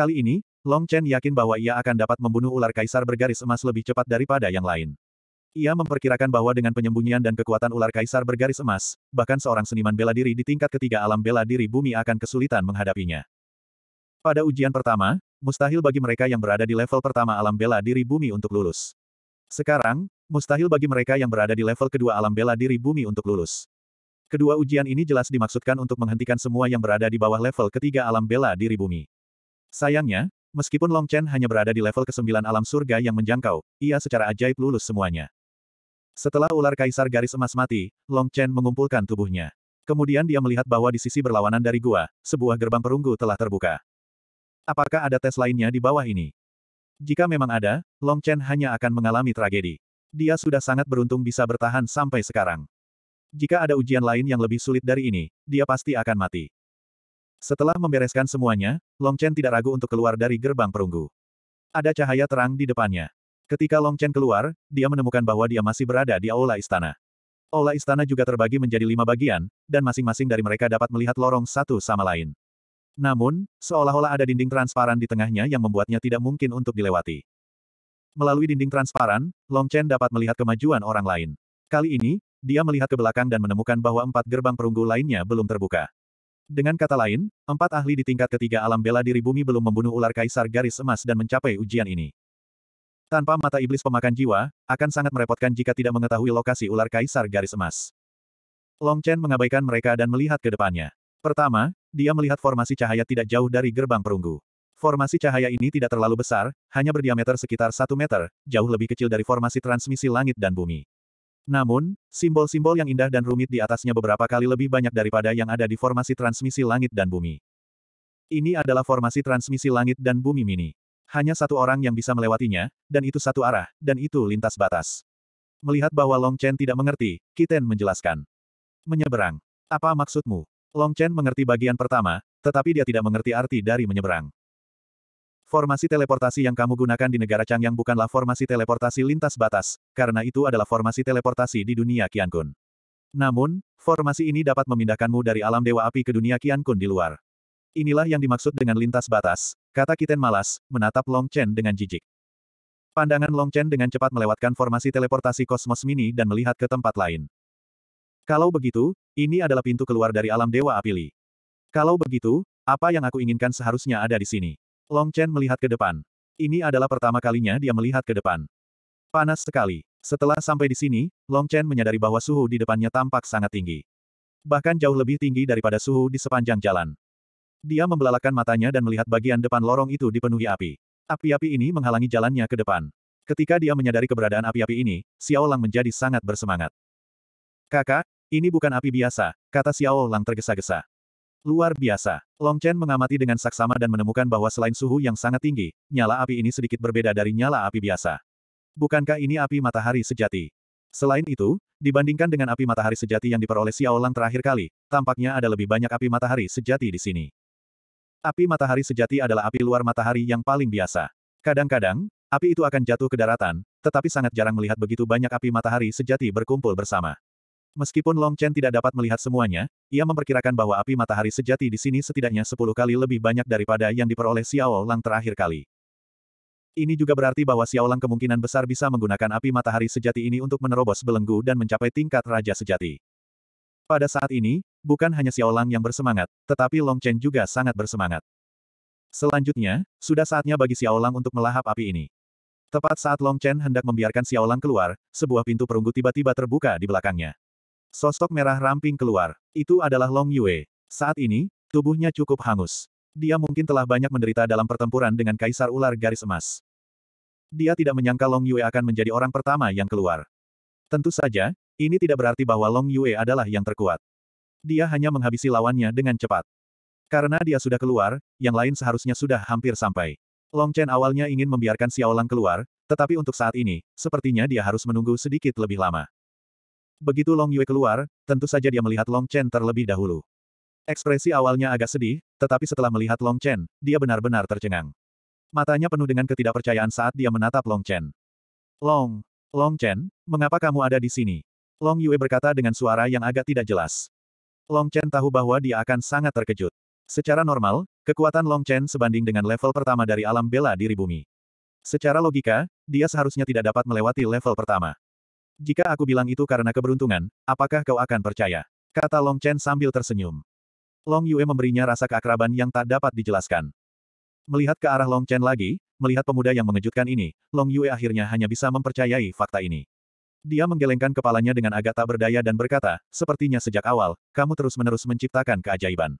Kali ini, Long Chen yakin bahwa ia akan dapat membunuh ular kaisar bergaris emas lebih cepat daripada yang lain. Ia memperkirakan bahwa dengan penyembunyian dan kekuatan ular kaisar bergaris emas, bahkan seorang seniman bela diri di tingkat ketiga alam bela diri bumi akan kesulitan menghadapinya. Pada ujian pertama, mustahil bagi mereka yang berada di level pertama alam bela diri bumi untuk lulus. Sekarang, mustahil bagi mereka yang berada di level kedua alam bela diri bumi untuk lulus. Kedua ujian ini jelas dimaksudkan untuk menghentikan semua yang berada di bawah level ketiga alam bela diri bumi. Sayangnya, meskipun Long Chen hanya berada di level ke-9 alam surga yang menjangkau, ia secara ajaib lulus semuanya. Setelah ular kaisar garis emas mati, Long Chen mengumpulkan tubuhnya. Kemudian dia melihat bahwa di sisi berlawanan dari gua, sebuah gerbang perunggu telah terbuka. Apakah ada tes lainnya di bawah ini? Jika memang ada, Long Chen hanya akan mengalami tragedi. Dia sudah sangat beruntung bisa bertahan sampai sekarang. Jika ada ujian lain yang lebih sulit dari ini, dia pasti akan mati. Setelah membereskan semuanya, Long Chen tidak ragu untuk keluar dari gerbang perunggu. Ada cahaya terang di depannya. Ketika Long Chen keluar, dia menemukan bahwa dia masih berada di aula istana. Aula istana juga terbagi menjadi lima bagian, dan masing-masing dari mereka dapat melihat lorong satu sama lain. Namun, seolah-olah ada dinding transparan di tengahnya yang membuatnya tidak mungkin untuk dilewati. Melalui dinding transparan, Long Chen dapat melihat kemajuan orang lain. Kali ini, dia melihat ke belakang dan menemukan bahwa empat gerbang perunggu lainnya belum terbuka. Dengan kata lain, empat ahli di tingkat ketiga alam bela diri bumi belum membunuh ular kaisar garis emas dan mencapai ujian ini. Tanpa mata iblis pemakan jiwa, akan sangat merepotkan jika tidak mengetahui lokasi ular kaisar garis emas. Long Chen mengabaikan mereka dan melihat ke depannya. Pertama, dia melihat formasi cahaya tidak jauh dari gerbang perunggu. Formasi cahaya ini tidak terlalu besar, hanya berdiameter sekitar satu meter, jauh lebih kecil dari formasi transmisi langit dan bumi. Namun, simbol-simbol yang indah dan rumit di atasnya beberapa kali lebih banyak daripada yang ada di formasi transmisi langit dan bumi. Ini adalah formasi transmisi langit dan bumi mini. Hanya satu orang yang bisa melewatinya, dan itu satu arah, dan itu lintas batas. Melihat bahwa Long Chen tidak mengerti, Kiten menjelaskan. Menyeberang. Apa maksudmu? Long Chen mengerti bagian pertama, tetapi dia tidak mengerti arti dari menyeberang. Formasi teleportasi yang kamu gunakan di negara Changyang bukanlah formasi teleportasi lintas batas, karena itu adalah formasi teleportasi di dunia Qiankun. Namun, formasi ini dapat memindahkanmu dari alam Dewa Api ke dunia Qiankun di luar. Inilah yang dimaksud dengan lintas batas, kata Kiten malas, menatap Long Chen dengan jijik. Pandangan Long Chen dengan cepat melewatkan formasi teleportasi kosmos mini dan melihat ke tempat lain. Kalau begitu, ini adalah pintu keluar dari alam Dewa Api Li. Kalau begitu, apa yang aku inginkan seharusnya ada di sini. Long Chen melihat ke depan. Ini adalah pertama kalinya dia melihat ke depan. Panas sekali. Setelah sampai di sini, Long Chen menyadari bahwa suhu di depannya tampak sangat tinggi. Bahkan jauh lebih tinggi daripada suhu di sepanjang jalan. Dia membelalakan matanya dan melihat bagian depan lorong itu dipenuhi api. Api-api ini menghalangi jalannya ke depan. Ketika dia menyadari keberadaan api-api ini, Xiao Lang menjadi sangat bersemangat. Kakak, ini bukan api biasa, kata Xiao Lang tergesa-gesa. Luar biasa. Long Chen mengamati dengan saksama dan menemukan bahwa selain suhu yang sangat tinggi, nyala api ini sedikit berbeda dari nyala api biasa. Bukankah ini api matahari sejati? Selain itu, dibandingkan dengan api matahari sejati yang diperoleh Xiao Lang terakhir kali, tampaknya ada lebih banyak api matahari sejati di sini. Api matahari sejati adalah api luar matahari yang paling biasa. Kadang-kadang, api itu akan jatuh ke daratan, tetapi sangat jarang melihat begitu banyak api matahari sejati berkumpul bersama. Meskipun Long Chen tidak dapat melihat semuanya, ia memperkirakan bahwa api matahari sejati di sini setidaknya sepuluh kali lebih banyak daripada yang diperoleh Xiao Lang terakhir kali. Ini juga berarti bahwa Xiao Lang kemungkinan besar bisa menggunakan api matahari sejati ini untuk menerobos belenggu dan mencapai tingkat raja sejati. Pada saat ini, bukan hanya Xiao Lang yang bersemangat, tetapi Long Chen juga sangat bersemangat. Selanjutnya, sudah saatnya bagi Xiao Lang untuk melahap api ini. Tepat saat Long Chen hendak membiarkan Xiao Lang keluar, sebuah pintu perunggu tiba-tiba terbuka di belakangnya. Sosok merah ramping keluar. Itu adalah Long Yue. Saat ini, tubuhnya cukup hangus. Dia mungkin telah banyak menderita dalam pertempuran dengan Kaisar Ular Garis Emas. Dia tidak menyangka Long Yue akan menjadi orang pertama yang keluar. Tentu saja, ini tidak berarti bahwa Long Yue adalah yang terkuat. Dia hanya menghabisi lawannya dengan cepat. Karena dia sudah keluar, yang lain seharusnya sudah hampir sampai. Long Chen awalnya ingin membiarkan Xiao Lang keluar, tetapi untuk saat ini, sepertinya dia harus menunggu sedikit lebih lama. Begitu Long Yue keluar, tentu saja dia melihat Long Chen terlebih dahulu. Ekspresi awalnya agak sedih, tetapi setelah melihat Long Chen, dia benar-benar tercengang. Matanya penuh dengan ketidakpercayaan saat dia menatap Long Chen. Long, Long Chen, mengapa kamu ada di sini? Long Yue berkata dengan suara yang agak tidak jelas. Long Chen tahu bahwa dia akan sangat terkejut. Secara normal, kekuatan Long Chen sebanding dengan level pertama dari alam bela diri bumi. Secara logika, dia seharusnya tidak dapat melewati level pertama. Jika aku bilang itu karena keberuntungan, apakah kau akan percaya? Kata Long Chen sambil tersenyum. Long Yue memberinya rasa keakraban yang tak dapat dijelaskan. Melihat ke arah Long Chen lagi, melihat pemuda yang mengejutkan ini, Long Yue akhirnya hanya bisa mempercayai fakta ini. Dia menggelengkan kepalanya dengan agak tak berdaya dan berkata, sepertinya sejak awal, kamu terus-menerus menciptakan keajaiban.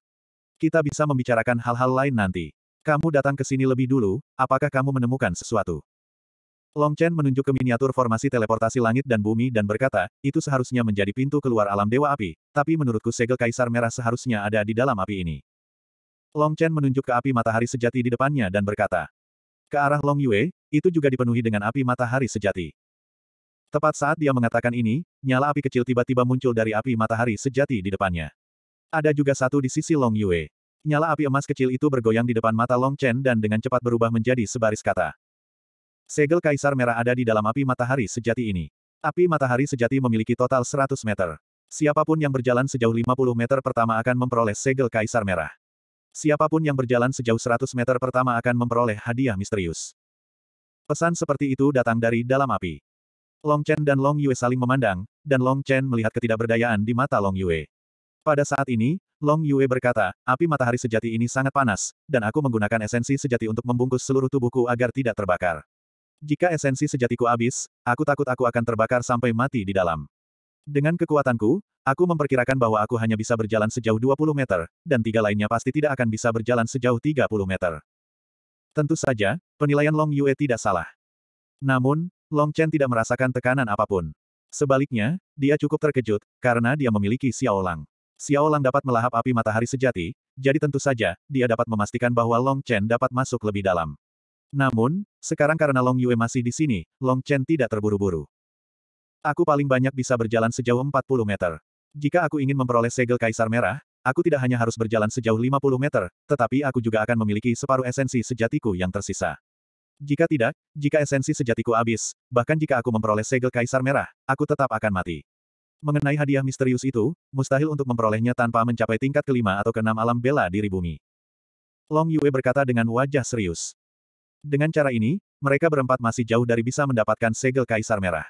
Kita bisa membicarakan hal-hal lain nanti. Kamu datang ke sini lebih dulu, apakah kamu menemukan sesuatu? Long Chen menunjuk ke miniatur formasi teleportasi langit dan bumi dan berkata, itu seharusnya menjadi pintu keluar alam Dewa Api, tapi menurutku segel Kaisar Merah seharusnya ada di dalam api ini. Long Chen menunjuk ke api matahari sejati di depannya dan berkata, ke arah Long Yue, itu juga dipenuhi dengan api matahari sejati. Tepat saat dia mengatakan ini, nyala api kecil tiba-tiba muncul dari api matahari sejati di depannya. Ada juga satu di sisi Long Yue. Nyala api emas kecil itu bergoyang di depan mata Long Chen dan dengan cepat berubah menjadi sebaris kata. Segel Kaisar Merah ada di dalam api matahari sejati ini. Api matahari sejati memiliki total 100 meter. Siapapun yang berjalan sejauh 50 meter pertama akan memperoleh segel Kaisar Merah. Siapapun yang berjalan sejauh 100 meter pertama akan memperoleh hadiah misterius. Pesan seperti itu datang dari dalam api. Long Chen dan Long Yue saling memandang, dan Long Chen melihat ketidakberdayaan di mata Long Yue. Pada saat ini, Long Yue berkata, api matahari sejati ini sangat panas, dan aku menggunakan esensi sejati untuk membungkus seluruh tubuhku agar tidak terbakar. Jika esensi sejatiku habis, aku takut aku akan terbakar sampai mati di dalam. Dengan kekuatanku, aku memperkirakan bahwa aku hanya bisa berjalan sejauh 20 meter, dan tiga lainnya pasti tidak akan bisa berjalan sejauh 30 meter. Tentu saja, penilaian Long Yue tidak salah. Namun, Long Chen tidak merasakan tekanan apapun. Sebaliknya, dia cukup terkejut, karena dia memiliki Xiao Lang. Xiao Lang dapat melahap api matahari sejati, jadi tentu saja, dia dapat memastikan bahwa Long Chen dapat masuk lebih dalam. Namun, sekarang karena Long Yue masih di sini, Long Chen tidak terburu-buru. Aku paling banyak bisa berjalan sejauh 40 meter. Jika aku ingin memperoleh segel Kaisar Merah, aku tidak hanya harus berjalan sejauh 50 meter, tetapi aku juga akan memiliki separuh esensi sejatiku yang tersisa. Jika tidak, jika esensi sejatiku habis, bahkan jika aku memperoleh segel Kaisar Merah, aku tetap akan mati. Mengenai hadiah misterius itu, mustahil untuk memperolehnya tanpa mencapai tingkat kelima atau keenam alam bela diri bumi. Long Yue berkata dengan wajah serius. Dengan cara ini, mereka berempat masih jauh dari bisa mendapatkan segel Kaisar Merah.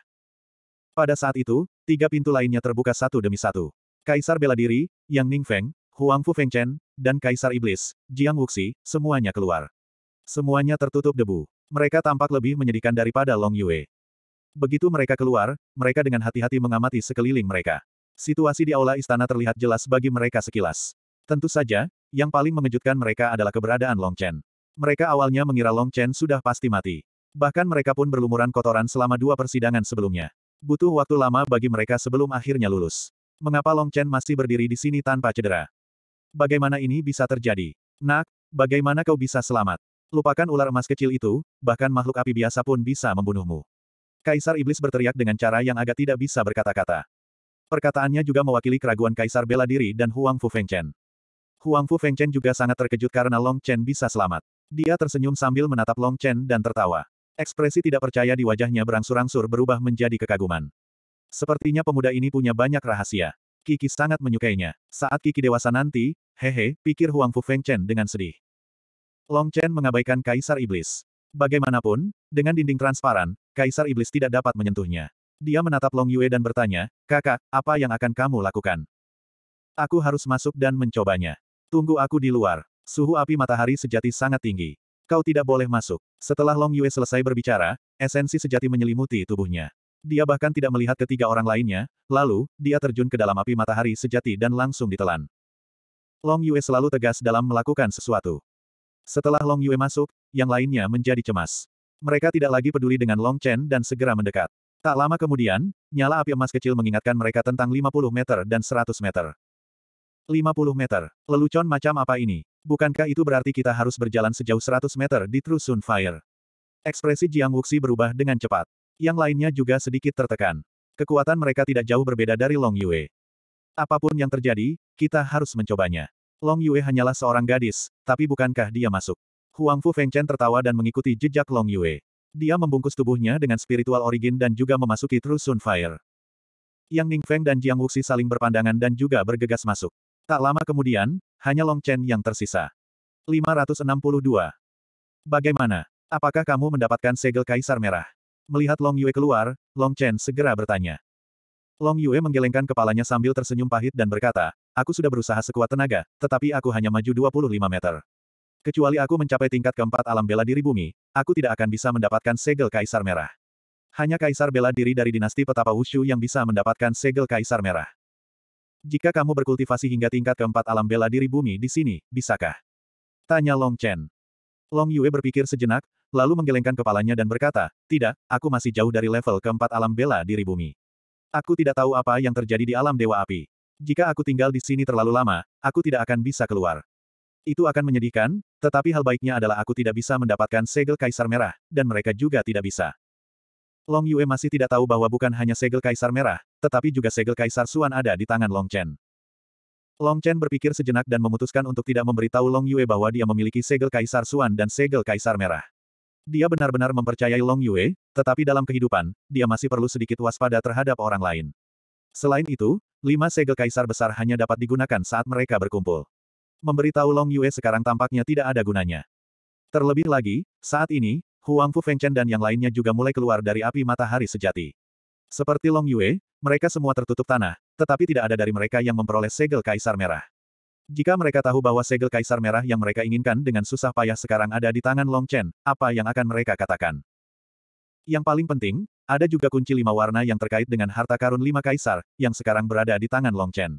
Pada saat itu, tiga pintu lainnya terbuka satu demi satu. Kaisar bela diri, Yang Ning Feng, Huang Fu Feng Chen, dan Kaisar Iblis, Jiang Wuxi, semuanya keluar. Semuanya tertutup debu. Mereka tampak lebih menyedihkan daripada Long Yue. Begitu mereka keluar, mereka dengan hati-hati mengamati sekeliling mereka. Situasi di aula istana terlihat jelas bagi mereka sekilas. Tentu saja, yang paling mengejutkan mereka adalah keberadaan Long Chen. Mereka awalnya mengira Long Chen sudah pasti mati. Bahkan mereka pun berlumuran kotoran selama dua persidangan sebelumnya. Butuh waktu lama bagi mereka sebelum akhirnya lulus. Mengapa Long Chen masih berdiri di sini tanpa cedera? Bagaimana ini bisa terjadi? Nak, bagaimana kau bisa selamat? Lupakan ular emas kecil itu, bahkan makhluk api biasa pun bisa membunuhmu. Kaisar Iblis berteriak dengan cara yang agak tidak bisa berkata-kata. Perkataannya juga mewakili keraguan Kaisar bela diri dan Huang Fu Feng Chen. Huang Fu Feng Chen juga sangat terkejut karena Long Chen bisa selamat. Dia tersenyum sambil menatap Long Chen dan tertawa. Ekspresi tidak percaya di wajahnya berangsur-angsur berubah menjadi kekaguman. Sepertinya pemuda ini punya banyak rahasia. Kiki sangat menyukainya. Saat Kiki dewasa nanti, hehe, pikir Huang Fu Feng Chen dengan sedih. Long Chen mengabaikan Kaisar Iblis. Bagaimanapun, dengan dinding transparan, Kaisar Iblis tidak dapat menyentuhnya. Dia menatap Long Yue dan bertanya, Kakak, apa yang akan kamu lakukan? Aku harus masuk dan mencobanya. Tunggu aku di luar. Suhu api matahari sejati sangat tinggi. Kau tidak boleh masuk. Setelah Long Yue selesai berbicara, esensi sejati menyelimuti tubuhnya. Dia bahkan tidak melihat ketiga orang lainnya, lalu, dia terjun ke dalam api matahari sejati dan langsung ditelan. Long Yue selalu tegas dalam melakukan sesuatu. Setelah Long Yue masuk, yang lainnya menjadi cemas. Mereka tidak lagi peduli dengan Long Chen dan segera mendekat. Tak lama kemudian, nyala api emas kecil mengingatkan mereka tentang 50 meter dan 100 meter. 50 meter. Lelucon macam apa ini? Bukankah itu berarti kita harus berjalan sejauh 100 meter di True Sun Fire? Ekspresi Jiang Wuxi berubah dengan cepat. Yang lainnya juga sedikit tertekan. Kekuatan mereka tidak jauh berbeda dari Long Yue. Apapun yang terjadi, kita harus mencobanya. Long Yue hanyalah seorang gadis, tapi bukankah dia masuk? Huang Fu Feng Chen tertawa dan mengikuti jejak Long Yue. Dia membungkus tubuhnya dengan spiritual origin dan juga memasuki True Sun Fire. Yang Ning Feng dan Jiang Wuxi saling berpandangan dan juga bergegas masuk. Tak lama kemudian, hanya Long Chen yang tersisa. 562. Bagaimana? Apakah kamu mendapatkan segel kaisar merah? Melihat Long Yue keluar, Long Chen segera bertanya. Long Yue menggelengkan kepalanya sambil tersenyum pahit dan berkata, aku sudah berusaha sekuat tenaga, tetapi aku hanya maju 25 meter. Kecuali aku mencapai tingkat keempat alam bela diri bumi, aku tidak akan bisa mendapatkan segel kaisar merah. Hanya kaisar bela diri dari dinasti petapa Wushu yang bisa mendapatkan segel kaisar merah. Jika kamu berkultivasi hingga tingkat keempat alam bela diri bumi di sini, bisakah? Tanya Long Chen. Long Yue berpikir sejenak, lalu menggelengkan kepalanya dan berkata, tidak, aku masih jauh dari level keempat alam bela diri bumi. Aku tidak tahu apa yang terjadi di alam dewa api. Jika aku tinggal di sini terlalu lama, aku tidak akan bisa keluar. Itu akan menyedihkan, tetapi hal baiknya adalah aku tidak bisa mendapatkan segel kaisar merah, dan mereka juga tidak bisa. Long Yue masih tidak tahu bahwa bukan hanya segel kaisar merah, tetapi juga segel Kaisar Suan ada di tangan Long Chen. Long Chen berpikir sejenak dan memutuskan untuk tidak memberitahu Long Yue bahwa dia memiliki segel Kaisar Suan dan segel Kaisar Merah. Dia benar-benar mempercayai Long Yue, tetapi dalam kehidupan, dia masih perlu sedikit waspada terhadap orang lain. Selain itu, lima segel Kaisar besar hanya dapat digunakan saat mereka berkumpul. Memberitahu Long Yue sekarang tampaknya tidak ada gunanya. Terlebih lagi, saat ini, Huang Fu Feng Chen dan yang lainnya juga mulai keluar dari api matahari sejati. Seperti Long Yue, mereka semua tertutup tanah, tetapi tidak ada dari mereka yang memperoleh segel Kaisar Merah. Jika mereka tahu bahwa segel Kaisar Merah yang mereka inginkan dengan susah payah sekarang ada di tangan Long Chen, apa yang akan mereka katakan? Yang paling penting, ada juga kunci lima warna yang terkait dengan harta karun lima kaisar, yang sekarang berada di tangan Long Chen.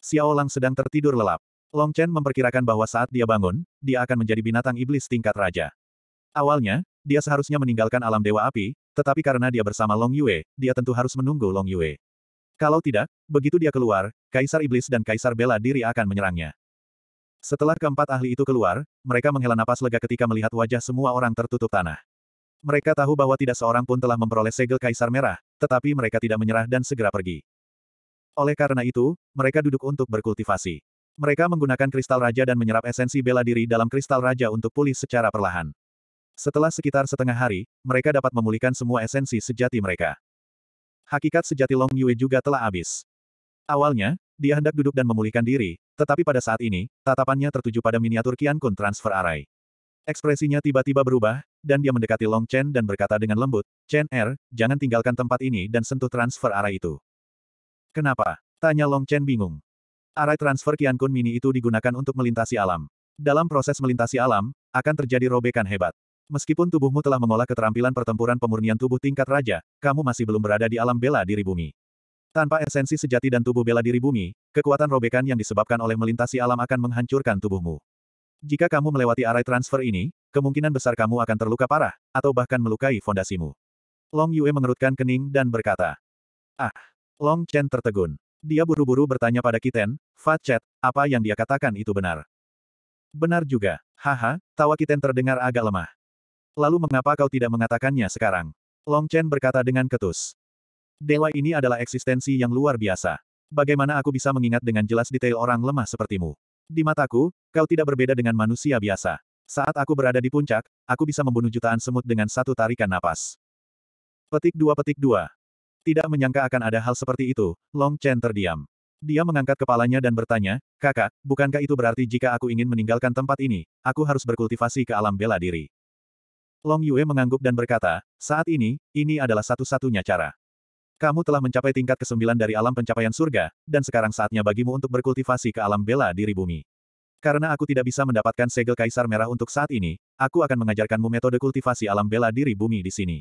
Xiao Lang sedang tertidur lelap. Long Chen memperkirakan bahwa saat dia bangun, dia akan menjadi binatang iblis tingkat raja. Awalnya, dia seharusnya meninggalkan alam dewa api, tetapi karena dia bersama Long Yue, dia tentu harus menunggu Long Yue. Kalau tidak, begitu dia keluar, Kaisar Iblis dan Kaisar Bela Diri akan menyerangnya. Setelah keempat ahli itu keluar, mereka menghela napas lega ketika melihat wajah semua orang tertutup tanah. Mereka tahu bahwa tidak seorang pun telah memperoleh segel Kaisar Merah, tetapi mereka tidak menyerah dan segera pergi. Oleh karena itu, mereka duduk untuk berkultivasi. Mereka menggunakan kristal raja dan menyerap esensi bela diri dalam kristal raja untuk pulih secara perlahan. Setelah sekitar setengah hari, mereka dapat memulihkan semua esensi sejati mereka. Hakikat sejati Long Yue juga telah habis. Awalnya, dia hendak duduk dan memulihkan diri, tetapi pada saat ini, tatapannya tertuju pada miniatur Qian Kun Transfer Array. Ekspresinya tiba-tiba berubah, dan dia mendekati Long Chen dan berkata dengan lembut, Chen Er, jangan tinggalkan tempat ini dan sentuh transfer array itu. Kenapa? Tanya Long Chen bingung. Arai transfer Qian Kun Mini itu digunakan untuk melintasi alam. Dalam proses melintasi alam, akan terjadi robekan hebat. Meskipun tubuhmu telah mengolah keterampilan pertempuran pemurnian tubuh tingkat raja, kamu masih belum berada di alam bela diri bumi. Tanpa esensi sejati dan tubuh bela diri bumi, kekuatan robekan yang disebabkan oleh melintasi alam akan menghancurkan tubuhmu. Jika kamu melewati arai transfer ini, kemungkinan besar kamu akan terluka parah, atau bahkan melukai fondasimu. Long Yue mengerutkan kening dan berkata. Ah! Long Chen tertegun. Dia buru-buru bertanya pada Kiten, Fat Chat, apa yang dia katakan itu benar? Benar juga. Haha, tawa Kiten terdengar agak lemah. Lalu mengapa kau tidak mengatakannya sekarang? Long Chen berkata dengan ketus. Dewa ini adalah eksistensi yang luar biasa. Bagaimana aku bisa mengingat dengan jelas detail orang lemah sepertimu? Di mataku, kau tidak berbeda dengan manusia biasa. Saat aku berada di puncak, aku bisa membunuh jutaan semut dengan satu tarikan napas. Petik dua petik dua. Tidak menyangka akan ada hal seperti itu, Long Chen terdiam. Dia mengangkat kepalanya dan bertanya, kakak, bukankah itu berarti jika aku ingin meninggalkan tempat ini, aku harus berkultivasi ke alam bela diri? Long Yue mengangguk dan berkata, saat ini, ini adalah satu-satunya cara. Kamu telah mencapai tingkat ke-9 dari alam pencapaian surga, dan sekarang saatnya bagimu untuk berkultivasi ke alam bela diri bumi. Karena aku tidak bisa mendapatkan segel kaisar merah untuk saat ini, aku akan mengajarkanmu metode kultivasi alam bela diri bumi di sini.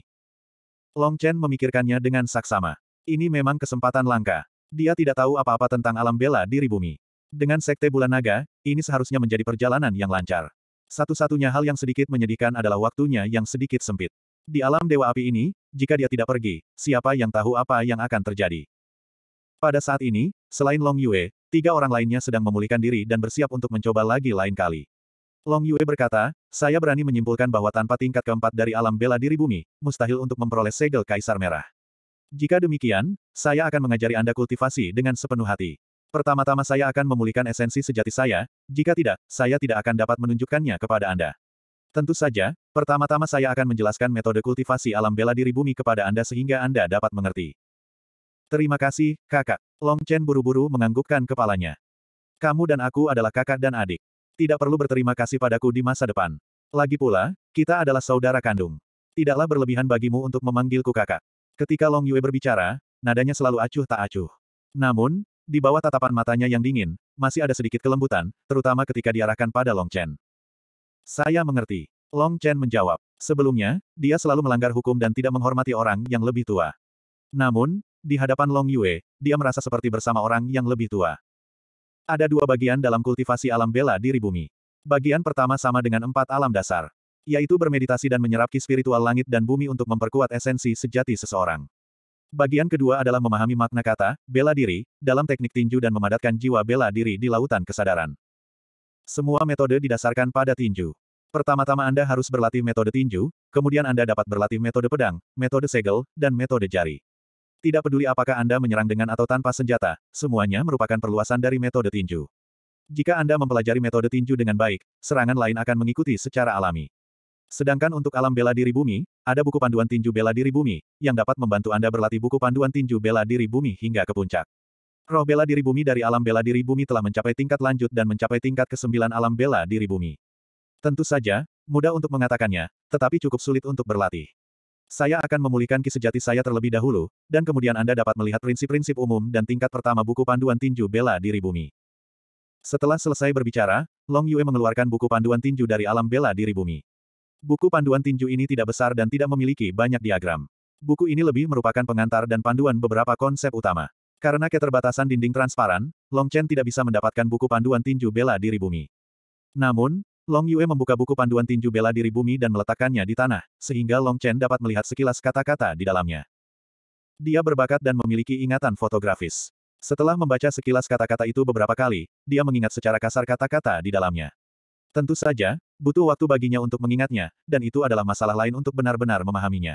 Long Chen memikirkannya dengan saksama. Ini memang kesempatan langka. Dia tidak tahu apa-apa tentang alam bela diri bumi. Dengan Sekte Bulan Naga, ini seharusnya menjadi perjalanan yang lancar. Satu-satunya hal yang sedikit menyedihkan adalah waktunya yang sedikit sempit. Di alam Dewa Api ini, jika dia tidak pergi, siapa yang tahu apa yang akan terjadi? Pada saat ini, selain Long Yue, tiga orang lainnya sedang memulihkan diri dan bersiap untuk mencoba lagi lain kali. Long Yue berkata, saya berani menyimpulkan bahwa tanpa tingkat keempat dari alam bela diri bumi, mustahil untuk memperoleh segel Kaisar Merah. Jika demikian, saya akan mengajari Anda kultivasi dengan sepenuh hati. Pertama-tama saya akan memulihkan esensi sejati saya, jika tidak, saya tidak akan dapat menunjukkannya kepada Anda. Tentu saja, pertama-tama saya akan menjelaskan metode kultivasi alam bela diri bumi kepada Anda sehingga Anda dapat mengerti. Terima kasih, kakak. Long Chen buru-buru menganggukkan kepalanya. Kamu dan aku adalah kakak dan adik. Tidak perlu berterima kasih padaku di masa depan. Lagi pula, kita adalah saudara kandung. Tidaklah berlebihan bagimu untuk memanggilku kakak. Ketika Long Yue berbicara, nadanya selalu acuh tak acuh. Namun, di bawah tatapan matanya yang dingin, masih ada sedikit kelembutan, terutama ketika diarahkan pada Long Chen. Saya mengerti. Long Chen menjawab. Sebelumnya, dia selalu melanggar hukum dan tidak menghormati orang yang lebih tua. Namun, di hadapan Long Yue, dia merasa seperti bersama orang yang lebih tua. Ada dua bagian dalam kultivasi alam bela diri bumi. Bagian pertama sama dengan empat alam dasar. Yaitu bermeditasi dan menyerap ki spiritual langit dan bumi untuk memperkuat esensi sejati seseorang. Bagian kedua adalah memahami makna kata, bela diri, dalam teknik tinju dan memadatkan jiwa bela diri di lautan kesadaran. Semua metode didasarkan pada tinju. Pertama-tama Anda harus berlatih metode tinju, kemudian Anda dapat berlatih metode pedang, metode segel, dan metode jari. Tidak peduli apakah Anda menyerang dengan atau tanpa senjata, semuanya merupakan perluasan dari metode tinju. Jika Anda mempelajari metode tinju dengan baik, serangan lain akan mengikuti secara alami. Sedangkan untuk alam bela diri bumi, ada buku panduan tinju bela diri bumi, yang dapat membantu Anda berlatih buku panduan tinju bela diri bumi hingga ke puncak. Roh bela diri bumi dari alam bela diri bumi telah mencapai tingkat lanjut dan mencapai tingkat ke-9 alam bela diri bumi. Tentu saja, mudah untuk mengatakannya, tetapi cukup sulit untuk berlatih. Saya akan memulihkan ki sejati saya terlebih dahulu, dan kemudian Anda dapat melihat prinsip-prinsip umum dan tingkat pertama buku panduan tinju bela diri bumi. Setelah selesai berbicara, Long Yue mengeluarkan buku panduan tinju dari alam bela diri bumi. Buku panduan tinju ini tidak besar dan tidak memiliki banyak diagram. Buku ini lebih merupakan pengantar dan panduan beberapa konsep utama. Karena keterbatasan dinding transparan, Long Chen tidak bisa mendapatkan buku panduan tinju bela diri bumi. Namun, Long Yue membuka buku panduan tinju bela diri bumi dan meletakkannya di tanah, sehingga Long Chen dapat melihat sekilas kata-kata di dalamnya. Dia berbakat dan memiliki ingatan fotografis. Setelah membaca sekilas kata-kata itu beberapa kali, dia mengingat secara kasar kata-kata di dalamnya. Tentu saja, butuh waktu baginya untuk mengingatnya, dan itu adalah masalah lain untuk benar-benar memahaminya.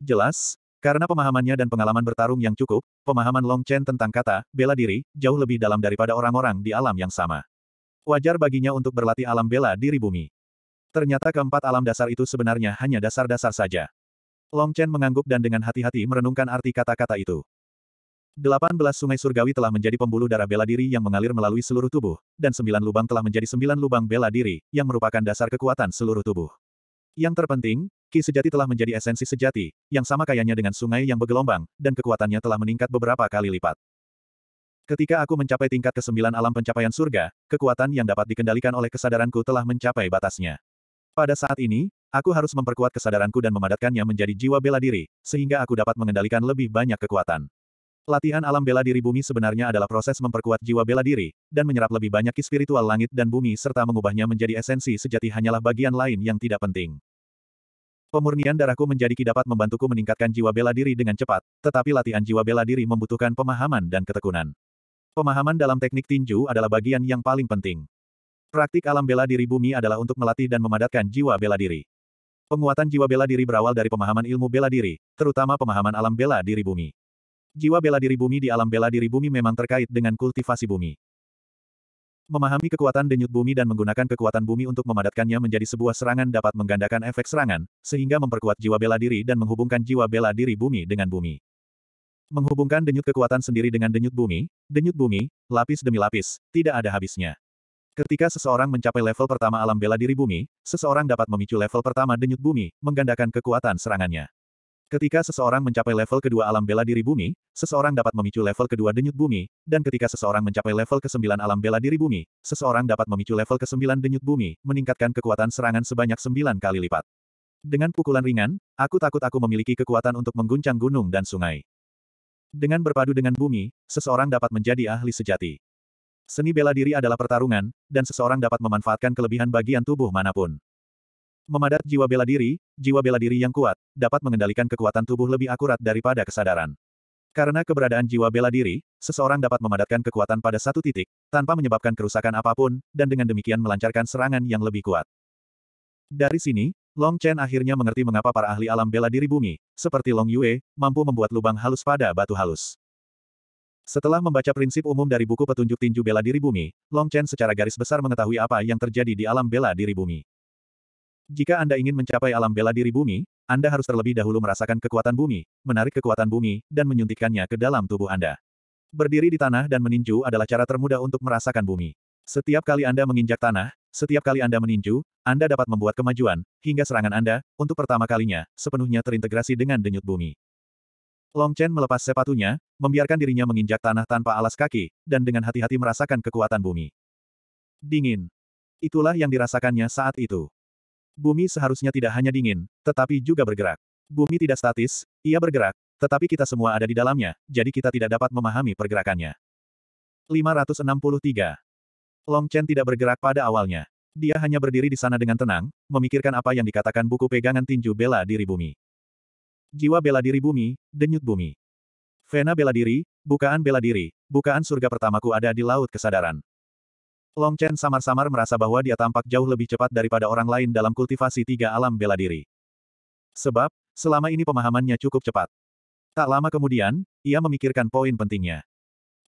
Jelas, karena pemahamannya dan pengalaman bertarung yang cukup, pemahaman Long Chen tentang kata, bela diri, jauh lebih dalam daripada orang-orang di alam yang sama. Wajar baginya untuk berlatih alam bela diri bumi. Ternyata keempat alam dasar itu sebenarnya hanya dasar-dasar saja. Long Chen mengangguk dan dengan hati-hati merenungkan arti kata-kata itu. 18 sungai surgawi telah menjadi pembuluh darah bela diri yang mengalir melalui seluruh tubuh, dan sembilan lubang telah menjadi sembilan lubang bela diri, yang merupakan dasar kekuatan seluruh tubuh. Yang terpenting, Ki sejati telah menjadi esensi sejati, yang sama kayanya dengan sungai yang bergelombang, dan kekuatannya telah meningkat beberapa kali lipat. Ketika aku mencapai tingkat ke-9 alam pencapaian surga, kekuatan yang dapat dikendalikan oleh kesadaranku telah mencapai batasnya. Pada saat ini, aku harus memperkuat kesadaranku dan memadatkannya menjadi jiwa bela diri, sehingga aku dapat mengendalikan lebih banyak kekuatan. Latihan alam bela diri bumi sebenarnya adalah proses memperkuat jiwa bela diri, dan menyerap lebih banyak ki spiritual langit dan bumi serta mengubahnya menjadi esensi sejati hanyalah bagian lain yang tidak penting. Pemurnian darahku menjadi ki dapat membantuku meningkatkan jiwa bela diri dengan cepat, tetapi latihan jiwa bela diri membutuhkan pemahaman dan ketekunan. Pemahaman dalam teknik tinju adalah bagian yang paling penting. Praktik alam bela diri bumi adalah untuk melatih dan memadatkan jiwa bela diri. Penguatan jiwa bela diri berawal dari pemahaman ilmu bela diri, terutama pemahaman alam bela diri bumi. Jiwa bela diri bumi di alam bela diri bumi memang terkait dengan kultivasi bumi. Memahami kekuatan denyut bumi dan menggunakan kekuatan bumi untuk memadatkannya menjadi sebuah serangan dapat menggandakan efek serangan, sehingga memperkuat jiwa bela diri dan menghubungkan jiwa bela diri bumi dengan bumi. Menghubungkan denyut kekuatan sendiri dengan denyut bumi, denyut bumi, lapis demi lapis, tidak ada habisnya. Ketika seseorang mencapai level pertama alam bela diri bumi, seseorang dapat memicu level pertama denyut bumi, menggandakan kekuatan serangannya. Ketika seseorang mencapai level kedua alam bela diri bumi, seseorang dapat memicu level kedua denyut bumi, dan ketika seseorang mencapai level ke-9 alam bela diri bumi, seseorang dapat memicu level ke-9 denyut bumi, meningkatkan kekuatan serangan sebanyak 9 kali lipat. Dengan pukulan ringan, aku takut aku memiliki kekuatan untuk mengguncang gunung dan sungai. Dengan berpadu dengan bumi, seseorang dapat menjadi ahli sejati. Seni bela diri adalah pertarungan, dan seseorang dapat memanfaatkan kelebihan bagian tubuh manapun. Memadat jiwa bela diri, jiwa bela diri yang kuat, dapat mengendalikan kekuatan tubuh lebih akurat daripada kesadaran. Karena keberadaan jiwa bela diri, seseorang dapat memadatkan kekuatan pada satu titik, tanpa menyebabkan kerusakan apapun, dan dengan demikian melancarkan serangan yang lebih kuat. Dari sini, Long Chen akhirnya mengerti mengapa para ahli alam bela diri bumi, seperti Long Yue, mampu membuat lubang halus pada batu halus. Setelah membaca prinsip umum dari buku petunjuk tinju bela diri bumi, Long Chen secara garis besar mengetahui apa yang terjadi di alam bela diri bumi. Jika Anda ingin mencapai alam bela diri bumi, Anda harus terlebih dahulu merasakan kekuatan bumi, menarik kekuatan bumi, dan menyuntikkannya ke dalam tubuh Anda. Berdiri di tanah dan meninju adalah cara termudah untuk merasakan bumi. Setiap kali Anda menginjak tanah, setiap kali Anda meninju, Anda dapat membuat kemajuan, hingga serangan Anda, untuk pertama kalinya, sepenuhnya terintegrasi dengan denyut bumi. Long Chen melepas sepatunya, membiarkan dirinya menginjak tanah tanpa alas kaki, dan dengan hati-hati merasakan kekuatan bumi. Dingin. Itulah yang dirasakannya saat itu. Bumi seharusnya tidak hanya dingin, tetapi juga bergerak. Bumi tidak statis, ia bergerak, tetapi kita semua ada di dalamnya, jadi kita tidak dapat memahami pergerakannya. 563. Long Chen tidak bergerak pada awalnya. Dia hanya berdiri di sana dengan tenang, memikirkan apa yang dikatakan buku pegangan tinju bela diri bumi. Jiwa bela diri bumi, denyut bumi. Vena bela diri, bukaan bela diri, bukaan surga pertamaku ada di laut kesadaran. Long Chen samar-samar merasa bahwa dia tampak jauh lebih cepat daripada orang lain dalam kultivasi tiga alam bela diri. Sebab, selama ini pemahamannya cukup cepat. Tak lama kemudian, ia memikirkan poin pentingnya.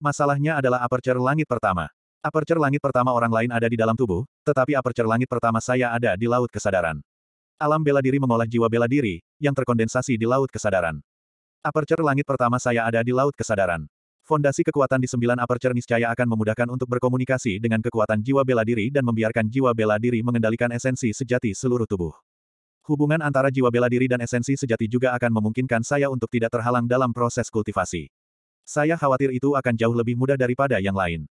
Masalahnya adalah aperture langit pertama. Aperture langit pertama orang lain ada di dalam tubuh, tetapi aperture langit pertama saya ada di laut kesadaran. Alam bela diri mengolah jiwa bela diri, yang terkondensasi di laut kesadaran. Aperture langit pertama saya ada di laut kesadaran. Fondasi kekuatan di sembilan aperture niscaya akan memudahkan untuk berkomunikasi dengan kekuatan jiwa bela diri dan membiarkan jiwa bela diri mengendalikan esensi sejati seluruh tubuh. Hubungan antara jiwa bela diri dan esensi sejati juga akan memungkinkan saya untuk tidak terhalang dalam proses kultivasi. Saya khawatir itu akan jauh lebih mudah daripada yang lain.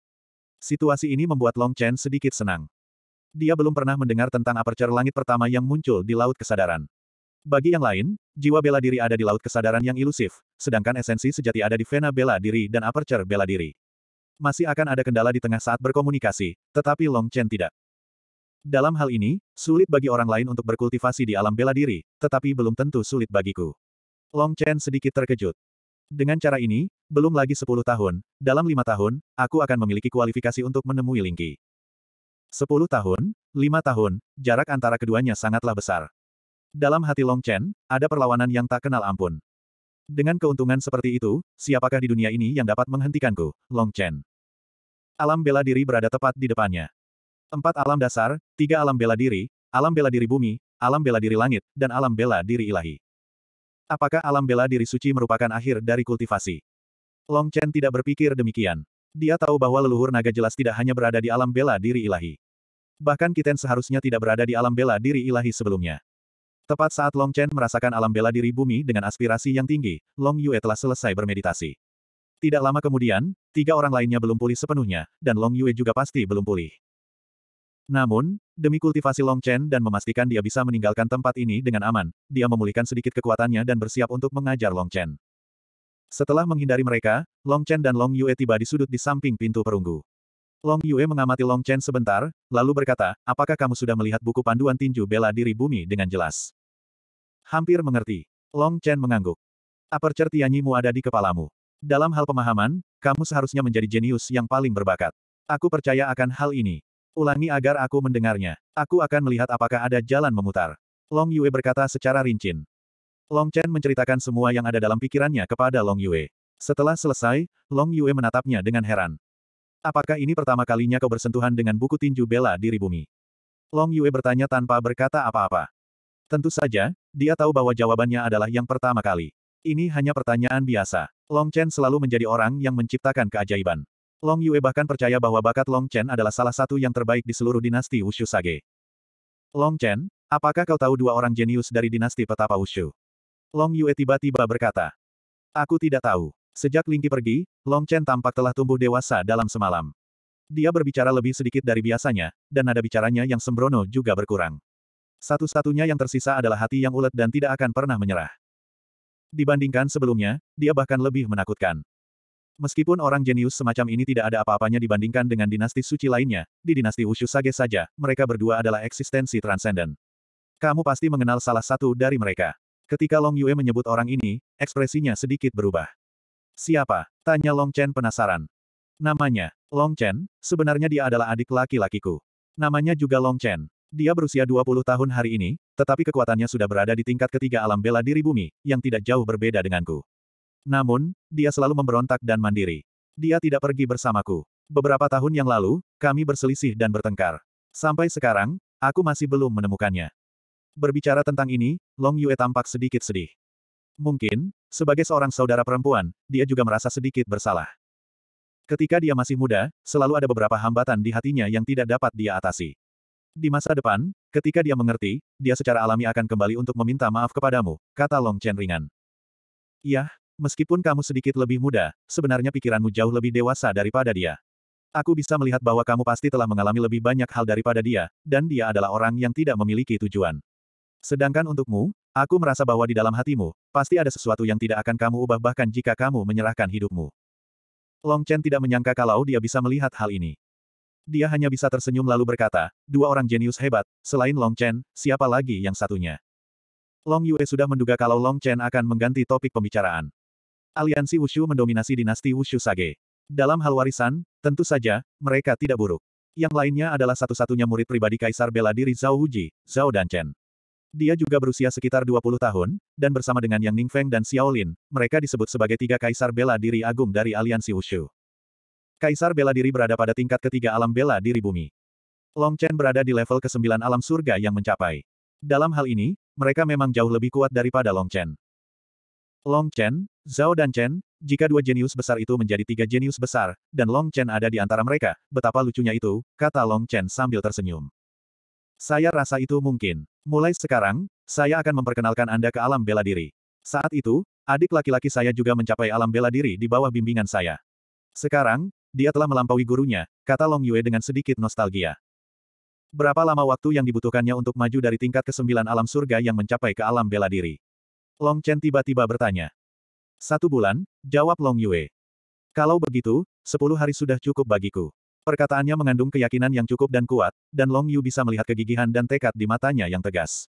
Situasi ini membuat Long Chen sedikit senang. Dia belum pernah mendengar tentang aperture langit pertama yang muncul di Laut Kesadaran. Bagi yang lain, jiwa bela diri ada di laut kesadaran yang ilusif, sedangkan esensi sejati ada di vena bela diri dan aperture bela diri. Masih akan ada kendala di tengah saat berkomunikasi, tetapi Long Chen tidak. Dalam hal ini, sulit bagi orang lain untuk berkultivasi di alam bela diri, tetapi belum tentu sulit bagiku. Long Chen sedikit terkejut. Dengan cara ini, belum lagi 10 tahun, dalam lima tahun, aku akan memiliki kualifikasi untuk menemui Lingqi. 10 tahun, lima tahun, jarak antara keduanya sangatlah besar. Dalam hati Long Chen, ada perlawanan yang tak kenal ampun. Dengan keuntungan seperti itu, siapakah di dunia ini yang dapat menghentikanku, Long Chen? Alam bela diri berada tepat di depannya. Empat alam dasar, tiga alam bela diri, alam bela diri bumi, alam bela diri langit, dan alam bela diri ilahi. Apakah alam bela diri suci merupakan akhir dari kultivasi? Long Chen tidak berpikir demikian. Dia tahu bahwa leluhur naga jelas tidak hanya berada di alam bela diri ilahi. Bahkan Kiten seharusnya tidak berada di alam bela diri ilahi sebelumnya. Tepat saat Long Chen merasakan alam bela diri bumi dengan aspirasi yang tinggi, Long Yue telah selesai bermeditasi. Tidak lama kemudian, tiga orang lainnya belum pulih sepenuhnya, dan Long Yue juga pasti belum pulih. Namun, demi kultivasi Long Chen dan memastikan dia bisa meninggalkan tempat ini dengan aman, dia memulihkan sedikit kekuatannya dan bersiap untuk mengajar Long Chen. Setelah menghindari mereka, Long Chen dan Long Yue tiba di sudut di samping pintu perunggu. Long Yue mengamati Long Chen sebentar, lalu berkata, apakah kamu sudah melihat buku panduan tinju bela diri bumi dengan jelas? Hampir mengerti. Long Chen mengangguk. Aperture Tianyimu ada di kepalamu. Dalam hal pemahaman, kamu seharusnya menjadi jenius yang paling berbakat. Aku percaya akan hal ini. Ulangi agar aku mendengarnya. Aku akan melihat apakah ada jalan memutar. Long Yue berkata secara rinci. Long Chen menceritakan semua yang ada dalam pikirannya kepada Long Yue. Setelah selesai, Long Yue menatapnya dengan heran. Apakah ini pertama kalinya kau bersentuhan dengan buku tinju bela diri bumi? Long Yue bertanya tanpa berkata apa-apa. Tentu saja, dia tahu bahwa jawabannya adalah yang pertama kali. Ini hanya pertanyaan biasa. Long Chen selalu menjadi orang yang menciptakan keajaiban. Long Yue bahkan percaya bahwa bakat Long Chen adalah salah satu yang terbaik di seluruh dinasti Wushu Sage. Long Chen, apakah kau tahu dua orang jenius dari dinasti petapa Wushu? Long Yue tiba-tiba berkata. Aku tidak tahu. Sejak Lingqi pergi, Long Chen tampak telah tumbuh dewasa dalam semalam. Dia berbicara lebih sedikit dari biasanya, dan nada bicaranya yang sembrono juga berkurang. Satu-satunya yang tersisa adalah hati yang ulet dan tidak akan pernah menyerah. Dibandingkan sebelumnya, dia bahkan lebih menakutkan. Meskipun orang jenius semacam ini tidak ada apa-apanya dibandingkan dengan dinasti suci lainnya, di dinasti Wushu Sage saja, mereka berdua adalah eksistensi transenden. Kamu pasti mengenal salah satu dari mereka. Ketika Long Yue menyebut orang ini, ekspresinya sedikit berubah. Siapa? Tanya Long Chen penasaran. Namanya, Long Chen, sebenarnya dia adalah adik laki-lakiku. Namanya juga Long Chen. Dia berusia 20 tahun hari ini, tetapi kekuatannya sudah berada di tingkat ketiga alam bela diri bumi, yang tidak jauh berbeda denganku. Namun, dia selalu memberontak dan mandiri. Dia tidak pergi bersamaku. Beberapa tahun yang lalu, kami berselisih dan bertengkar. Sampai sekarang, aku masih belum menemukannya. Berbicara tentang ini, Long Yue tampak sedikit sedih. Mungkin, sebagai seorang saudara perempuan, dia juga merasa sedikit bersalah. Ketika dia masih muda, selalu ada beberapa hambatan di hatinya yang tidak dapat dia atasi. Di masa depan, ketika dia mengerti, dia secara alami akan kembali untuk meminta maaf kepadamu, kata Long Chen ringan. Yah, meskipun kamu sedikit lebih muda, sebenarnya pikiranmu jauh lebih dewasa daripada dia. Aku bisa melihat bahwa kamu pasti telah mengalami lebih banyak hal daripada dia, dan dia adalah orang yang tidak memiliki tujuan. Sedangkan untukmu, aku merasa bahwa di dalam hatimu, pasti ada sesuatu yang tidak akan kamu ubah bahkan jika kamu menyerahkan hidupmu. Long Chen tidak menyangka kalau dia bisa melihat hal ini dia hanya bisa tersenyum lalu berkata, dua orang jenius hebat, selain Long Chen, siapa lagi yang satunya? Long Yue sudah menduga kalau Long Chen akan mengganti topik pembicaraan. Aliansi Wushu mendominasi dinasti Wushu Sage. Dalam hal warisan, tentu saja, mereka tidak buruk. Yang lainnya adalah satu-satunya murid pribadi Kaisar bela diri Zhao Huji, Zhao Danchen. Dia juga berusia sekitar 20 tahun, dan bersama dengan Yang Ningfeng dan Xiaolin, mereka disebut sebagai tiga Kaisar bela diri agung dari Aliansi Wushu. Kaisar bela diri berada pada tingkat ketiga alam bela diri bumi. Long Chen berada di level ke-9 alam surga yang mencapai. Dalam hal ini, mereka memang jauh lebih kuat daripada Long Chen. Long Chen, Zhao dan Chen, jika dua jenius besar itu menjadi tiga jenius besar, dan Long Chen ada di antara mereka, betapa lucunya itu, kata Long Chen sambil tersenyum. Saya rasa itu mungkin. Mulai sekarang, saya akan memperkenalkan Anda ke alam bela diri. Saat itu, adik laki-laki saya juga mencapai alam bela diri di bawah bimbingan saya. Sekarang, dia telah melampaui gurunya, kata Long Yue dengan sedikit nostalgia. Berapa lama waktu yang dibutuhkannya untuk maju dari tingkat kesembilan alam surga yang mencapai ke alam bela diri? Long Chen tiba-tiba bertanya. Satu bulan, jawab Long Yue. Kalau begitu, sepuluh hari sudah cukup bagiku. Perkataannya mengandung keyakinan yang cukup dan kuat, dan Long Yu bisa melihat kegigihan dan tekad di matanya yang tegas.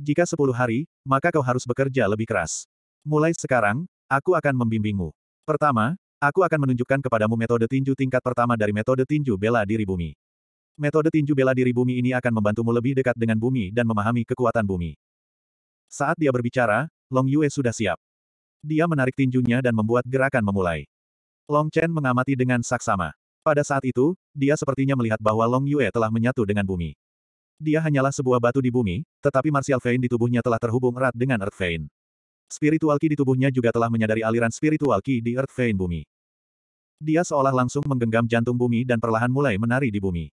Jika sepuluh hari, maka kau harus bekerja lebih keras. Mulai sekarang, aku akan membimbingmu. Pertama, Aku akan menunjukkan kepadamu metode tinju tingkat pertama dari metode tinju bela diri bumi. Metode tinju bela diri bumi ini akan membantumu lebih dekat dengan bumi dan memahami kekuatan bumi. Saat dia berbicara, Long Yue sudah siap. Dia menarik tinjunya dan membuat gerakan memulai. Long Chen mengamati dengan saksama. Pada saat itu, dia sepertinya melihat bahwa Long Yue telah menyatu dengan bumi. Dia hanyalah sebuah batu di bumi, tetapi Martial Vein di tubuhnya telah terhubung erat dengan Earth Vein. Spiritual ki di tubuhnya juga telah menyadari aliran spiritual ki di Earth Vein Bumi. Dia seolah langsung menggenggam jantung bumi dan perlahan mulai menari di bumi.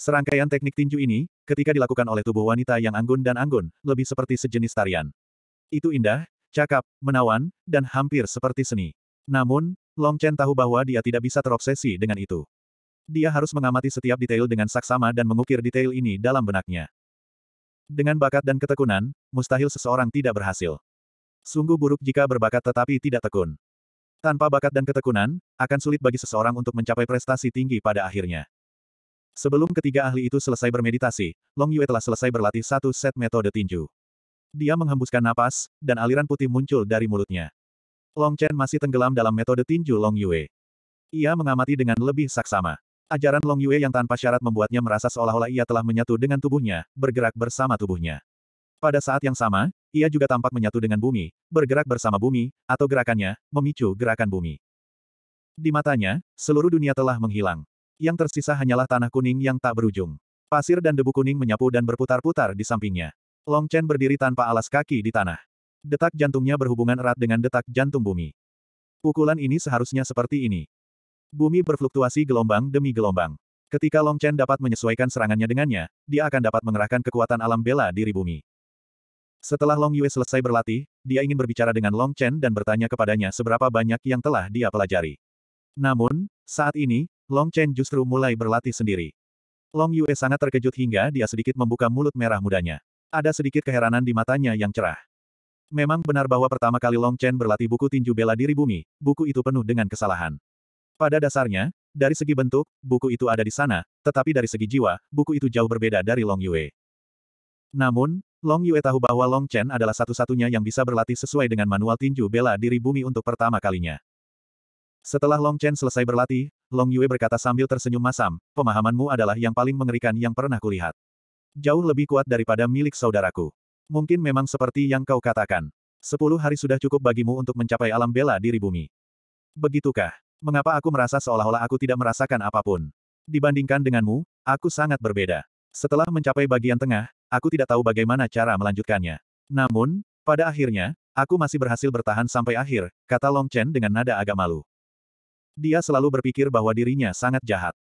Serangkaian teknik tinju ini, ketika dilakukan oleh tubuh wanita yang anggun dan anggun, lebih seperti sejenis tarian. Itu indah, cakap, menawan, dan hampir seperti seni. Namun, Long Chen tahu bahwa dia tidak bisa terobsesi dengan itu. Dia harus mengamati setiap detail dengan saksama dan mengukir detail ini dalam benaknya. Dengan bakat dan ketekunan, mustahil seseorang tidak berhasil. Sungguh buruk jika berbakat tetapi tidak tekun. Tanpa bakat dan ketekunan, akan sulit bagi seseorang untuk mencapai prestasi tinggi pada akhirnya. Sebelum ketiga ahli itu selesai bermeditasi, Long Yue telah selesai berlatih satu set metode tinju. Dia menghembuskan napas, dan aliran putih muncul dari mulutnya. Long Chen masih tenggelam dalam metode tinju Long Yue. Ia mengamati dengan lebih saksama. Ajaran Long Yue yang tanpa syarat membuatnya merasa seolah-olah ia telah menyatu dengan tubuhnya, bergerak bersama tubuhnya. Pada saat yang sama, ia juga tampak menyatu dengan bumi, bergerak bersama bumi, atau gerakannya, memicu gerakan bumi. Di matanya, seluruh dunia telah menghilang. Yang tersisa hanyalah tanah kuning yang tak berujung. Pasir dan debu kuning menyapu dan berputar-putar di sampingnya. Long Chen berdiri tanpa alas kaki di tanah. Detak jantungnya berhubungan erat dengan detak jantung bumi. Pukulan ini seharusnya seperti ini. Bumi berfluktuasi gelombang demi gelombang. Ketika Long Chen dapat menyesuaikan serangannya dengannya, dia akan dapat mengerahkan kekuatan alam bela diri bumi. Setelah Long Yue selesai berlatih, dia ingin berbicara dengan Long Chen dan bertanya kepadanya seberapa banyak yang telah dia pelajari. Namun, saat ini, Long Chen justru mulai berlatih sendiri. Long Yue sangat terkejut hingga dia sedikit membuka mulut merah mudanya. Ada sedikit keheranan di matanya yang cerah. Memang benar bahwa pertama kali Long Chen berlatih buku tinju bela diri bumi, buku itu penuh dengan kesalahan. Pada dasarnya, dari segi bentuk, buku itu ada di sana, tetapi dari segi jiwa, buku itu jauh berbeda dari Long Yue. Namun, Long Yue tahu bahwa Long Chen adalah satu-satunya yang bisa berlatih sesuai dengan manual tinju bela diri bumi untuk pertama kalinya. Setelah Long Chen selesai berlatih, Long Yue berkata sambil tersenyum masam, pemahamanmu adalah yang paling mengerikan yang pernah kulihat. Jauh lebih kuat daripada milik saudaraku. Mungkin memang seperti yang kau katakan. Sepuluh hari sudah cukup bagimu untuk mencapai alam bela diri bumi. Begitukah? Mengapa aku merasa seolah-olah aku tidak merasakan apapun? Dibandingkan denganmu, aku sangat berbeda. Setelah mencapai bagian tengah, Aku tidak tahu bagaimana cara melanjutkannya. Namun, pada akhirnya, aku masih berhasil bertahan sampai akhir, kata Long Chen dengan nada agak malu. Dia selalu berpikir bahwa dirinya sangat jahat.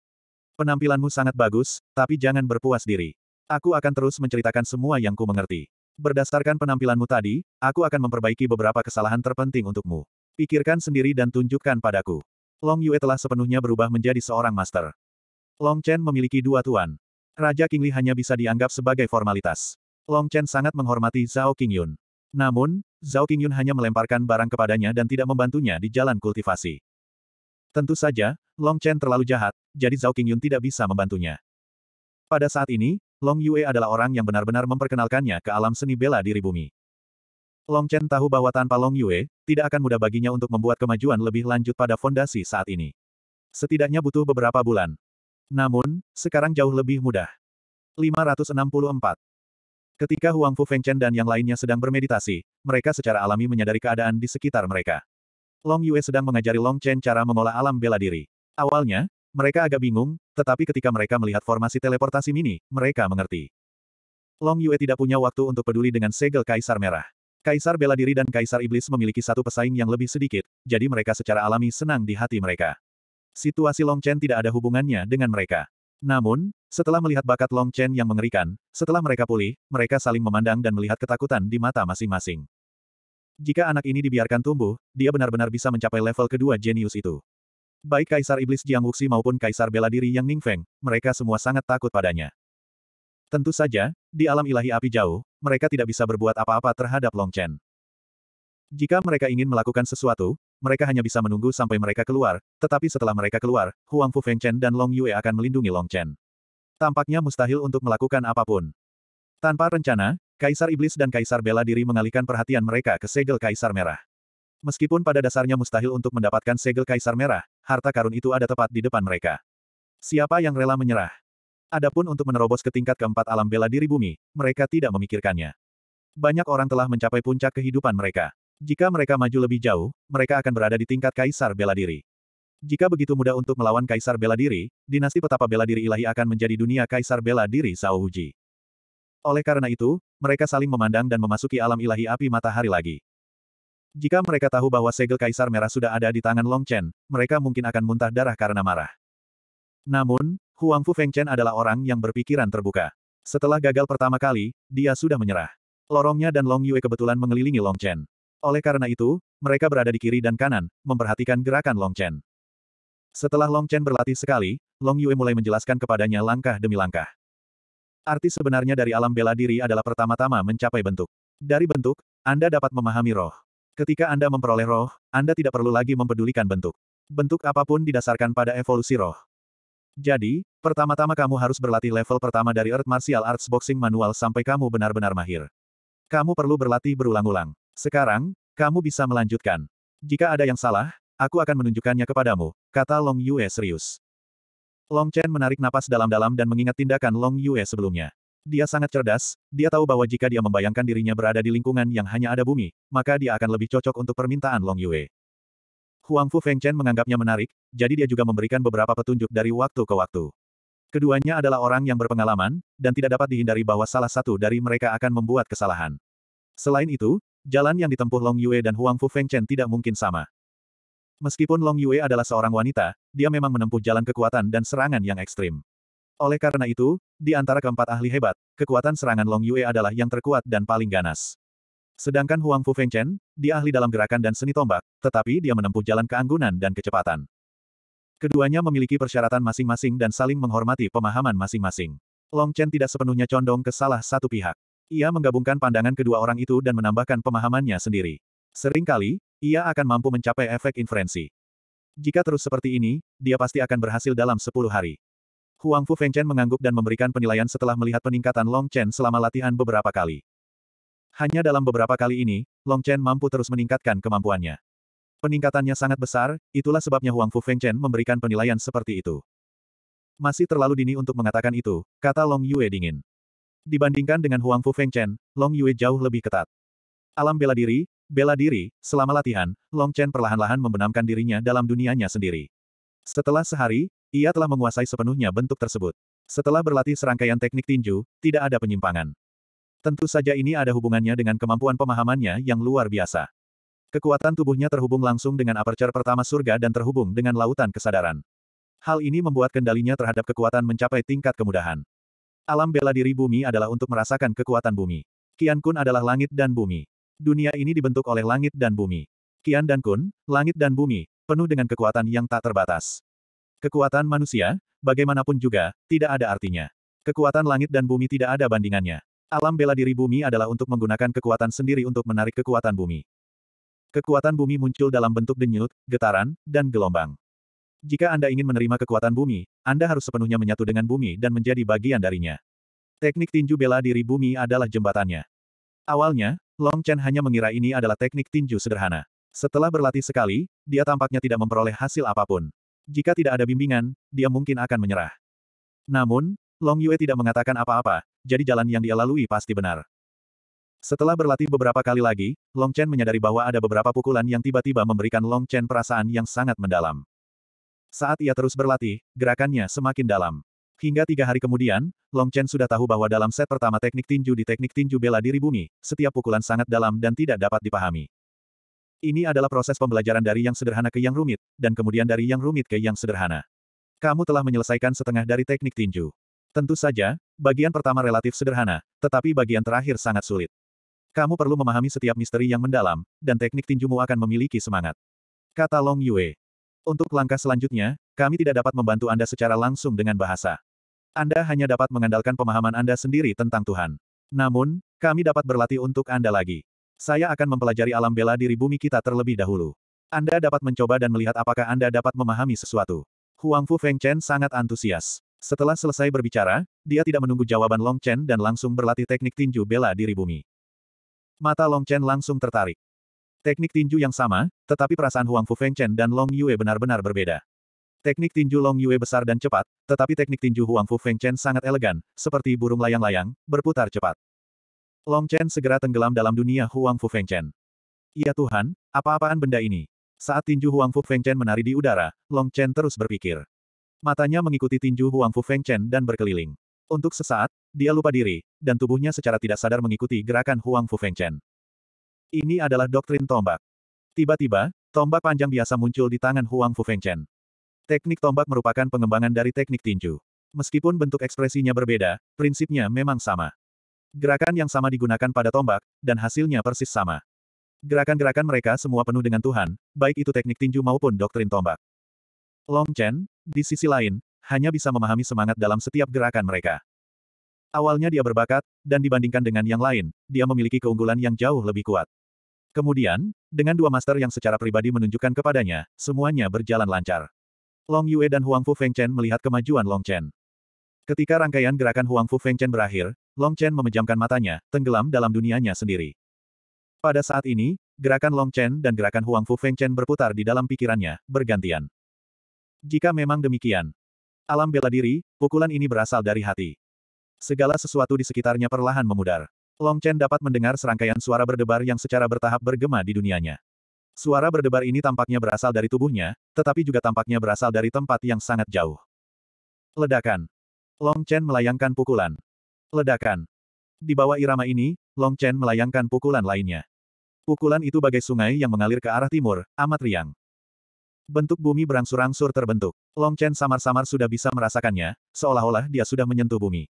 Penampilanmu sangat bagus, tapi jangan berpuas diri. Aku akan terus menceritakan semua yang ku mengerti. Berdasarkan penampilanmu tadi, aku akan memperbaiki beberapa kesalahan terpenting untukmu. Pikirkan sendiri dan tunjukkan padaku. Long Yue telah sepenuhnya berubah menjadi seorang master. Long Chen memiliki dua tuan. Raja Qingli hanya bisa dianggap sebagai formalitas. Long Chen sangat menghormati Zhao Qingyun. Namun, Zhao Qingyun hanya melemparkan barang kepadanya dan tidak membantunya di jalan kultivasi. Tentu saja, Long Chen terlalu jahat, jadi Zhao Qingyun tidak bisa membantunya. Pada saat ini, Long Yue adalah orang yang benar-benar memperkenalkannya ke alam seni bela diri bumi. Long Chen tahu bahwa tanpa Long Yue, tidak akan mudah baginya untuk membuat kemajuan lebih lanjut pada fondasi saat ini. Setidaknya butuh beberapa bulan, namun, sekarang jauh lebih mudah. 564. Ketika Huang Fu Feng Chen dan yang lainnya sedang bermeditasi, mereka secara alami menyadari keadaan di sekitar mereka. Long Yue sedang mengajari Long Chen cara mengolah alam bela diri. Awalnya, mereka agak bingung, tetapi ketika mereka melihat formasi teleportasi mini, mereka mengerti. Long Yue tidak punya waktu untuk peduli dengan segel Kaisar Merah. Kaisar bela diri dan Kaisar Iblis memiliki satu pesaing yang lebih sedikit, jadi mereka secara alami senang di hati mereka situasi Long Chen tidak ada hubungannya dengan mereka. Namun, setelah melihat bakat Long Chen yang mengerikan, setelah mereka pulih, mereka saling memandang dan melihat ketakutan di mata masing-masing. Jika anak ini dibiarkan tumbuh, dia benar-benar bisa mencapai level kedua jenius itu. Baik Kaisar Iblis Jiang Wuxi maupun Kaisar Bela Diri Yang Ning Feng, mereka semua sangat takut padanya. Tentu saja, di alam ilahi api jauh, mereka tidak bisa berbuat apa-apa terhadap Long Chen. Jika mereka ingin melakukan sesuatu, mereka hanya bisa menunggu sampai mereka keluar, tetapi setelah mereka keluar, Huang Fu Feng Chen dan Long Yue akan melindungi Long Chen. Tampaknya mustahil untuk melakukan apapun. Tanpa rencana, Kaisar Iblis dan Kaisar Bela Diri mengalihkan perhatian mereka ke segel Kaisar Merah. Meskipun pada dasarnya mustahil untuk mendapatkan segel Kaisar Merah, harta karun itu ada tepat di depan mereka. Siapa yang rela menyerah? Adapun untuk menerobos ke tingkat keempat alam bela diri bumi, mereka tidak memikirkannya. Banyak orang telah mencapai puncak kehidupan mereka. Jika mereka maju lebih jauh, mereka akan berada di tingkat kaisar bela diri. Jika begitu mudah untuk melawan kaisar bela diri, dinasti petapa bela diri ilahi akan menjadi dunia kaisar bela diri Saohuji. Oleh karena itu, mereka saling memandang dan memasuki alam ilahi api matahari lagi. Jika mereka tahu bahwa segel kaisar merah sudah ada di tangan Long Chen, mereka mungkin akan muntah darah karena marah. Namun, Huang Fu Feng Chen adalah orang yang berpikiran terbuka. Setelah gagal pertama kali, dia sudah menyerah. Lorongnya dan Long Yue kebetulan mengelilingi Long Chen. Oleh karena itu, mereka berada di kiri dan kanan, memperhatikan gerakan Long Chen. Setelah Long Chen berlatih sekali, Long Yue mulai menjelaskan kepadanya langkah demi langkah. Arti sebenarnya dari alam bela diri adalah pertama-tama mencapai bentuk. Dari bentuk, Anda dapat memahami roh. Ketika Anda memperoleh roh, Anda tidak perlu lagi mempedulikan bentuk. Bentuk apapun didasarkan pada evolusi roh. Jadi, pertama-tama kamu harus berlatih level pertama dari Earth Martial Arts Boxing Manual sampai kamu benar-benar mahir. Kamu perlu berlatih berulang-ulang. Sekarang, kamu bisa melanjutkan. Jika ada yang salah, aku akan menunjukkannya kepadamu, kata Long Yue serius. Long Chen menarik napas dalam-dalam dan mengingat tindakan Long Yue sebelumnya. Dia sangat cerdas, dia tahu bahwa jika dia membayangkan dirinya berada di lingkungan yang hanya ada bumi, maka dia akan lebih cocok untuk permintaan Long Yue. Huang Fu Feng Chen menganggapnya menarik, jadi dia juga memberikan beberapa petunjuk dari waktu ke waktu. Keduanya adalah orang yang berpengalaman, dan tidak dapat dihindari bahwa salah satu dari mereka akan membuat kesalahan. Selain itu, jalan yang ditempuh Long Yue dan Huang Fu Feng Chen tidak mungkin sama. Meskipun Long Yue adalah seorang wanita, dia memang menempuh jalan kekuatan dan serangan yang ekstrim. Oleh karena itu, di antara keempat ahli hebat, kekuatan serangan Long Yue adalah yang terkuat dan paling ganas. Sedangkan Huang Fu Feng Chen, dia ahli dalam gerakan dan seni tombak, tetapi dia menempuh jalan keanggunan dan kecepatan. Keduanya memiliki persyaratan masing-masing dan saling menghormati pemahaman masing-masing. Long Chen tidak sepenuhnya condong ke salah satu pihak. Ia menggabungkan pandangan kedua orang itu dan menambahkan pemahamannya sendiri. Seringkali, ia akan mampu mencapai efek inferensi. Jika terus seperti ini, dia pasti akan berhasil dalam 10 hari. Huang Fu Fengchen mengangguk dan memberikan penilaian setelah melihat peningkatan Long Chen selama latihan beberapa kali. Hanya dalam beberapa kali ini, Long Chen mampu terus meningkatkan kemampuannya. Peningkatannya sangat besar, itulah sebabnya Huang Fu Fengchen memberikan penilaian seperti itu. Masih terlalu dini untuk mengatakan itu, kata Long Yue dingin. Dibandingkan dengan Huang Fu Feng Chen, Long Yue jauh lebih ketat. Alam bela diri, bela diri, selama latihan, Long Chen perlahan-lahan membenamkan dirinya dalam dunianya sendiri. Setelah sehari, ia telah menguasai sepenuhnya bentuk tersebut. Setelah berlatih serangkaian teknik tinju, tidak ada penyimpangan. Tentu saja ini ada hubungannya dengan kemampuan pemahamannya yang luar biasa. Kekuatan tubuhnya terhubung langsung dengan aperture pertama surga dan terhubung dengan lautan kesadaran. Hal ini membuat kendalinya terhadap kekuatan mencapai tingkat kemudahan. Alam bela diri bumi adalah untuk merasakan kekuatan bumi. Kian Kun adalah langit dan bumi. Dunia ini dibentuk oleh langit dan bumi. Kian dan Kun, langit dan bumi, penuh dengan kekuatan yang tak terbatas. Kekuatan manusia, bagaimanapun juga, tidak ada artinya. Kekuatan langit dan bumi tidak ada bandingannya. Alam bela diri bumi adalah untuk menggunakan kekuatan sendiri untuk menarik kekuatan bumi. Kekuatan bumi muncul dalam bentuk denyut, getaran, dan gelombang. Jika Anda ingin menerima kekuatan bumi, Anda harus sepenuhnya menyatu dengan bumi dan menjadi bagian darinya. Teknik tinju bela diri bumi adalah jembatannya. Awalnya, Long Chen hanya mengira ini adalah teknik tinju sederhana. Setelah berlatih sekali, dia tampaknya tidak memperoleh hasil apapun. Jika tidak ada bimbingan, dia mungkin akan menyerah. Namun, Long Yue tidak mengatakan apa-apa, jadi jalan yang dia lalui pasti benar. Setelah berlatih beberapa kali lagi, Long Chen menyadari bahwa ada beberapa pukulan yang tiba-tiba memberikan Long Chen perasaan yang sangat mendalam. Saat ia terus berlatih, gerakannya semakin dalam. Hingga tiga hari kemudian, Long Chen sudah tahu bahwa dalam set pertama teknik tinju di teknik tinju bela diri bumi, setiap pukulan sangat dalam dan tidak dapat dipahami. Ini adalah proses pembelajaran dari yang sederhana ke yang rumit, dan kemudian dari yang rumit ke yang sederhana. Kamu telah menyelesaikan setengah dari teknik tinju. Tentu saja, bagian pertama relatif sederhana, tetapi bagian terakhir sangat sulit. Kamu perlu memahami setiap misteri yang mendalam, dan teknik tinjumu akan memiliki semangat. Kata Long Yue. Untuk langkah selanjutnya, kami tidak dapat membantu Anda secara langsung dengan bahasa. Anda hanya dapat mengandalkan pemahaman Anda sendiri tentang Tuhan. Namun, kami dapat berlatih untuk Anda lagi. Saya akan mempelajari alam bela diri bumi kita terlebih dahulu. Anda dapat mencoba dan melihat apakah Anda dapat memahami sesuatu. Huang Fu Feng Chen sangat antusias. Setelah selesai berbicara, dia tidak menunggu jawaban Long Chen dan langsung berlatih teknik tinju bela diri bumi. Mata Long Chen langsung tertarik. Teknik tinju yang sama, tetapi perasaan Huang Fu Feng Chen dan Long Yue benar-benar berbeda. Teknik tinju Long Yue besar dan cepat, tetapi teknik tinju Huang Fu Feng Chen sangat elegan, seperti burung layang-layang, berputar cepat. Long Chen segera tenggelam dalam dunia Huang Fu Feng Chen. Ya Tuhan, apa-apaan benda ini? Saat tinju Huang Fu Feng Chen menari di udara, Long Chen terus berpikir. Matanya mengikuti tinju Huang Fu Feng Chen dan berkeliling. Untuk sesaat, dia lupa diri, dan tubuhnya secara tidak sadar mengikuti gerakan Huang Fu Feng Chen. Ini adalah doktrin tombak. Tiba-tiba, tombak panjang biasa muncul di tangan Huang Fu Fufengchen. Teknik tombak merupakan pengembangan dari teknik tinju. Meskipun bentuk ekspresinya berbeda, prinsipnya memang sama. Gerakan yang sama digunakan pada tombak, dan hasilnya persis sama. Gerakan-gerakan mereka semua penuh dengan Tuhan, baik itu teknik tinju maupun doktrin tombak. Long Chen, di sisi lain, hanya bisa memahami semangat dalam setiap gerakan mereka. Awalnya dia berbakat, dan dibandingkan dengan yang lain, dia memiliki keunggulan yang jauh lebih kuat. Kemudian, dengan dua master yang secara pribadi menunjukkan kepadanya, semuanya berjalan lancar. Long Yue dan Huang Fu Feng Chen melihat kemajuan Long Chen. Ketika rangkaian gerakan Huang Fu Feng Chen berakhir, Long Chen memejamkan matanya, tenggelam dalam dunianya sendiri. Pada saat ini, gerakan Long Chen dan gerakan Huang Fu Feng Chen berputar di dalam pikirannya, bergantian. Jika memang demikian, alam bela diri, pukulan ini berasal dari hati. Segala sesuatu di sekitarnya perlahan memudar. Long Chen dapat mendengar serangkaian suara berdebar yang secara bertahap bergema di dunianya. Suara berdebar ini tampaknya berasal dari tubuhnya, tetapi juga tampaknya berasal dari tempat yang sangat jauh. Ledakan. Long Chen melayangkan pukulan. Ledakan. Di bawah irama ini, Long Chen melayangkan pukulan lainnya. Pukulan itu bagai sungai yang mengalir ke arah timur, amat riang. Bentuk bumi berangsur-angsur terbentuk. Long Chen samar-samar sudah bisa merasakannya, seolah-olah dia sudah menyentuh bumi.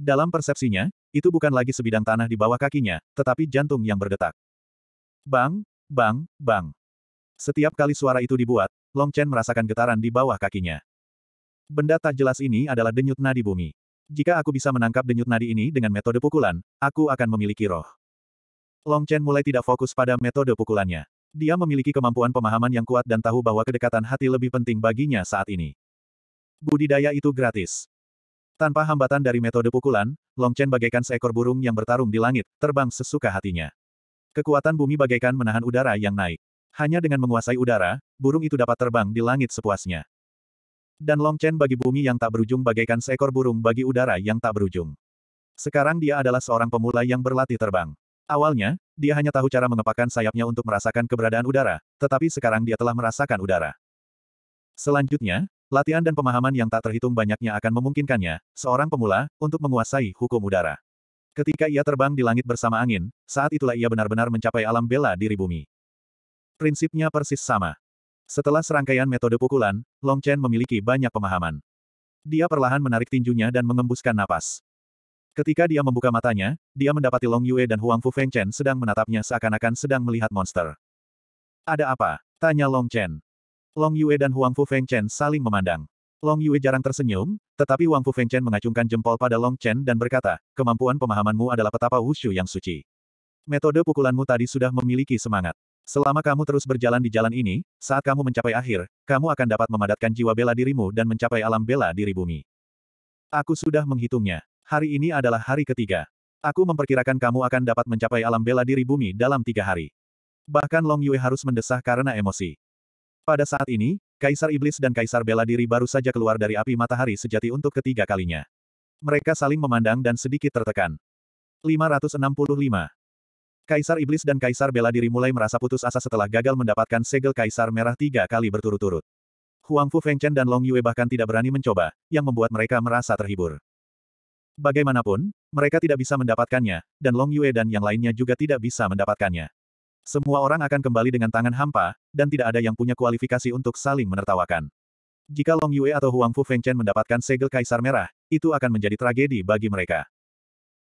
Dalam persepsinya, itu bukan lagi sebidang tanah di bawah kakinya, tetapi jantung yang berdetak. Bang, bang, bang. Setiap kali suara itu dibuat, Long Chen merasakan getaran di bawah kakinya. Benda tak jelas ini adalah denyut nadi bumi. Jika aku bisa menangkap denyut nadi ini dengan metode pukulan, aku akan memiliki roh. Long Chen mulai tidak fokus pada metode pukulannya. Dia memiliki kemampuan pemahaman yang kuat dan tahu bahwa kedekatan hati lebih penting baginya saat ini. Budidaya itu gratis. Tanpa hambatan dari metode pukulan, Long Chen bagaikan seekor burung yang bertarung di langit, terbang sesuka hatinya. Kekuatan bumi bagaikan menahan udara yang naik. Hanya dengan menguasai udara, burung itu dapat terbang di langit sepuasnya. Dan Long Chen bagi bumi yang tak berujung bagaikan seekor burung bagi udara yang tak berujung. Sekarang dia adalah seorang pemula yang berlatih terbang. Awalnya, dia hanya tahu cara mengepakkan sayapnya untuk merasakan keberadaan udara, tetapi sekarang dia telah merasakan udara. Selanjutnya, latihan dan pemahaman yang tak terhitung banyaknya akan memungkinkannya, seorang pemula, untuk menguasai hukum udara. Ketika ia terbang di langit bersama angin, saat itulah ia benar-benar mencapai alam bela diri bumi. Prinsipnya persis sama. Setelah serangkaian metode pukulan, Long Chen memiliki banyak pemahaman. Dia perlahan menarik tinjunya dan mengembuskan napas. Ketika dia membuka matanya, dia mendapati Long Yue dan Huang Fu Feng Chen sedang menatapnya seakan-akan sedang melihat monster. Ada apa? Tanya Long Chen. Long Yue dan Huang Fu Feng Chen saling memandang. Long Yue jarang tersenyum, tetapi Huang Fu Feng Chen mengacungkan jempol pada Long Chen dan berkata, kemampuan pemahamanmu adalah petapa wushu yang suci. Metode pukulanmu tadi sudah memiliki semangat. Selama kamu terus berjalan di jalan ini, saat kamu mencapai akhir, kamu akan dapat memadatkan jiwa bela dirimu dan mencapai alam bela diri bumi. Aku sudah menghitungnya. Hari ini adalah hari ketiga. Aku memperkirakan kamu akan dapat mencapai alam bela diri bumi dalam tiga hari. Bahkan Long Yue harus mendesah karena emosi. Pada saat ini, Kaisar Iblis dan Kaisar Bela Diri baru saja keluar dari api matahari sejati untuk ketiga kalinya. Mereka saling memandang dan sedikit tertekan. 565. Kaisar Iblis dan Kaisar Bela Diri mulai merasa putus asa setelah gagal mendapatkan segel Kaisar Merah tiga kali berturut-turut. Huang Fu Fengchen dan Long Yue bahkan tidak berani mencoba, yang membuat mereka merasa terhibur. Bagaimanapun, mereka tidak bisa mendapatkannya, dan Long Yue dan yang lainnya juga tidak bisa mendapatkannya. Semua orang akan kembali dengan tangan hampa, dan tidak ada yang punya kualifikasi untuk saling menertawakan. Jika Long Yue atau Huang Fu Feng Chen mendapatkan segel Kaisar Merah, itu akan menjadi tragedi bagi mereka.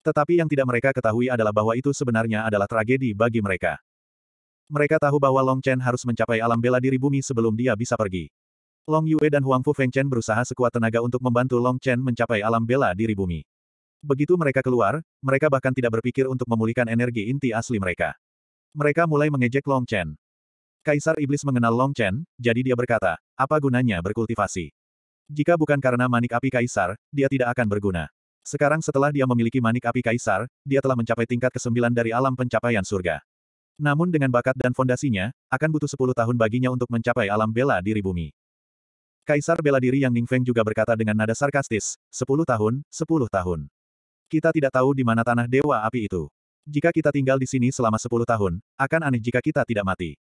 Tetapi yang tidak mereka ketahui adalah bahwa itu sebenarnya adalah tragedi bagi mereka. Mereka tahu bahwa Long Chen harus mencapai alam bela diri bumi sebelum dia bisa pergi. Long Yue dan Huang Fu Feng Chen berusaha sekuat tenaga untuk membantu Long Chen mencapai alam bela diri bumi. Begitu mereka keluar, mereka bahkan tidak berpikir untuk memulihkan energi inti asli mereka. Mereka mulai mengejek Long Chen. Kaisar Iblis mengenal Long Chen, jadi dia berkata, apa gunanya berkultivasi? Jika bukan karena manik api kaisar, dia tidak akan berguna. Sekarang setelah dia memiliki manik api kaisar, dia telah mencapai tingkat kesembilan dari alam pencapaian surga. Namun dengan bakat dan fondasinya, akan butuh 10 tahun baginya untuk mencapai alam bela diri bumi. Kaisar bela diri yang Ning Feng juga berkata dengan nada sarkastis, 10 tahun, 10 tahun. Kita tidak tahu di mana tanah dewa api itu jika kita tinggal di sini selama 10 tahun, akan aneh jika kita tidak mati.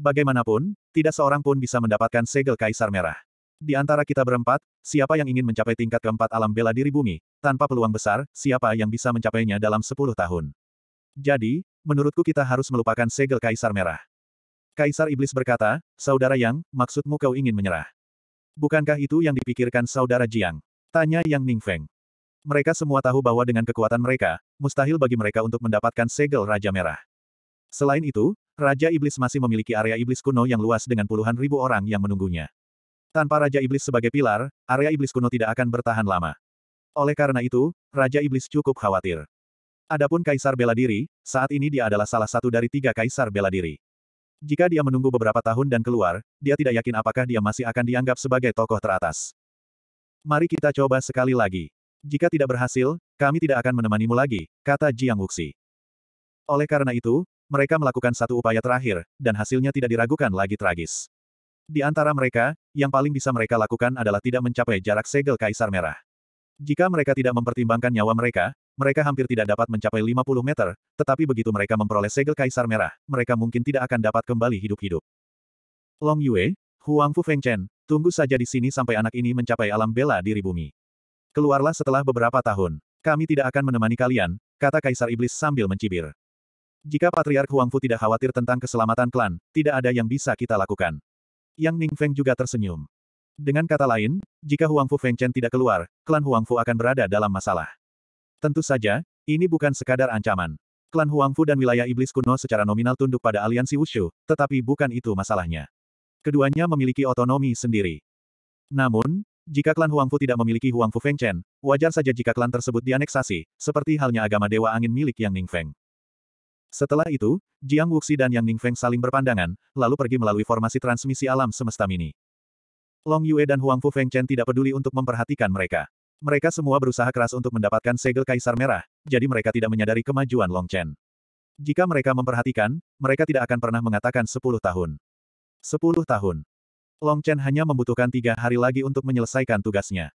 Bagaimanapun, tidak seorang pun bisa mendapatkan segel Kaisar Merah. Di antara kita berempat, siapa yang ingin mencapai tingkat keempat alam bela diri bumi, tanpa peluang besar, siapa yang bisa mencapainya dalam 10 tahun. Jadi, menurutku kita harus melupakan segel Kaisar Merah. Kaisar Iblis berkata, Saudara Yang, maksudmu kau ingin menyerah. Bukankah itu yang dipikirkan Saudara Jiang? Tanya Yang Ningfeng. Mereka semua tahu bahwa dengan kekuatan mereka, mustahil bagi mereka untuk mendapatkan segel Raja Merah. Selain itu, Raja Iblis masih memiliki area iblis kuno yang luas dengan puluhan ribu orang yang menunggunya. Tanpa Raja Iblis sebagai pilar, area iblis kuno tidak akan bertahan lama. Oleh karena itu, Raja Iblis cukup khawatir. Adapun Kaisar Bela Diri, saat ini dia adalah salah satu dari tiga Kaisar Bela Diri. Jika dia menunggu beberapa tahun dan keluar, dia tidak yakin apakah dia masih akan dianggap sebagai tokoh teratas. Mari kita coba sekali lagi. Jika tidak berhasil, kami tidak akan menemanimu lagi, kata Jiang Wuxi. Oleh karena itu, mereka melakukan satu upaya terakhir, dan hasilnya tidak diragukan lagi tragis. Di antara mereka, yang paling bisa mereka lakukan adalah tidak mencapai jarak segel Kaisar Merah. Jika mereka tidak mempertimbangkan nyawa mereka, mereka hampir tidak dapat mencapai 50 meter, tetapi begitu mereka memperoleh segel Kaisar Merah, mereka mungkin tidak akan dapat kembali hidup-hidup. Long Yue, Huang Fu Feng Chen, tunggu saja di sini sampai anak ini mencapai alam bela diri bumi. Keluarlah setelah beberapa tahun. Kami tidak akan menemani kalian, kata Kaisar Iblis sambil mencibir. Jika Patriark Huangfu tidak khawatir tentang keselamatan klan, tidak ada yang bisa kita lakukan. Yang Ning Feng juga tersenyum. Dengan kata lain, jika Huangfu Feng Chen tidak keluar, klan Huangfu akan berada dalam masalah. Tentu saja, ini bukan sekadar ancaman. Klan Huangfu dan wilayah iblis kuno secara nominal tunduk pada aliansi Wushu, tetapi bukan itu masalahnya. Keduanya memiliki otonomi sendiri. Namun, jika klan Huangfu tidak memiliki Huangfu Feng Chen, wajar saja jika klan tersebut dianeksasi, seperti halnya agama Dewa Angin milik Yang Ningfeng. Setelah itu, Jiang Wuxi dan Yang Ningfeng saling berpandangan, lalu pergi melalui formasi transmisi alam semesta mini. Long Yue dan Huangfu Feng Chen tidak peduli untuk memperhatikan mereka. Mereka semua berusaha keras untuk mendapatkan segel Kaisar Merah, jadi mereka tidak menyadari kemajuan Long Chen. Jika mereka memperhatikan, mereka tidak akan pernah mengatakan 10 tahun. 10 tahun. Long Chen hanya membutuhkan tiga hari lagi untuk menyelesaikan tugasnya.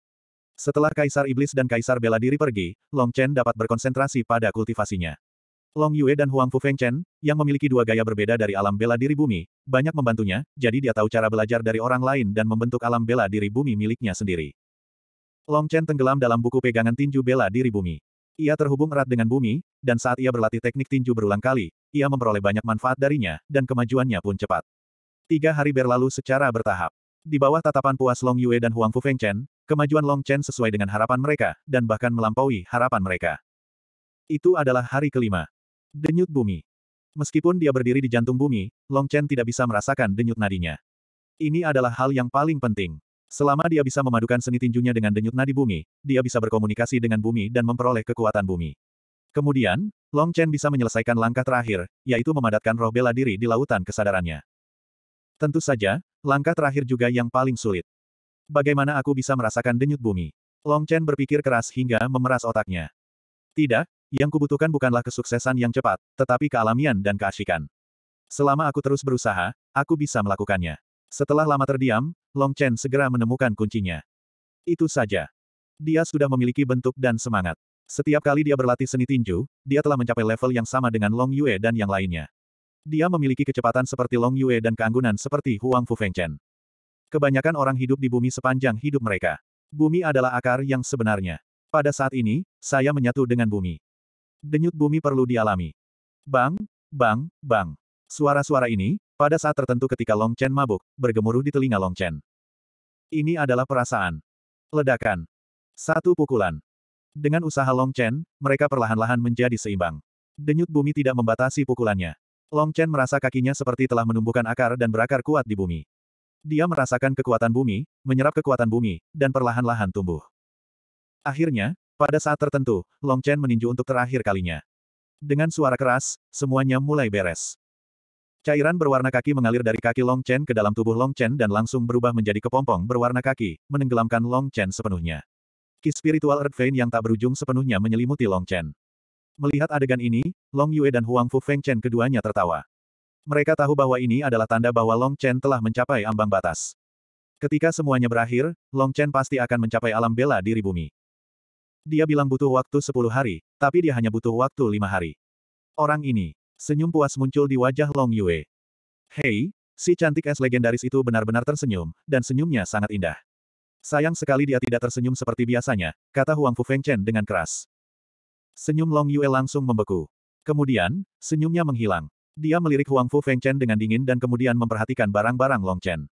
Setelah Kaisar Iblis dan Kaisar Bela Diri pergi, Long Chen dapat berkonsentrasi pada kultivasinya. Long Yue dan Huang Fu Feng Chen, yang memiliki dua gaya berbeda dari alam bela diri bumi, banyak membantunya, jadi dia tahu cara belajar dari orang lain dan membentuk alam bela diri bumi miliknya sendiri. Long Chen tenggelam dalam buku pegangan tinju bela diri bumi. Ia terhubung erat dengan bumi, dan saat ia berlatih teknik tinju berulang kali, ia memperoleh banyak manfaat darinya, dan kemajuannya pun cepat. Tiga hari berlalu secara bertahap. Di bawah tatapan puas Long Yue dan Huang Fu Feng Chen, kemajuan Long Chen sesuai dengan harapan mereka, dan bahkan melampaui harapan mereka. Itu adalah hari kelima. Denyut bumi. Meskipun dia berdiri di jantung bumi, Long Chen tidak bisa merasakan denyut nadinya. Ini adalah hal yang paling penting. Selama dia bisa memadukan seni tinjunya dengan denyut nadi bumi, dia bisa berkomunikasi dengan bumi dan memperoleh kekuatan bumi. Kemudian, Long Chen bisa menyelesaikan langkah terakhir, yaitu memadatkan roh bela diri di lautan kesadarannya. Tentu saja, langkah terakhir juga yang paling sulit. Bagaimana aku bisa merasakan denyut bumi? Long Chen berpikir keras hingga memeras otaknya. Tidak, yang kubutuhkan bukanlah kesuksesan yang cepat, tetapi kealamian dan keasikan. Selama aku terus berusaha, aku bisa melakukannya. Setelah lama terdiam, Long Chen segera menemukan kuncinya. Itu saja. Dia sudah memiliki bentuk dan semangat. Setiap kali dia berlatih seni tinju, dia telah mencapai level yang sama dengan Long Yue dan yang lainnya. Dia memiliki kecepatan seperti Long Yue dan keanggunan seperti Huang Fu Fengchen. Kebanyakan orang hidup di bumi sepanjang hidup mereka. Bumi adalah akar yang sebenarnya. Pada saat ini, saya menyatu dengan bumi. Denyut bumi perlu dialami. Bang, bang, bang. Suara-suara ini, pada saat tertentu ketika Long Chen mabuk, bergemuruh di telinga Long Chen. Ini adalah perasaan. Ledakan. Satu pukulan. Dengan usaha Long Chen, mereka perlahan-lahan menjadi seimbang. Denyut bumi tidak membatasi pukulannya. Long Chen merasa kakinya seperti telah menumbuhkan akar dan berakar kuat di bumi. Dia merasakan kekuatan bumi, menyerap kekuatan bumi, dan perlahan-lahan tumbuh. Akhirnya, pada saat tertentu, Long Chen meninju untuk terakhir kalinya. Dengan suara keras, semuanya mulai beres. Cairan berwarna kaki mengalir dari kaki Long Chen ke dalam tubuh Long Chen dan langsung berubah menjadi kepompong berwarna kaki, menenggelamkan Long Chen sepenuhnya. Ki spiritual Earth Vein yang tak berujung sepenuhnya menyelimuti Long Chen. Melihat adegan ini, Long Yue dan Huang Fu Feng Chen keduanya tertawa. Mereka tahu bahwa ini adalah tanda bahwa Long Chen telah mencapai ambang batas. Ketika semuanya berakhir, Long Chen pasti akan mencapai alam bela diri bumi. Dia bilang butuh waktu 10 hari, tapi dia hanya butuh waktu lima hari. Orang ini, senyum puas muncul di wajah Long Yue. Hei, si cantik es legendaris itu benar-benar tersenyum, dan senyumnya sangat indah. Sayang sekali dia tidak tersenyum seperti biasanya, kata Huang Fu Feng Chen dengan keras. Senyum Long Yue langsung membeku. Kemudian, senyumnya menghilang. Dia melirik Huang Fu Fengchen dengan dingin dan kemudian memperhatikan barang-barang Long Chen.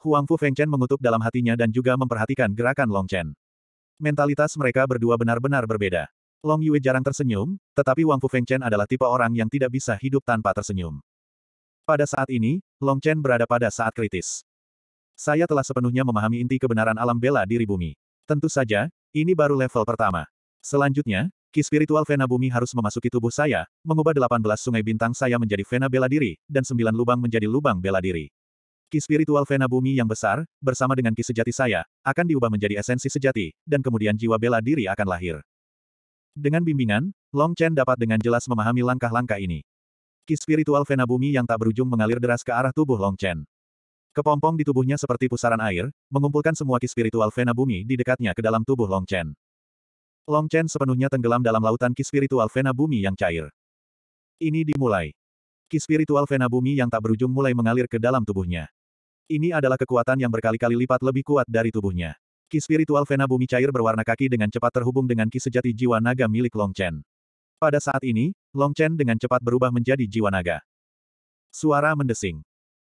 Huang Fu Fengchen mengutuk dalam hatinya dan juga memperhatikan gerakan Long Chen. Mentalitas mereka berdua benar-benar berbeda. Long Yue jarang tersenyum, tetapi Huang Fu Fengchen adalah tipe orang yang tidak bisa hidup tanpa tersenyum. Pada saat ini, Long Chen berada pada saat kritis. Saya telah sepenuhnya memahami inti kebenaran alam bela diri bumi. Tentu saja, ini baru level pertama. Selanjutnya, Ki spiritual Vena Bumi harus memasuki tubuh saya, mengubah 18 sungai bintang saya menjadi Vena bela diri, dan 9 lubang menjadi lubang bela diri. Ki spiritual Vena Bumi yang besar, bersama dengan ki sejati saya, akan diubah menjadi esensi sejati, dan kemudian jiwa bela diri akan lahir. Dengan bimbingan, Long Chen dapat dengan jelas memahami langkah-langkah ini. Ki spiritual Vena Bumi yang tak berujung mengalir deras ke arah tubuh Long Chen. Kepompong di tubuhnya seperti pusaran air, mengumpulkan semua ki spiritual Vena Bumi di dekatnya ke dalam tubuh Long Chen. Long Chen sepenuhnya tenggelam dalam lautan ki spiritual Vena Bumi yang cair. Ini dimulai. Ki spiritual Vena Bumi yang tak berujung mulai mengalir ke dalam tubuhnya. Ini adalah kekuatan yang berkali-kali lipat lebih kuat dari tubuhnya. Ki spiritual Vena Bumi cair berwarna kaki dengan cepat terhubung dengan ki sejati jiwa naga milik Long Chen. Pada saat ini, Long Chen dengan cepat berubah menjadi jiwa naga. Suara mendesing.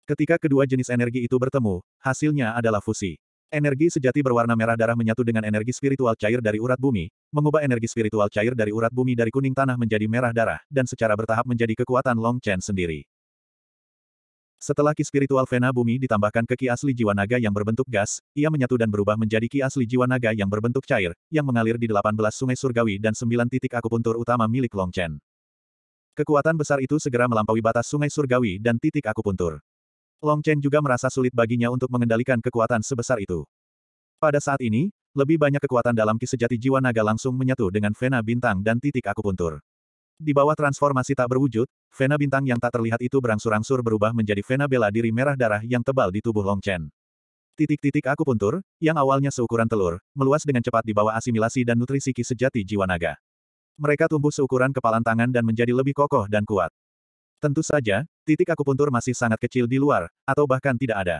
Ketika kedua jenis energi itu bertemu, hasilnya adalah fusi. Energi sejati berwarna merah darah menyatu dengan energi spiritual cair dari urat bumi, mengubah energi spiritual cair dari urat bumi dari kuning tanah menjadi merah darah, dan secara bertahap menjadi kekuatan Long Chen sendiri. Setelah ki spiritual Vena Bumi ditambahkan ke ki asli jiwa naga yang berbentuk gas, ia menyatu dan berubah menjadi ki asli jiwa naga yang berbentuk cair, yang mengalir di 18 sungai surgawi dan 9 titik akupuntur utama milik Long Chen. Kekuatan besar itu segera melampaui batas sungai surgawi dan titik akupuntur. Long Chen juga merasa sulit baginya untuk mengendalikan kekuatan sebesar itu. Pada saat ini, lebih banyak kekuatan dalam ki sejati jiwa naga langsung menyatu dengan Vena Bintang dan titik akupuntur. Di bawah transformasi tak berwujud, Vena Bintang yang tak terlihat itu berangsur-angsur berubah menjadi Vena bela diri merah darah yang tebal di tubuh Long Chen. Titik-titik akupuntur, yang awalnya seukuran telur, meluas dengan cepat di bawah asimilasi dan nutrisi ki sejati jiwa naga. Mereka tumbuh seukuran kepalan tangan dan menjadi lebih kokoh dan kuat. Tentu saja, titik akupuntur masih sangat kecil di luar, atau bahkan tidak ada.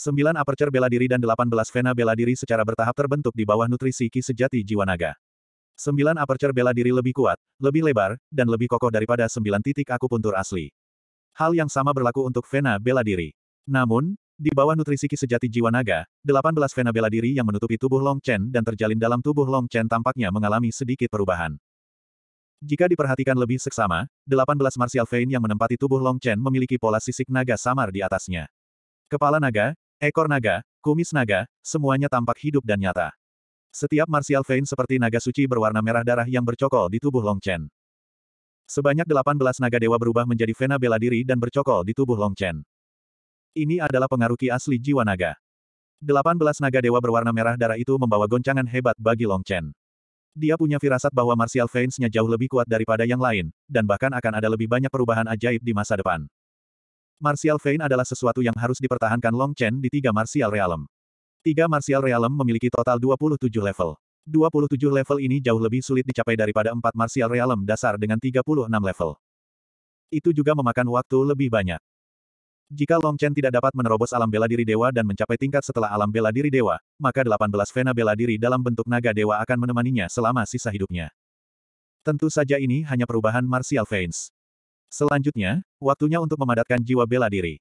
9 aperture bela diri dan 18 vena bela diri secara bertahap terbentuk di bawah nutrisi ki sejati jiwa naga. 9 aperture bela diri lebih kuat, lebih lebar, dan lebih kokoh daripada 9 titik akupuntur asli. Hal yang sama berlaku untuk vena bela diri. Namun, di bawah nutrisi ki sejati jiwa naga, 18 vena bela diri yang menutupi tubuh Long Chen dan terjalin dalam tubuh Long Chen tampaknya mengalami sedikit perubahan. Jika diperhatikan lebih seksama, 18 martial vein yang menempati tubuh Long Chen memiliki pola sisik naga samar di atasnya. Kepala naga, ekor naga, kumis naga, semuanya tampak hidup dan nyata. Setiap martial vein seperti naga suci berwarna merah darah yang bercokol di tubuh Long Chen. Sebanyak 18 naga dewa berubah menjadi vena bela diri dan bercokol di tubuh Long Chen. Ini adalah pengaruh ki asli jiwa naga. 18 naga dewa berwarna merah darah itu membawa goncangan hebat bagi Long Chen. Dia punya firasat bahwa martial veins-nya jauh lebih kuat daripada yang lain, dan bahkan akan ada lebih banyak perubahan ajaib di masa depan. Martial vein adalah sesuatu yang harus dipertahankan Long Chen di tiga martial realm. Tiga martial realm memiliki total 27 level. 27 level ini jauh lebih sulit dicapai daripada empat martial realm dasar dengan 36 level. Itu juga memakan waktu lebih banyak. Jika Long Chen tidak dapat menerobos alam bela diri dewa dan mencapai tingkat setelah alam bela diri dewa, maka 18 vena bela diri dalam bentuk naga dewa akan menemaninya selama sisa hidupnya. Tentu saja ini hanya perubahan martial veins. Selanjutnya, waktunya untuk memadatkan jiwa bela diri.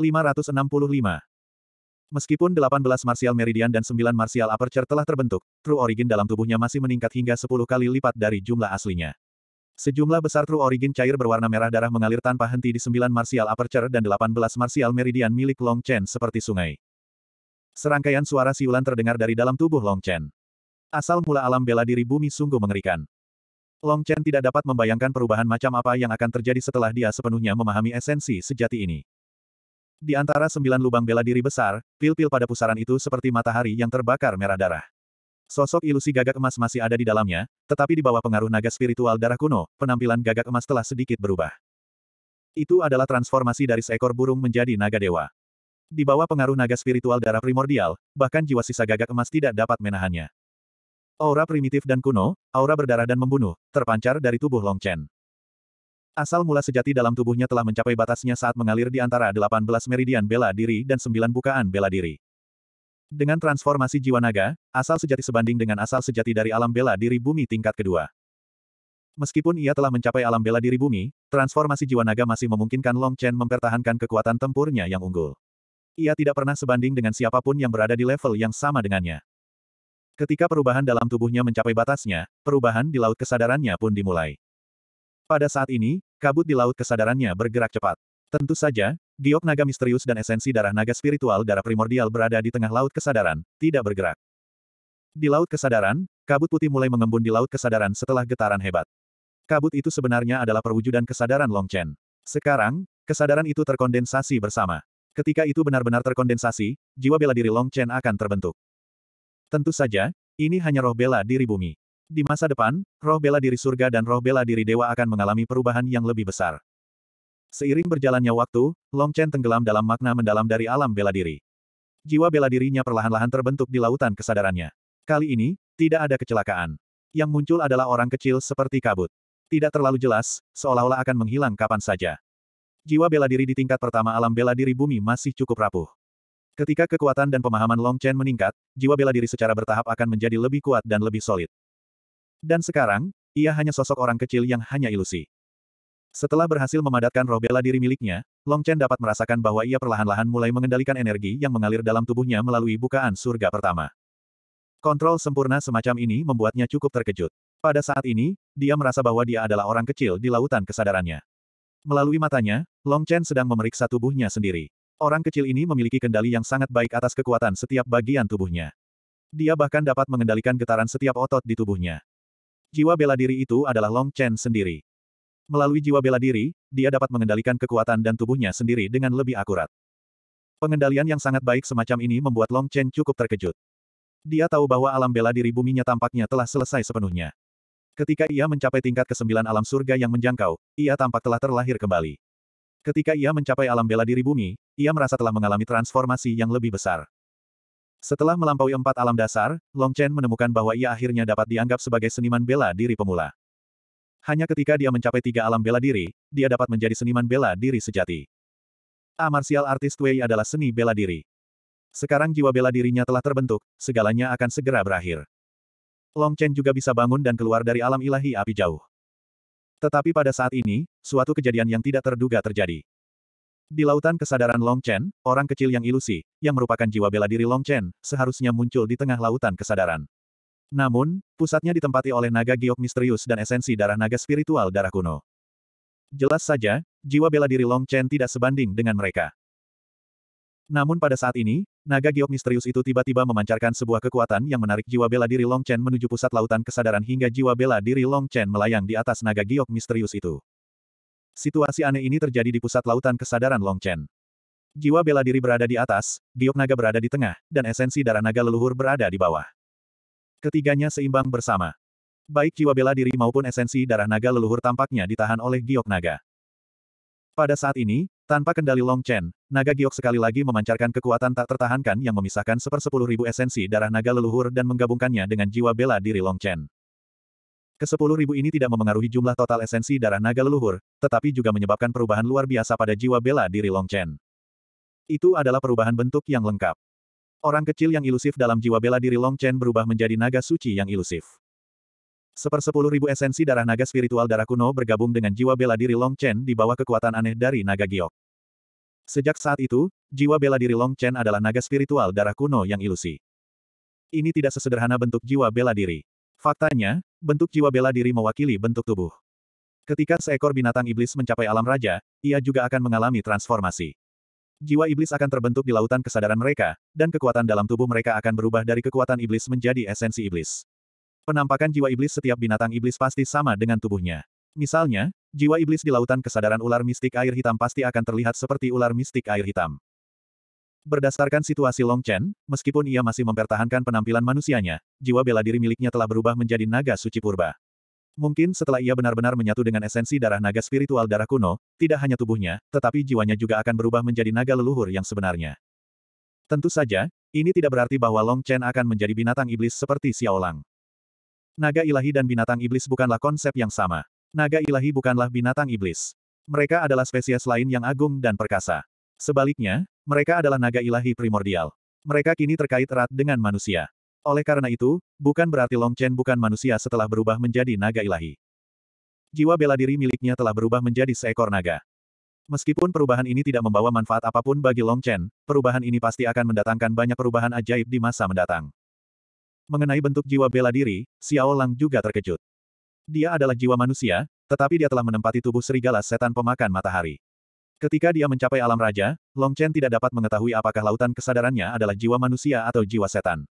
565. Meskipun 18 martial meridian dan 9 martial aperture telah terbentuk, true origin dalam tubuhnya masih meningkat hingga 10 kali lipat dari jumlah aslinya. Sejumlah besar True Origin cair berwarna merah darah mengalir tanpa henti di 9 Martial Aperture dan delapan belas Martial Meridian milik Long Chen seperti sungai. Serangkaian suara siulan terdengar dari dalam tubuh Long Chen. Asal mula alam bela diri bumi sungguh mengerikan. Long Chen tidak dapat membayangkan perubahan macam apa yang akan terjadi setelah dia sepenuhnya memahami esensi sejati ini. Di antara sembilan lubang bela diri besar, pil-pil pada pusaran itu seperti matahari yang terbakar merah darah. Sosok ilusi gagak emas masih ada di dalamnya, tetapi di bawah pengaruh naga spiritual darah kuno, penampilan gagak emas telah sedikit berubah. Itu adalah transformasi dari seekor burung menjadi naga dewa. Di bawah pengaruh naga spiritual darah primordial, bahkan jiwa sisa gagak emas tidak dapat menahannya. Aura primitif dan kuno, aura berdarah dan membunuh, terpancar dari tubuh Long Chen. Asal mula sejati dalam tubuhnya telah mencapai batasnya saat mengalir di antara 18 meridian bela diri dan 9 bukaan bela diri. Dengan transformasi jiwa naga, asal sejati sebanding dengan asal sejati dari alam bela diri bumi tingkat kedua. Meskipun ia telah mencapai alam bela diri bumi, transformasi jiwa naga masih memungkinkan Long Chen mempertahankan kekuatan tempurnya yang unggul. Ia tidak pernah sebanding dengan siapapun yang berada di level yang sama dengannya. Ketika perubahan dalam tubuhnya mencapai batasnya, perubahan di laut kesadarannya pun dimulai. Pada saat ini, kabut di laut kesadarannya bergerak cepat. Tentu saja, Giok naga misterius dan esensi darah naga spiritual darah primordial berada di tengah laut kesadaran, tidak bergerak. Di laut kesadaran, kabut putih mulai mengembun di laut kesadaran setelah getaran hebat. Kabut itu sebenarnya adalah perwujudan kesadaran Long Chen. Sekarang, kesadaran itu terkondensasi bersama. Ketika itu benar-benar terkondensasi, jiwa bela diri Long Chen akan terbentuk. Tentu saja, ini hanya roh bela diri bumi. Di masa depan, roh bela diri surga dan roh bela diri dewa akan mengalami perubahan yang lebih besar. Seiring berjalannya waktu, Long Chen tenggelam dalam makna mendalam dari alam bela diri. Jiwa bela dirinya perlahan-lahan terbentuk di lautan kesadarannya. Kali ini, tidak ada kecelakaan. Yang muncul adalah orang kecil seperti kabut. Tidak terlalu jelas, seolah-olah akan menghilang kapan saja. Jiwa bela diri di tingkat pertama alam bela diri bumi masih cukup rapuh. Ketika kekuatan dan pemahaman Long Chen meningkat, jiwa bela diri secara bertahap akan menjadi lebih kuat dan lebih solid. Dan sekarang, ia hanya sosok orang kecil yang hanya ilusi. Setelah berhasil memadatkan roh bela diri miliknya, Long Chen dapat merasakan bahwa ia perlahan-lahan mulai mengendalikan energi yang mengalir dalam tubuhnya melalui bukaan surga pertama. Kontrol sempurna semacam ini membuatnya cukup terkejut. Pada saat ini, dia merasa bahwa dia adalah orang kecil di lautan kesadarannya. Melalui matanya, Long Chen sedang memeriksa tubuhnya sendiri. Orang kecil ini memiliki kendali yang sangat baik atas kekuatan setiap bagian tubuhnya. Dia bahkan dapat mengendalikan getaran setiap otot di tubuhnya. Jiwa bela diri itu adalah Long Chen sendiri. Melalui jiwa bela diri, dia dapat mengendalikan kekuatan dan tubuhnya sendiri dengan lebih akurat. Pengendalian yang sangat baik semacam ini membuat Long Chen cukup terkejut. Dia tahu bahwa alam bela diri buminya tampaknya telah selesai sepenuhnya. Ketika ia mencapai tingkat ke kesembilan alam surga yang menjangkau, ia tampak telah terlahir kembali. Ketika ia mencapai alam bela diri bumi, ia merasa telah mengalami transformasi yang lebih besar. Setelah melampaui empat alam dasar, Long Chen menemukan bahwa ia akhirnya dapat dianggap sebagai seniman bela diri pemula. Hanya ketika dia mencapai tiga alam bela diri, dia dapat menjadi seniman bela diri sejati. A Martial Artist Wei adalah seni bela diri. Sekarang jiwa bela dirinya telah terbentuk, segalanya akan segera berakhir. Long Chen juga bisa bangun dan keluar dari alam ilahi api jauh. Tetapi pada saat ini, suatu kejadian yang tidak terduga terjadi. Di lautan kesadaran Long Chen, orang kecil yang ilusi, yang merupakan jiwa bela diri Long Chen, seharusnya muncul di tengah lautan kesadaran. Namun, pusatnya ditempati oleh naga giok misterius dan esensi darah naga spiritual darah kuno. Jelas saja, jiwa bela diri Long Chen tidak sebanding dengan mereka. Namun pada saat ini, naga giok misterius itu tiba-tiba memancarkan sebuah kekuatan yang menarik jiwa bela diri Long Chen menuju pusat lautan kesadaran hingga jiwa bela diri Long Chen melayang di atas naga giok misterius itu. Situasi aneh ini terjadi di pusat lautan kesadaran Long Chen. Jiwa bela diri berada di atas, giok naga berada di tengah, dan esensi darah naga leluhur berada di bawah. Ketiganya seimbang bersama. Baik jiwa bela diri maupun esensi darah naga leluhur tampaknya ditahan oleh giok naga. Pada saat ini, tanpa kendali Long Chen, naga giok sekali lagi memancarkan kekuatan tak tertahankan yang memisahkan sepersepuluh ribu esensi darah naga leluhur dan menggabungkannya dengan jiwa bela diri Long Chen. Kesepuluh ribu ini tidak memengaruhi jumlah total esensi darah naga leluhur, tetapi juga menyebabkan perubahan luar biasa pada jiwa bela diri Long Chen. Itu adalah perubahan bentuk yang lengkap. Orang kecil yang ilusif dalam jiwa bela diri Long Chen berubah menjadi naga suci yang ilusif. Sepersepuluh ribu esensi darah naga spiritual darah kuno bergabung dengan jiwa bela diri Long Chen di bawah kekuatan aneh dari naga giok. Sejak saat itu, jiwa bela diri Long Chen adalah naga spiritual darah kuno yang ilusi. Ini tidak sesederhana bentuk jiwa bela diri. Faktanya, bentuk jiwa bela diri mewakili bentuk tubuh. Ketika seekor binatang iblis mencapai alam raja, ia juga akan mengalami transformasi. Jiwa iblis akan terbentuk di lautan kesadaran mereka, dan kekuatan dalam tubuh mereka akan berubah dari kekuatan iblis menjadi esensi iblis. Penampakan jiwa iblis setiap binatang iblis pasti sama dengan tubuhnya. Misalnya, jiwa iblis di lautan kesadaran ular mistik air hitam pasti akan terlihat seperti ular mistik air hitam. Berdasarkan situasi Long Chen, meskipun ia masih mempertahankan penampilan manusianya, jiwa bela diri miliknya telah berubah menjadi naga suci purba. Mungkin setelah ia benar-benar menyatu dengan esensi darah naga spiritual darah kuno, tidak hanya tubuhnya, tetapi jiwanya juga akan berubah menjadi naga leluhur yang sebenarnya. Tentu saja, ini tidak berarti bahwa Long Chen akan menjadi binatang iblis seperti Xiaolang. Naga ilahi dan binatang iblis bukanlah konsep yang sama. Naga ilahi bukanlah binatang iblis. Mereka adalah spesies lain yang agung dan perkasa. Sebaliknya, mereka adalah naga ilahi primordial. Mereka kini terkait erat dengan manusia. Oleh karena itu, bukan berarti Long Chen bukan manusia setelah berubah menjadi naga ilahi. Jiwa bela diri miliknya telah berubah menjadi seekor naga. Meskipun perubahan ini tidak membawa manfaat apapun bagi Long Chen, perubahan ini pasti akan mendatangkan banyak perubahan ajaib di masa mendatang. Mengenai bentuk jiwa bela diri, Xiao Lang juga terkejut. Dia adalah jiwa manusia, tetapi dia telah menempati tubuh serigala setan pemakan matahari. Ketika dia mencapai alam raja, Long Chen tidak dapat mengetahui apakah lautan kesadarannya adalah jiwa manusia atau jiwa setan.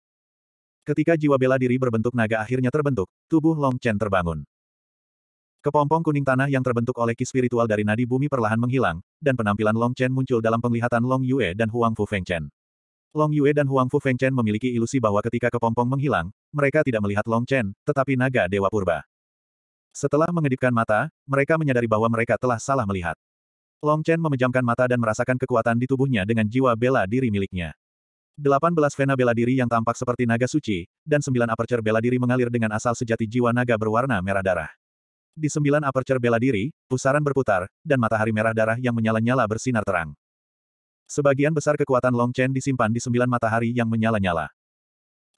Ketika jiwa bela diri berbentuk naga akhirnya terbentuk, tubuh Long Chen terbangun. Kepompong kuning tanah yang terbentuk oleh ki spiritual dari nadi bumi perlahan menghilang, dan penampilan Long Chen muncul dalam penglihatan Long Yue dan Huang Fu Feng Chen. Long Yue dan Huang Fu Feng Chen memiliki ilusi bahwa ketika kepompong menghilang, mereka tidak melihat Long Chen, tetapi naga Dewa Purba. Setelah mengedipkan mata, mereka menyadari bahwa mereka telah salah melihat. Long Chen memejamkan mata dan merasakan kekuatan di tubuhnya dengan jiwa bela diri miliknya. 18 vena bela diri yang tampak seperti naga suci, dan sembilan aperture bela diri mengalir dengan asal sejati jiwa naga berwarna merah darah. Di sembilan aperture bela diri, pusaran berputar, dan matahari merah darah yang menyala-nyala bersinar terang. Sebagian besar kekuatan Long Chen disimpan di sembilan matahari yang menyala-nyala.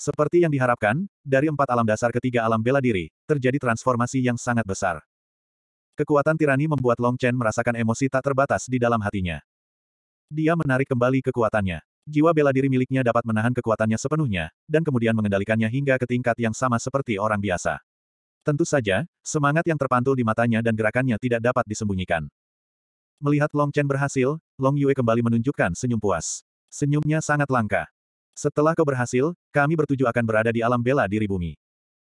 Seperti yang diharapkan, dari empat alam dasar ketiga alam bela diri, terjadi transformasi yang sangat besar. Kekuatan tirani membuat Long Chen merasakan emosi tak terbatas di dalam hatinya. Dia menarik kembali kekuatannya jiwa bela diri miliknya dapat menahan kekuatannya sepenuhnya, dan kemudian mengendalikannya hingga ke tingkat yang sama seperti orang biasa. Tentu saja, semangat yang terpantul di matanya dan gerakannya tidak dapat disembunyikan. Melihat Long Chen berhasil, Long Yue kembali menunjukkan senyum puas. Senyumnya sangat langka. Setelah kau berhasil, kami bertuju akan berada di alam bela diri bumi.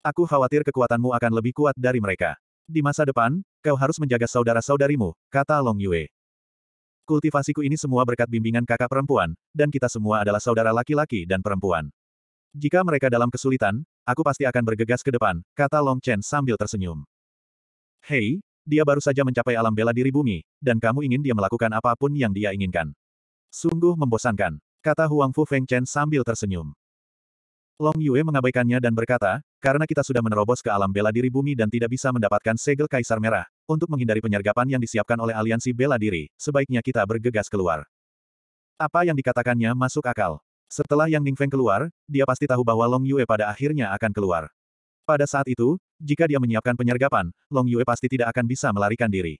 Aku khawatir kekuatanmu akan lebih kuat dari mereka. Di masa depan, kau harus menjaga saudara-saudarimu, kata Long Yue. Kultivasiku ini semua berkat bimbingan kakak perempuan, dan kita semua adalah saudara laki-laki dan perempuan. Jika mereka dalam kesulitan, aku pasti akan bergegas ke depan, kata Long Chen sambil tersenyum. Hei, dia baru saja mencapai alam bela diri bumi, dan kamu ingin dia melakukan apapun yang dia inginkan. Sungguh membosankan, kata Huang Fu Feng Chen sambil tersenyum. Long Yue mengabaikannya dan berkata, karena kita sudah menerobos ke alam bela diri bumi dan tidak bisa mendapatkan segel Kaisar Merah, untuk menghindari penyergapan yang disiapkan oleh aliansi bela diri, sebaiknya kita bergegas keluar. Apa yang dikatakannya masuk akal. Setelah Yang Ningfeng keluar, dia pasti tahu bahwa Long Yue pada akhirnya akan keluar. Pada saat itu, jika dia menyiapkan penyergapan, Long Yue pasti tidak akan bisa melarikan diri.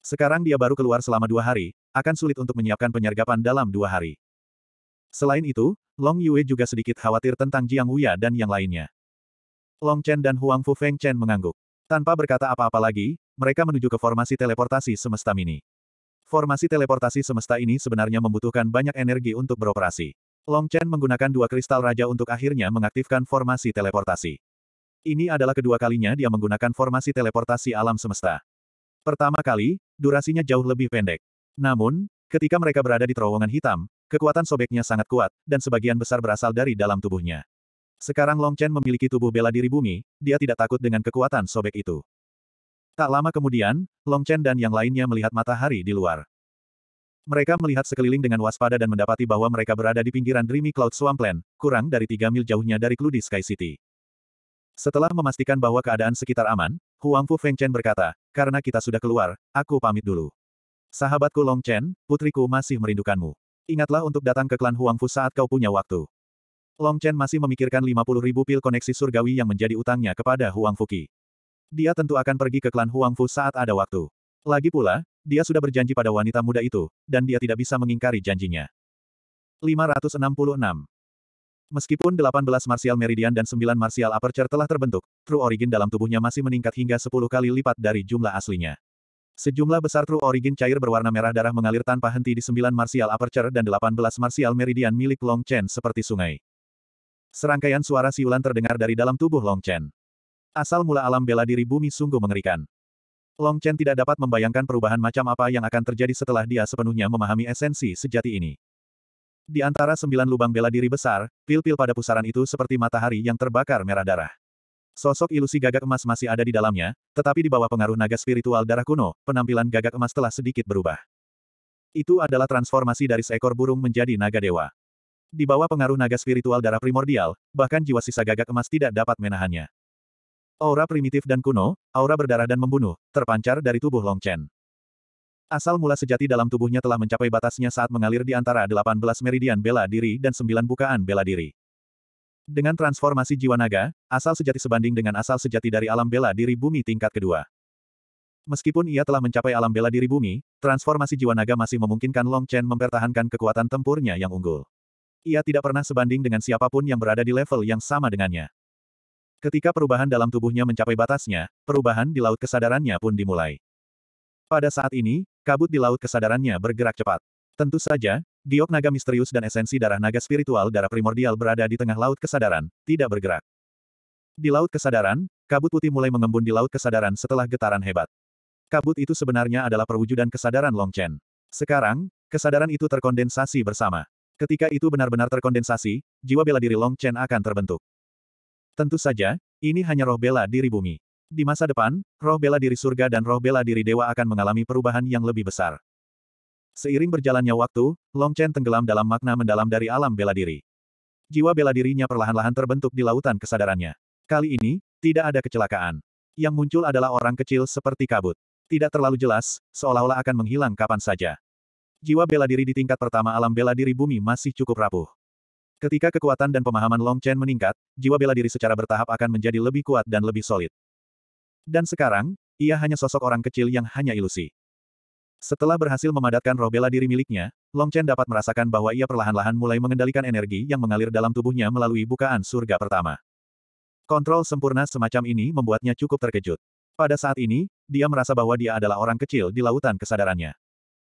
Sekarang dia baru keluar selama dua hari, akan sulit untuk menyiapkan penyergapan dalam dua hari. Selain itu, Long Yue juga sedikit khawatir tentang Jiang Wuya dan yang lainnya. Long Chen dan Huang Fu Feng Chen mengangguk. Tanpa berkata apa-apa lagi, mereka menuju ke formasi teleportasi semesta mini. Formasi teleportasi semesta ini sebenarnya membutuhkan banyak energi untuk beroperasi. Long Chen menggunakan dua kristal raja untuk akhirnya mengaktifkan formasi teleportasi. Ini adalah kedua kalinya dia menggunakan formasi teleportasi alam semesta. Pertama kali, durasinya jauh lebih pendek. Namun, ketika mereka berada di terowongan hitam, Kekuatan sobeknya sangat kuat, dan sebagian besar berasal dari dalam tubuhnya. Sekarang Long Chen memiliki tubuh bela diri bumi, dia tidak takut dengan kekuatan sobek itu. Tak lama kemudian, Long Chen dan yang lainnya melihat matahari di luar. Mereka melihat sekeliling dengan waspada dan mendapati bahwa mereka berada di pinggiran Dreamy Cloud Swampland, kurang dari tiga mil jauhnya dari Kludi Sky City. Setelah memastikan bahwa keadaan sekitar aman, Huang Fu Feng Chen berkata, karena kita sudah keluar, aku pamit dulu. Sahabatku Long Chen, putriku masih merindukanmu. Ingatlah untuk datang ke klan Huangfu saat kau punya waktu. Long Chen masih memikirkan 50 ribu pil koneksi surgawi yang menjadi utangnya kepada Huang Fuki. Dia tentu akan pergi ke klan Huangfu saat ada waktu. Lagi pula, dia sudah berjanji pada wanita muda itu, dan dia tidak bisa mengingkari janjinya. 566. Meskipun 18 Martial Meridian dan 9 Martial Aperture telah terbentuk, True Origin dalam tubuhnya masih meningkat hingga 10 kali lipat dari jumlah aslinya. Sejumlah besar tru origin cair berwarna merah darah mengalir tanpa henti di 9 Martial Aperture dan delapan belas Martial Meridian milik Long Chen seperti sungai. Serangkaian suara siulan terdengar dari dalam tubuh Long Chen. Asal mula alam bela diri bumi sungguh mengerikan. Long Chen tidak dapat membayangkan perubahan macam apa yang akan terjadi setelah dia sepenuhnya memahami esensi sejati ini. Di antara sembilan lubang bela diri besar, pil-pil pada pusaran itu seperti matahari yang terbakar merah darah. Sosok ilusi gagak emas masih ada di dalamnya, tetapi di bawah pengaruh naga spiritual darah kuno, penampilan gagak emas telah sedikit berubah. Itu adalah transformasi dari seekor burung menjadi naga dewa. Di bawah pengaruh naga spiritual darah primordial, bahkan jiwa sisa gagak emas tidak dapat menahannya. Aura primitif dan kuno, aura berdarah dan membunuh, terpancar dari tubuh Long Chen. Asal mula sejati dalam tubuhnya telah mencapai batasnya saat mengalir di antara 18 meridian bela diri dan 9 bukaan bela diri. Dengan transformasi jiwa naga, asal sejati sebanding dengan asal sejati dari alam bela diri bumi tingkat kedua. Meskipun ia telah mencapai alam bela diri bumi, transformasi jiwa naga masih memungkinkan Long Chen mempertahankan kekuatan tempurnya yang unggul. Ia tidak pernah sebanding dengan siapapun yang berada di level yang sama dengannya. Ketika perubahan dalam tubuhnya mencapai batasnya, perubahan di laut kesadarannya pun dimulai. Pada saat ini, kabut di laut kesadarannya bergerak cepat. Tentu saja, Giok naga misterius dan esensi darah naga spiritual darah primordial berada di tengah laut kesadaran, tidak bergerak. Di laut kesadaran, kabut putih mulai mengembun di laut kesadaran setelah getaran hebat. Kabut itu sebenarnya adalah perwujudan kesadaran Long Chen. Sekarang, kesadaran itu terkondensasi bersama. Ketika itu benar-benar terkondensasi, jiwa bela diri Long Chen akan terbentuk. Tentu saja, ini hanya roh bela diri bumi. Di masa depan, roh bela diri surga dan roh bela diri dewa akan mengalami perubahan yang lebih besar. Seiring berjalannya waktu, Long Chen tenggelam dalam makna mendalam dari alam bela diri. Jiwa bela dirinya perlahan-lahan terbentuk di lautan kesadarannya. Kali ini, tidak ada kecelakaan. Yang muncul adalah orang kecil seperti kabut. Tidak terlalu jelas, seolah-olah akan menghilang kapan saja. Jiwa bela diri di tingkat pertama alam bela diri bumi masih cukup rapuh. Ketika kekuatan dan pemahaman Long Chen meningkat, jiwa bela diri secara bertahap akan menjadi lebih kuat dan lebih solid. Dan sekarang, ia hanya sosok orang kecil yang hanya ilusi. Setelah berhasil memadatkan roh bela diri miliknya, Long Chen dapat merasakan bahwa ia perlahan-lahan mulai mengendalikan energi yang mengalir dalam tubuhnya melalui bukaan surga pertama. Kontrol sempurna semacam ini membuatnya cukup terkejut. Pada saat ini, dia merasa bahwa dia adalah orang kecil di lautan kesadarannya.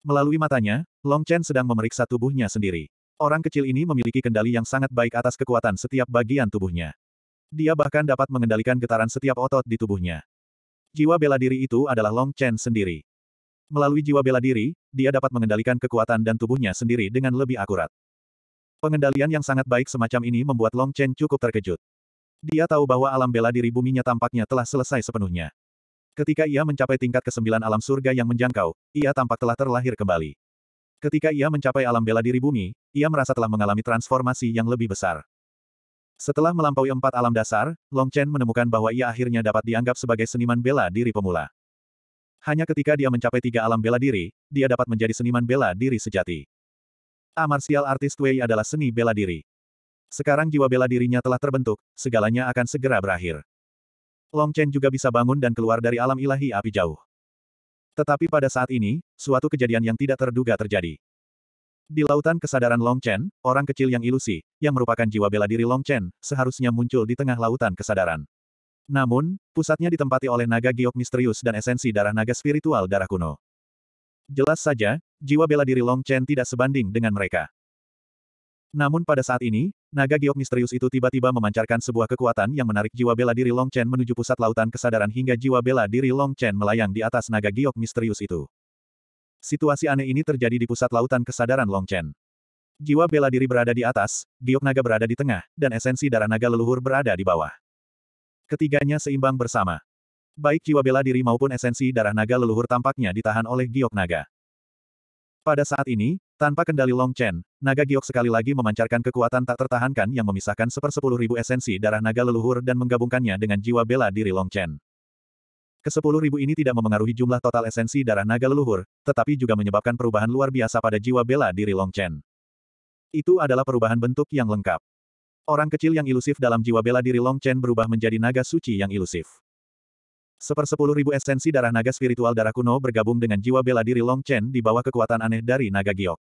Melalui matanya, Long Chen sedang memeriksa tubuhnya sendiri. Orang kecil ini memiliki kendali yang sangat baik atas kekuatan setiap bagian tubuhnya. Dia bahkan dapat mengendalikan getaran setiap otot di tubuhnya. Jiwa bela diri itu adalah Long Chen sendiri. Melalui jiwa bela diri, dia dapat mengendalikan kekuatan dan tubuhnya sendiri dengan lebih akurat. Pengendalian yang sangat baik semacam ini membuat Long Chen cukup terkejut. Dia tahu bahwa alam bela diri buminya tampaknya telah selesai sepenuhnya. Ketika ia mencapai tingkat ke kesembilan alam surga yang menjangkau, ia tampak telah terlahir kembali. Ketika ia mencapai alam bela diri bumi, ia merasa telah mengalami transformasi yang lebih besar. Setelah melampaui empat alam dasar, Long Chen menemukan bahwa ia akhirnya dapat dianggap sebagai seniman bela diri pemula. Hanya ketika dia mencapai tiga alam bela diri, dia dapat menjadi seniman bela diri sejati. A Martial Artist Wei adalah seni bela diri. Sekarang jiwa bela dirinya telah terbentuk, segalanya akan segera berakhir. Long Chen juga bisa bangun dan keluar dari alam ilahi api jauh. Tetapi pada saat ini, suatu kejadian yang tidak terduga terjadi. Di lautan kesadaran Long Chen, orang kecil yang ilusi, yang merupakan jiwa bela diri Long Chen, seharusnya muncul di tengah lautan kesadaran. Namun, pusatnya ditempati oleh naga giok misterius dan esensi darah naga spiritual darah kuno. Jelas saja, jiwa bela diri Long Chen tidak sebanding dengan mereka. Namun pada saat ini, naga giok misterius itu tiba-tiba memancarkan sebuah kekuatan yang menarik jiwa bela diri Long Chen menuju pusat lautan kesadaran hingga jiwa bela diri Long Chen melayang di atas naga giok misterius itu. Situasi aneh ini terjadi di pusat lautan kesadaran Long Chen. Jiwa bela diri berada di atas, giok naga berada di tengah, dan esensi darah naga leluhur berada di bawah. Ketiganya seimbang bersama. Baik jiwa bela diri maupun esensi darah naga leluhur tampaknya ditahan oleh giok naga. Pada saat ini, tanpa kendali Long Chen, naga giok sekali lagi memancarkan kekuatan tak tertahankan yang memisahkan sepersepuluh ribu esensi darah naga leluhur dan menggabungkannya dengan jiwa bela diri Long Chen. Kesepuluh ribu ini tidak memengaruhi jumlah total esensi darah naga leluhur, tetapi juga menyebabkan perubahan luar biasa pada jiwa bela diri Long Chen. Itu adalah perubahan bentuk yang lengkap. Orang kecil yang ilusif dalam jiwa bela diri Long Chen berubah menjadi naga suci yang ilusif. sepuluh ribu esensi darah naga spiritual darah kuno bergabung dengan jiwa bela diri Long Chen di bawah kekuatan aneh dari naga giok.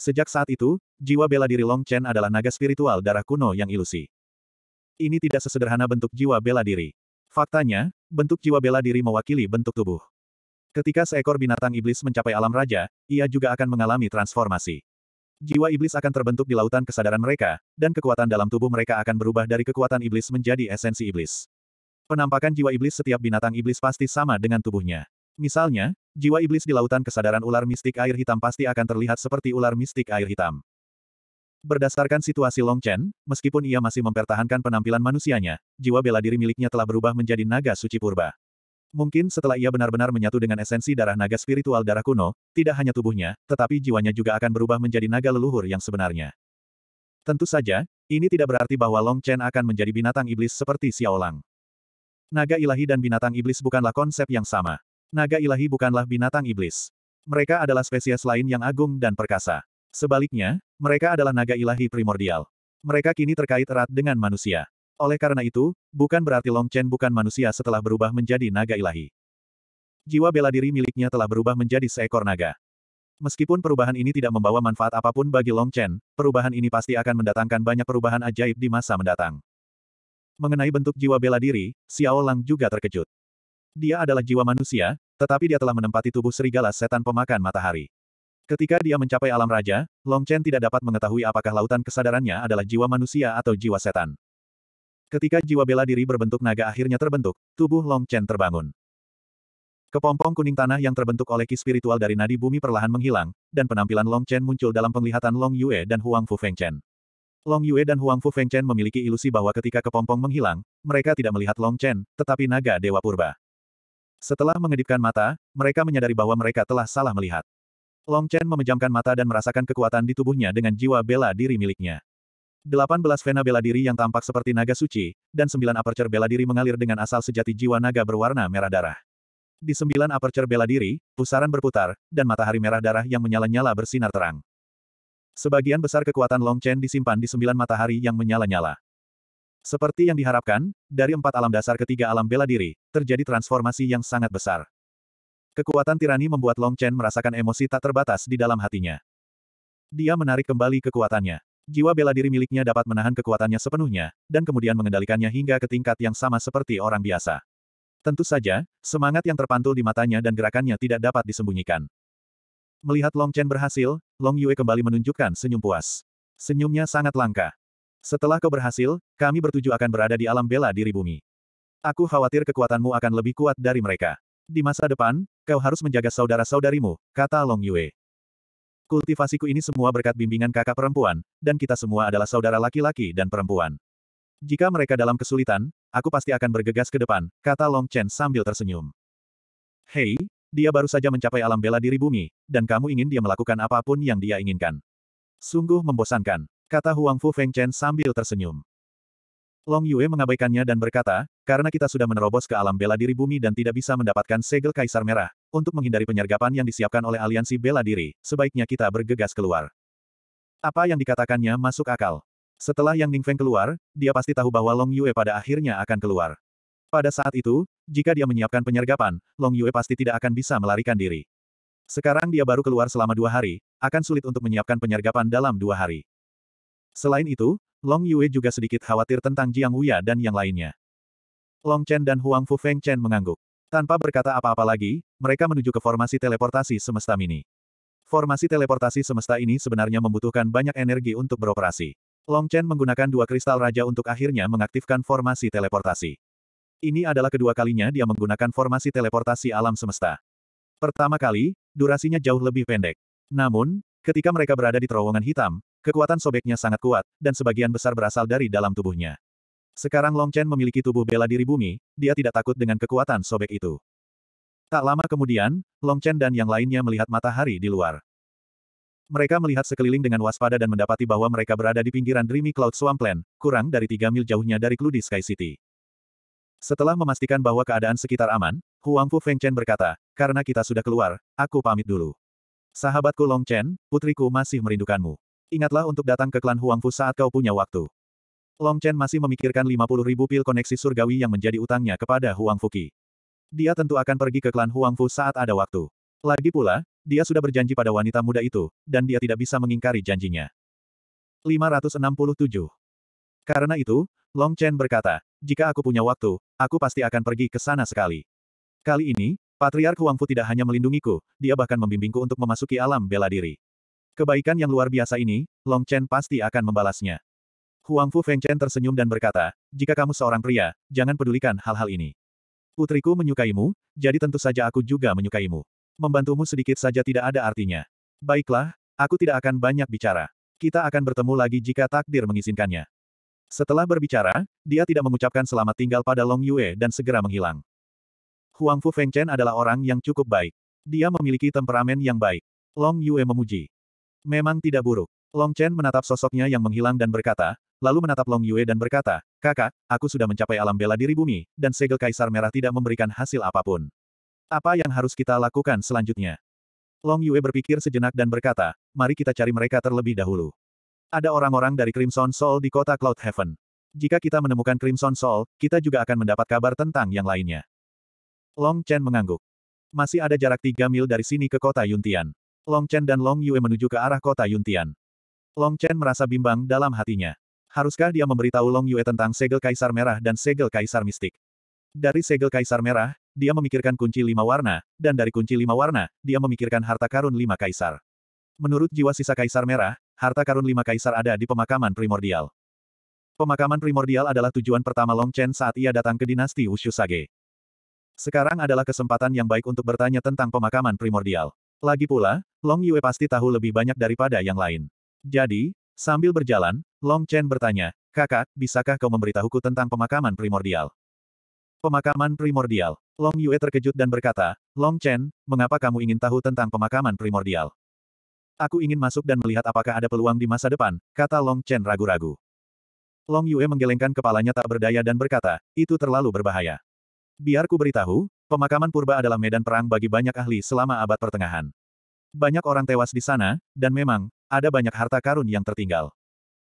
Sejak saat itu, jiwa bela diri Long Chen adalah naga spiritual darah kuno yang ilusi. Ini tidak sesederhana bentuk jiwa bela diri. Faktanya, bentuk jiwa bela diri mewakili bentuk tubuh. Ketika seekor binatang iblis mencapai alam raja, ia juga akan mengalami transformasi jiwa iblis akan terbentuk di lautan kesadaran mereka, dan kekuatan dalam tubuh mereka akan berubah dari kekuatan iblis menjadi esensi iblis. Penampakan jiwa iblis setiap binatang iblis pasti sama dengan tubuhnya. Misalnya, jiwa iblis di lautan kesadaran ular mistik air hitam pasti akan terlihat seperti ular mistik air hitam. Berdasarkan situasi Long Chen, meskipun ia masih mempertahankan penampilan manusianya, jiwa bela diri miliknya telah berubah menjadi naga suci purba. Mungkin setelah ia benar-benar menyatu dengan esensi darah naga spiritual darah kuno, tidak hanya tubuhnya, tetapi jiwanya juga akan berubah menjadi naga leluhur yang sebenarnya. Tentu saja, ini tidak berarti bahwa Long Chen akan menjadi binatang iblis seperti Xiaolang. Naga ilahi dan binatang iblis bukanlah konsep yang sama. Naga ilahi bukanlah binatang iblis. Mereka adalah spesies lain yang agung dan perkasa. Sebaliknya, mereka adalah naga ilahi primordial. Mereka kini terkait erat dengan manusia. Oleh karena itu, bukan berarti Long Chen bukan manusia setelah berubah menjadi naga ilahi. Jiwa bela diri miliknya telah berubah menjadi seekor naga. Meskipun perubahan ini tidak membawa manfaat apapun bagi Long Chen, perubahan ini pasti akan mendatangkan banyak perubahan ajaib di masa mendatang. Mengenai bentuk jiwa bela diri, Xiao Lang juga terkejut. Dia adalah jiwa manusia, tetapi dia telah menempati tubuh serigala setan pemakan matahari. Ketika dia mencapai alam raja, Long Chen tidak dapat mengetahui apakah lautan kesadarannya adalah jiwa manusia atau jiwa setan. Ketika jiwa bela diri berbentuk naga akhirnya terbentuk, tubuh Long Chen terbangun. Kepompong kuning tanah yang terbentuk oleh ki spiritual dari nadi bumi perlahan menghilang, dan penampilan Long Chen muncul dalam penglihatan Long Yue dan Huang Fu Feng Chen. Long Yue dan Huang Fu Feng Chen memiliki ilusi bahwa ketika kepompong menghilang, mereka tidak melihat Long Chen, tetapi naga Dewa Purba. Setelah mengedipkan mata, mereka menyadari bahwa mereka telah salah melihat. Long Chen memejamkan mata dan merasakan kekuatan di tubuhnya dengan jiwa bela diri miliknya. 18 vena bela diri yang tampak seperti naga suci, dan sembilan aperture bela diri mengalir dengan asal sejati jiwa naga berwarna merah darah. Di sembilan aperture bela diri, pusaran berputar, dan matahari merah darah yang menyala-nyala bersinar terang. Sebagian besar kekuatan Long Chen disimpan di sembilan matahari yang menyala-nyala. Seperti yang diharapkan, dari empat alam dasar ketiga alam bela diri, terjadi transformasi yang sangat besar. Kekuatan tirani membuat Long Chen merasakan emosi tak terbatas di dalam hatinya. Dia menarik kembali kekuatannya. Jiwa bela diri miliknya dapat menahan kekuatannya sepenuhnya, dan kemudian mengendalikannya hingga ke tingkat yang sama seperti orang biasa. Tentu saja, semangat yang terpantul di matanya dan gerakannya tidak dapat disembunyikan. Melihat Long Chen berhasil, Long Yue kembali menunjukkan senyum puas. Senyumnya sangat langka. Setelah kau berhasil, kami bertuju akan berada di alam bela diri bumi. Aku khawatir kekuatanmu akan lebih kuat dari mereka. Di masa depan, kau harus menjaga saudara-saudarimu, kata Long Yue. Kultivasiku ini semua berkat bimbingan kakak perempuan, dan kita semua adalah saudara laki-laki dan perempuan. Jika mereka dalam kesulitan, aku pasti akan bergegas ke depan, kata Long Chen sambil tersenyum. Hei, dia baru saja mencapai alam bela diri bumi, dan kamu ingin dia melakukan apapun yang dia inginkan. Sungguh membosankan, kata Huang Fu Feng Chen sambil tersenyum. Long Yue mengabaikannya dan berkata, karena kita sudah menerobos ke alam bela diri bumi dan tidak bisa mendapatkan segel kaisar merah, untuk menghindari penyergapan yang disiapkan oleh aliansi bela diri, sebaiknya kita bergegas keluar. Apa yang dikatakannya masuk akal. Setelah Yang Ningfeng keluar, dia pasti tahu bahwa Long Yue pada akhirnya akan keluar. Pada saat itu, jika dia menyiapkan penyergapan, Long Yue pasti tidak akan bisa melarikan diri. Sekarang dia baru keluar selama dua hari, akan sulit untuk menyiapkan penyergapan dalam dua hari. Selain itu, Long Yue juga sedikit khawatir tentang Jiang Wuya dan yang lainnya. Long Chen dan Huang Fu Feng Chen mengangguk. Tanpa berkata apa-apa lagi, mereka menuju ke formasi teleportasi semesta mini. Formasi teleportasi semesta ini sebenarnya membutuhkan banyak energi untuk beroperasi. Long Chen menggunakan dua kristal raja untuk akhirnya mengaktifkan formasi teleportasi. Ini adalah kedua kalinya dia menggunakan formasi teleportasi alam semesta. Pertama kali, durasinya jauh lebih pendek. Namun, ketika mereka berada di terowongan hitam, kekuatan sobeknya sangat kuat, dan sebagian besar berasal dari dalam tubuhnya. Sekarang Long Chen memiliki tubuh bela diri bumi, dia tidak takut dengan kekuatan sobek itu. Tak lama kemudian, Long Chen dan yang lainnya melihat matahari di luar. Mereka melihat sekeliling dengan waspada dan mendapati bahwa mereka berada di pinggiran Dreamy Cloud Swampland, kurang dari tiga mil jauhnya dari Cloudy Sky City. Setelah memastikan bahwa keadaan sekitar aman, Huang Fu Feng Chen berkata, karena kita sudah keluar, aku pamit dulu. Sahabatku Long Chen, putriku masih merindukanmu. Ingatlah untuk datang ke klan Huang Fu saat kau punya waktu. Long Chen masih memikirkan 50 ribu pil koneksi surgawi yang menjadi utangnya kepada Huang Fuki. Dia tentu akan pergi ke klan Huang Fu saat ada waktu. Lagi pula, dia sudah berjanji pada wanita muda itu, dan dia tidak bisa mengingkari janjinya. 567. Karena itu, Long Chen berkata, jika aku punya waktu, aku pasti akan pergi ke sana sekali. Kali ini, Patriark Huang Fu tidak hanya melindungiku, dia bahkan membimbingku untuk memasuki alam bela diri. Kebaikan yang luar biasa ini, Long Chen pasti akan membalasnya. Huang Huangfu Fengchen tersenyum dan berkata, jika kamu seorang pria, jangan pedulikan hal-hal ini. Putriku menyukaimu, jadi tentu saja aku juga menyukaimu. Membantumu sedikit saja tidak ada artinya. Baiklah, aku tidak akan banyak bicara. Kita akan bertemu lagi jika takdir mengizinkannya. Setelah berbicara, dia tidak mengucapkan selamat tinggal pada Long Yue dan segera menghilang. Huang Huangfu Fengchen adalah orang yang cukup baik. Dia memiliki temperamen yang baik. Long Yue memuji. Memang tidak buruk. Long Chen menatap sosoknya yang menghilang dan berkata, lalu menatap Long Yue dan berkata, Kakak, aku sudah mencapai alam bela diri bumi, dan segel Kaisar Merah tidak memberikan hasil apapun. Apa yang harus kita lakukan selanjutnya? Long Yue berpikir sejenak dan berkata, mari kita cari mereka terlebih dahulu. Ada orang-orang dari Crimson Soul di kota Cloud Heaven. Jika kita menemukan Crimson Soul, kita juga akan mendapat kabar tentang yang lainnya. Long Chen mengangguk. Masih ada jarak 3 mil dari sini ke kota Yuntian. Long Chen dan Long Yue menuju ke arah kota Yuntian. Long Chen merasa bimbang dalam hatinya. Haruskah dia memberitahu Long Yue tentang segel kaisar merah dan segel kaisar mistik? Dari segel kaisar merah, dia memikirkan kunci lima warna, dan dari kunci lima warna, dia memikirkan harta karun lima kaisar. Menurut jiwa sisa kaisar merah, harta karun lima kaisar ada di pemakaman primordial. Pemakaman primordial adalah tujuan pertama Long Chen saat ia datang ke dinasti Wushu Sage. Sekarang adalah kesempatan yang baik untuk bertanya tentang pemakaman primordial. Lagi pula, Long Yue pasti tahu lebih banyak daripada yang lain. Jadi, sambil berjalan, Long Chen bertanya, kakak, bisakah kau memberitahuku tentang pemakaman primordial? Pemakaman primordial. Long Yue terkejut dan berkata, Long Chen, mengapa kamu ingin tahu tentang pemakaman primordial? Aku ingin masuk dan melihat apakah ada peluang di masa depan, kata Long Chen ragu-ragu. Long Yue menggelengkan kepalanya tak berdaya dan berkata, itu terlalu berbahaya. Biarku beritahu, pemakaman purba adalah medan perang bagi banyak ahli selama abad pertengahan. Banyak orang tewas di sana, dan memang, ada banyak harta karun yang tertinggal.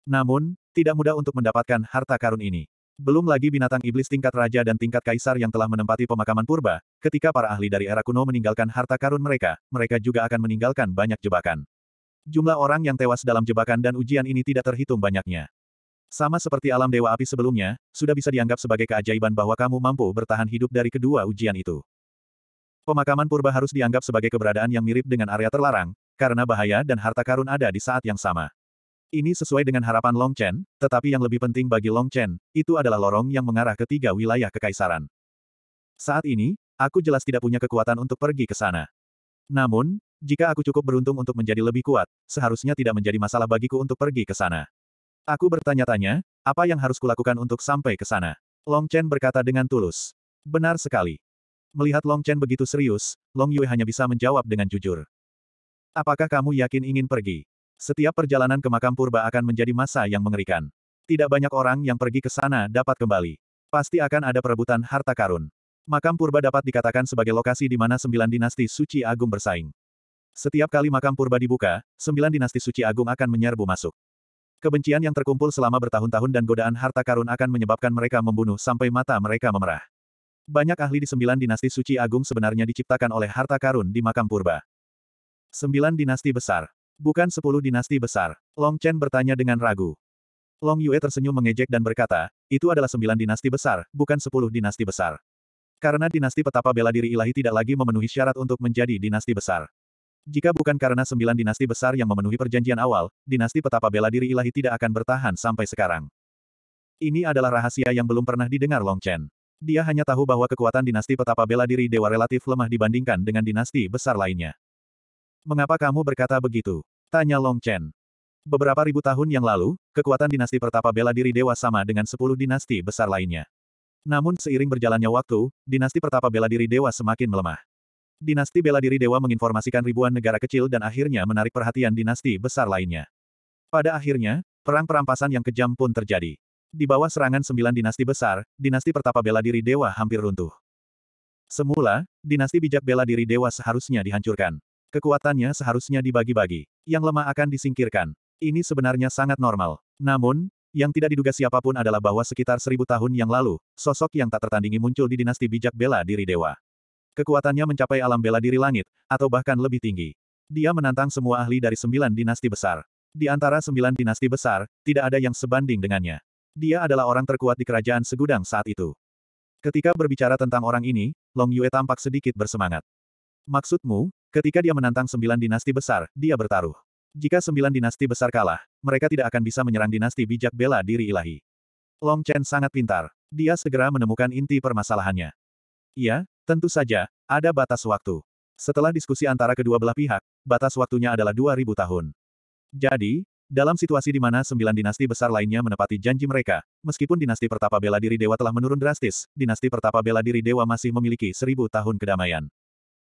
Namun, tidak mudah untuk mendapatkan harta karun ini. Belum lagi binatang iblis tingkat raja dan tingkat kaisar yang telah menempati pemakaman purba, ketika para ahli dari era kuno meninggalkan harta karun mereka, mereka juga akan meninggalkan banyak jebakan. Jumlah orang yang tewas dalam jebakan dan ujian ini tidak terhitung banyaknya. Sama seperti alam dewa api sebelumnya, sudah bisa dianggap sebagai keajaiban bahwa kamu mampu bertahan hidup dari kedua ujian itu. Pemakaman purba harus dianggap sebagai keberadaan yang mirip dengan area terlarang, karena bahaya dan harta karun ada di saat yang sama. Ini sesuai dengan harapan Long Chen, tetapi yang lebih penting bagi Long Chen, itu adalah lorong yang mengarah ke tiga wilayah kekaisaran. Saat ini, aku jelas tidak punya kekuatan untuk pergi ke sana. Namun, jika aku cukup beruntung untuk menjadi lebih kuat, seharusnya tidak menjadi masalah bagiku untuk pergi ke sana. Aku bertanya-tanya, apa yang harus kulakukan untuk sampai ke sana? Long Chen berkata dengan tulus. Benar sekali. Melihat Long Chen begitu serius, Long Yue hanya bisa menjawab dengan jujur. Apakah kamu yakin ingin pergi? Setiap perjalanan ke makam purba akan menjadi masa yang mengerikan. Tidak banyak orang yang pergi ke sana dapat kembali. Pasti akan ada perebutan harta karun. Makam purba dapat dikatakan sebagai lokasi di mana sembilan dinasti suci agung bersaing. Setiap kali makam purba dibuka, sembilan dinasti suci agung akan menyerbu masuk. Kebencian yang terkumpul selama bertahun-tahun dan godaan harta karun akan menyebabkan mereka membunuh sampai mata mereka memerah. Banyak ahli di sembilan dinasti suci agung sebenarnya diciptakan oleh harta karun di makam purba. Sembilan dinasti besar Bukan sepuluh dinasti besar. Long Chen bertanya dengan ragu. Long Yue tersenyum mengejek dan berkata, itu adalah sembilan dinasti besar, bukan sepuluh dinasti besar. Karena dinasti petapa bela diri ilahi tidak lagi memenuhi syarat untuk menjadi dinasti besar. Jika bukan karena sembilan dinasti besar yang memenuhi perjanjian awal, dinasti petapa bela diri ilahi tidak akan bertahan sampai sekarang. Ini adalah rahasia yang belum pernah didengar Long Chen. Dia hanya tahu bahwa kekuatan dinasti petapa bela diri dewa relatif lemah dibandingkan dengan dinasti besar lainnya. Mengapa kamu berkata begitu? Tanya Long Chen. Beberapa ribu tahun yang lalu, kekuatan dinasti pertapa bela diri dewa sama dengan sepuluh dinasti besar lainnya. Namun seiring berjalannya waktu, dinasti pertapa bela diri dewa semakin melemah. Dinasti bela diri dewa menginformasikan ribuan negara kecil dan akhirnya menarik perhatian dinasti besar lainnya. Pada akhirnya, perang perampasan yang kejam pun terjadi. Di bawah serangan sembilan dinasti besar, dinasti pertapa bela diri dewa hampir runtuh. Semula, dinasti bijak bela diri dewa seharusnya dihancurkan. Kekuatannya seharusnya dibagi-bagi. Yang lemah akan disingkirkan. Ini sebenarnya sangat normal. Namun, yang tidak diduga siapapun adalah bahwa sekitar seribu tahun yang lalu, sosok yang tak tertandingi muncul di dinasti bijak bela diri dewa. Kekuatannya mencapai alam bela diri langit, atau bahkan lebih tinggi. Dia menantang semua ahli dari sembilan dinasti besar. Di antara sembilan dinasti besar, tidak ada yang sebanding dengannya. Dia adalah orang terkuat di kerajaan segudang saat itu. Ketika berbicara tentang orang ini, Long Yue tampak sedikit bersemangat. Maksudmu, ketika dia menantang sembilan dinasti besar, dia bertaruh. Jika sembilan dinasti besar kalah, mereka tidak akan bisa menyerang dinasti bijak bela diri ilahi. Long Chen sangat pintar. Dia segera menemukan inti permasalahannya. Iya, tentu saja, ada batas waktu. Setelah diskusi antara kedua belah pihak, batas waktunya adalah 2000 tahun. Jadi, dalam situasi di mana sembilan dinasti besar lainnya menepati janji mereka, meskipun dinasti pertapa bela diri dewa telah menurun drastis, dinasti pertapa bela diri dewa masih memiliki seribu tahun kedamaian.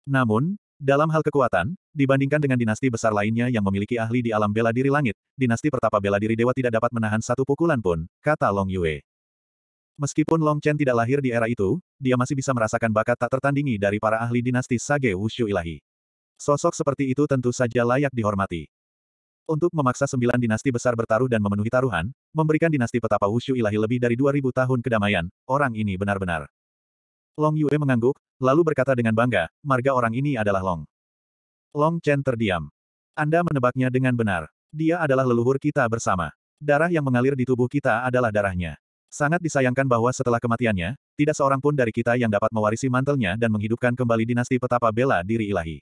Namun, dalam hal kekuatan, dibandingkan dengan dinasti besar lainnya yang memiliki ahli di alam bela diri langit, dinasti pertapa bela diri dewa tidak dapat menahan satu pukulan pun, kata Long Yue. Meskipun Long Chen tidak lahir di era itu, dia masih bisa merasakan bakat tak tertandingi dari para ahli dinasti Sage Wushu Ilahi. Sosok seperti itu tentu saja layak dihormati. Untuk memaksa sembilan dinasti besar bertaruh dan memenuhi taruhan, memberikan dinasti petapa Wushu Ilahi lebih dari 2000 tahun kedamaian, orang ini benar-benar Long Yue mengangguk, lalu berkata dengan bangga, marga orang ini adalah Long. Long Chen terdiam. Anda menebaknya dengan benar. Dia adalah leluhur kita bersama. Darah yang mengalir di tubuh kita adalah darahnya. Sangat disayangkan bahwa setelah kematiannya, tidak seorang pun dari kita yang dapat mewarisi mantelnya dan menghidupkan kembali dinasti petapa bela diri ilahi.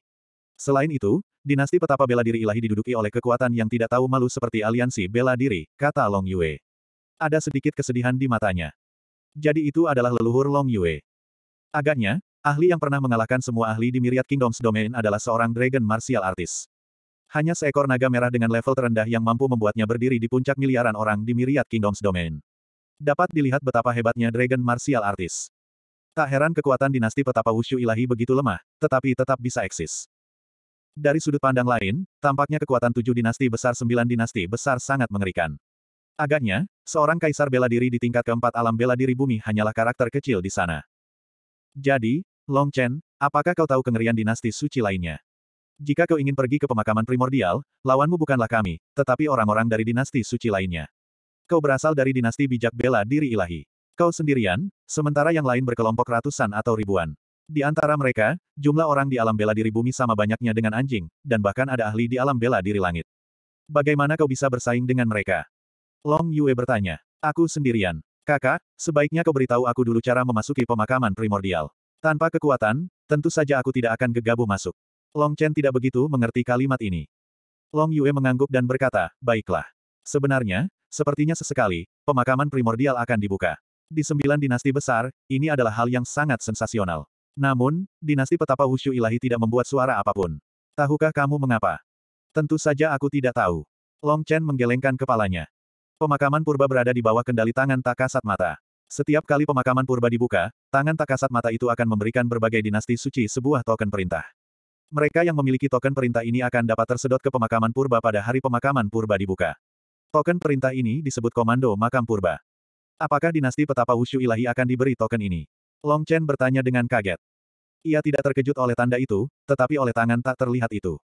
Selain itu, dinasti petapa bela diri ilahi diduduki oleh kekuatan yang tidak tahu malu seperti aliansi bela diri, kata Long Yue. Ada sedikit kesedihan di matanya. Jadi itu adalah leluhur Long Yue. Agaknya, ahli yang pernah mengalahkan semua ahli di Myriad Kingdoms Domain adalah seorang Dragon Martial Artist. Hanya seekor naga merah dengan level terendah yang mampu membuatnya berdiri di puncak miliaran orang di Myriad Kingdoms Domain. Dapat dilihat betapa hebatnya Dragon Martial Artist. Tak heran kekuatan dinasti petapa wushu ilahi begitu lemah, tetapi tetap bisa eksis. Dari sudut pandang lain, tampaknya kekuatan tujuh dinasti besar sembilan dinasti besar sangat mengerikan. Agaknya, seorang kaisar bela diri di tingkat keempat alam bela diri bumi hanyalah karakter kecil di sana. Jadi, Long Chen, apakah kau tahu kengerian dinasti suci lainnya? Jika kau ingin pergi ke pemakaman primordial, lawanmu bukanlah kami, tetapi orang-orang dari dinasti suci lainnya. Kau berasal dari dinasti bijak bela diri ilahi. Kau sendirian, sementara yang lain berkelompok ratusan atau ribuan. Di antara mereka, jumlah orang di alam bela diri bumi sama banyaknya dengan anjing, dan bahkan ada ahli di alam bela diri langit. Bagaimana kau bisa bersaing dengan mereka? Long Yue bertanya. Aku sendirian. Kakak, sebaiknya kau beritahu aku dulu cara memasuki pemakaman primordial. Tanpa kekuatan, tentu saja aku tidak akan gegabah masuk. Long Chen tidak begitu mengerti kalimat ini. Long Yue mengangguk dan berkata, baiklah. Sebenarnya, sepertinya sesekali, pemakaman primordial akan dibuka. Di sembilan dinasti besar, ini adalah hal yang sangat sensasional. Namun, dinasti petapa Wushu ilahi tidak membuat suara apapun. Tahukah kamu mengapa? Tentu saja aku tidak tahu. Long Chen menggelengkan kepalanya. Pemakaman purba berada di bawah kendali tangan tak kasat mata. Setiap kali pemakaman purba dibuka, tangan tak kasat mata itu akan memberikan berbagai dinasti suci sebuah token perintah. Mereka yang memiliki token perintah ini akan dapat tersedot ke pemakaman purba pada hari pemakaman purba dibuka. Token perintah ini disebut komando makam purba. Apakah dinasti petapa wushu ilahi akan diberi token ini? Long Chen bertanya dengan kaget. Ia tidak terkejut oleh tanda itu, tetapi oleh tangan tak terlihat itu.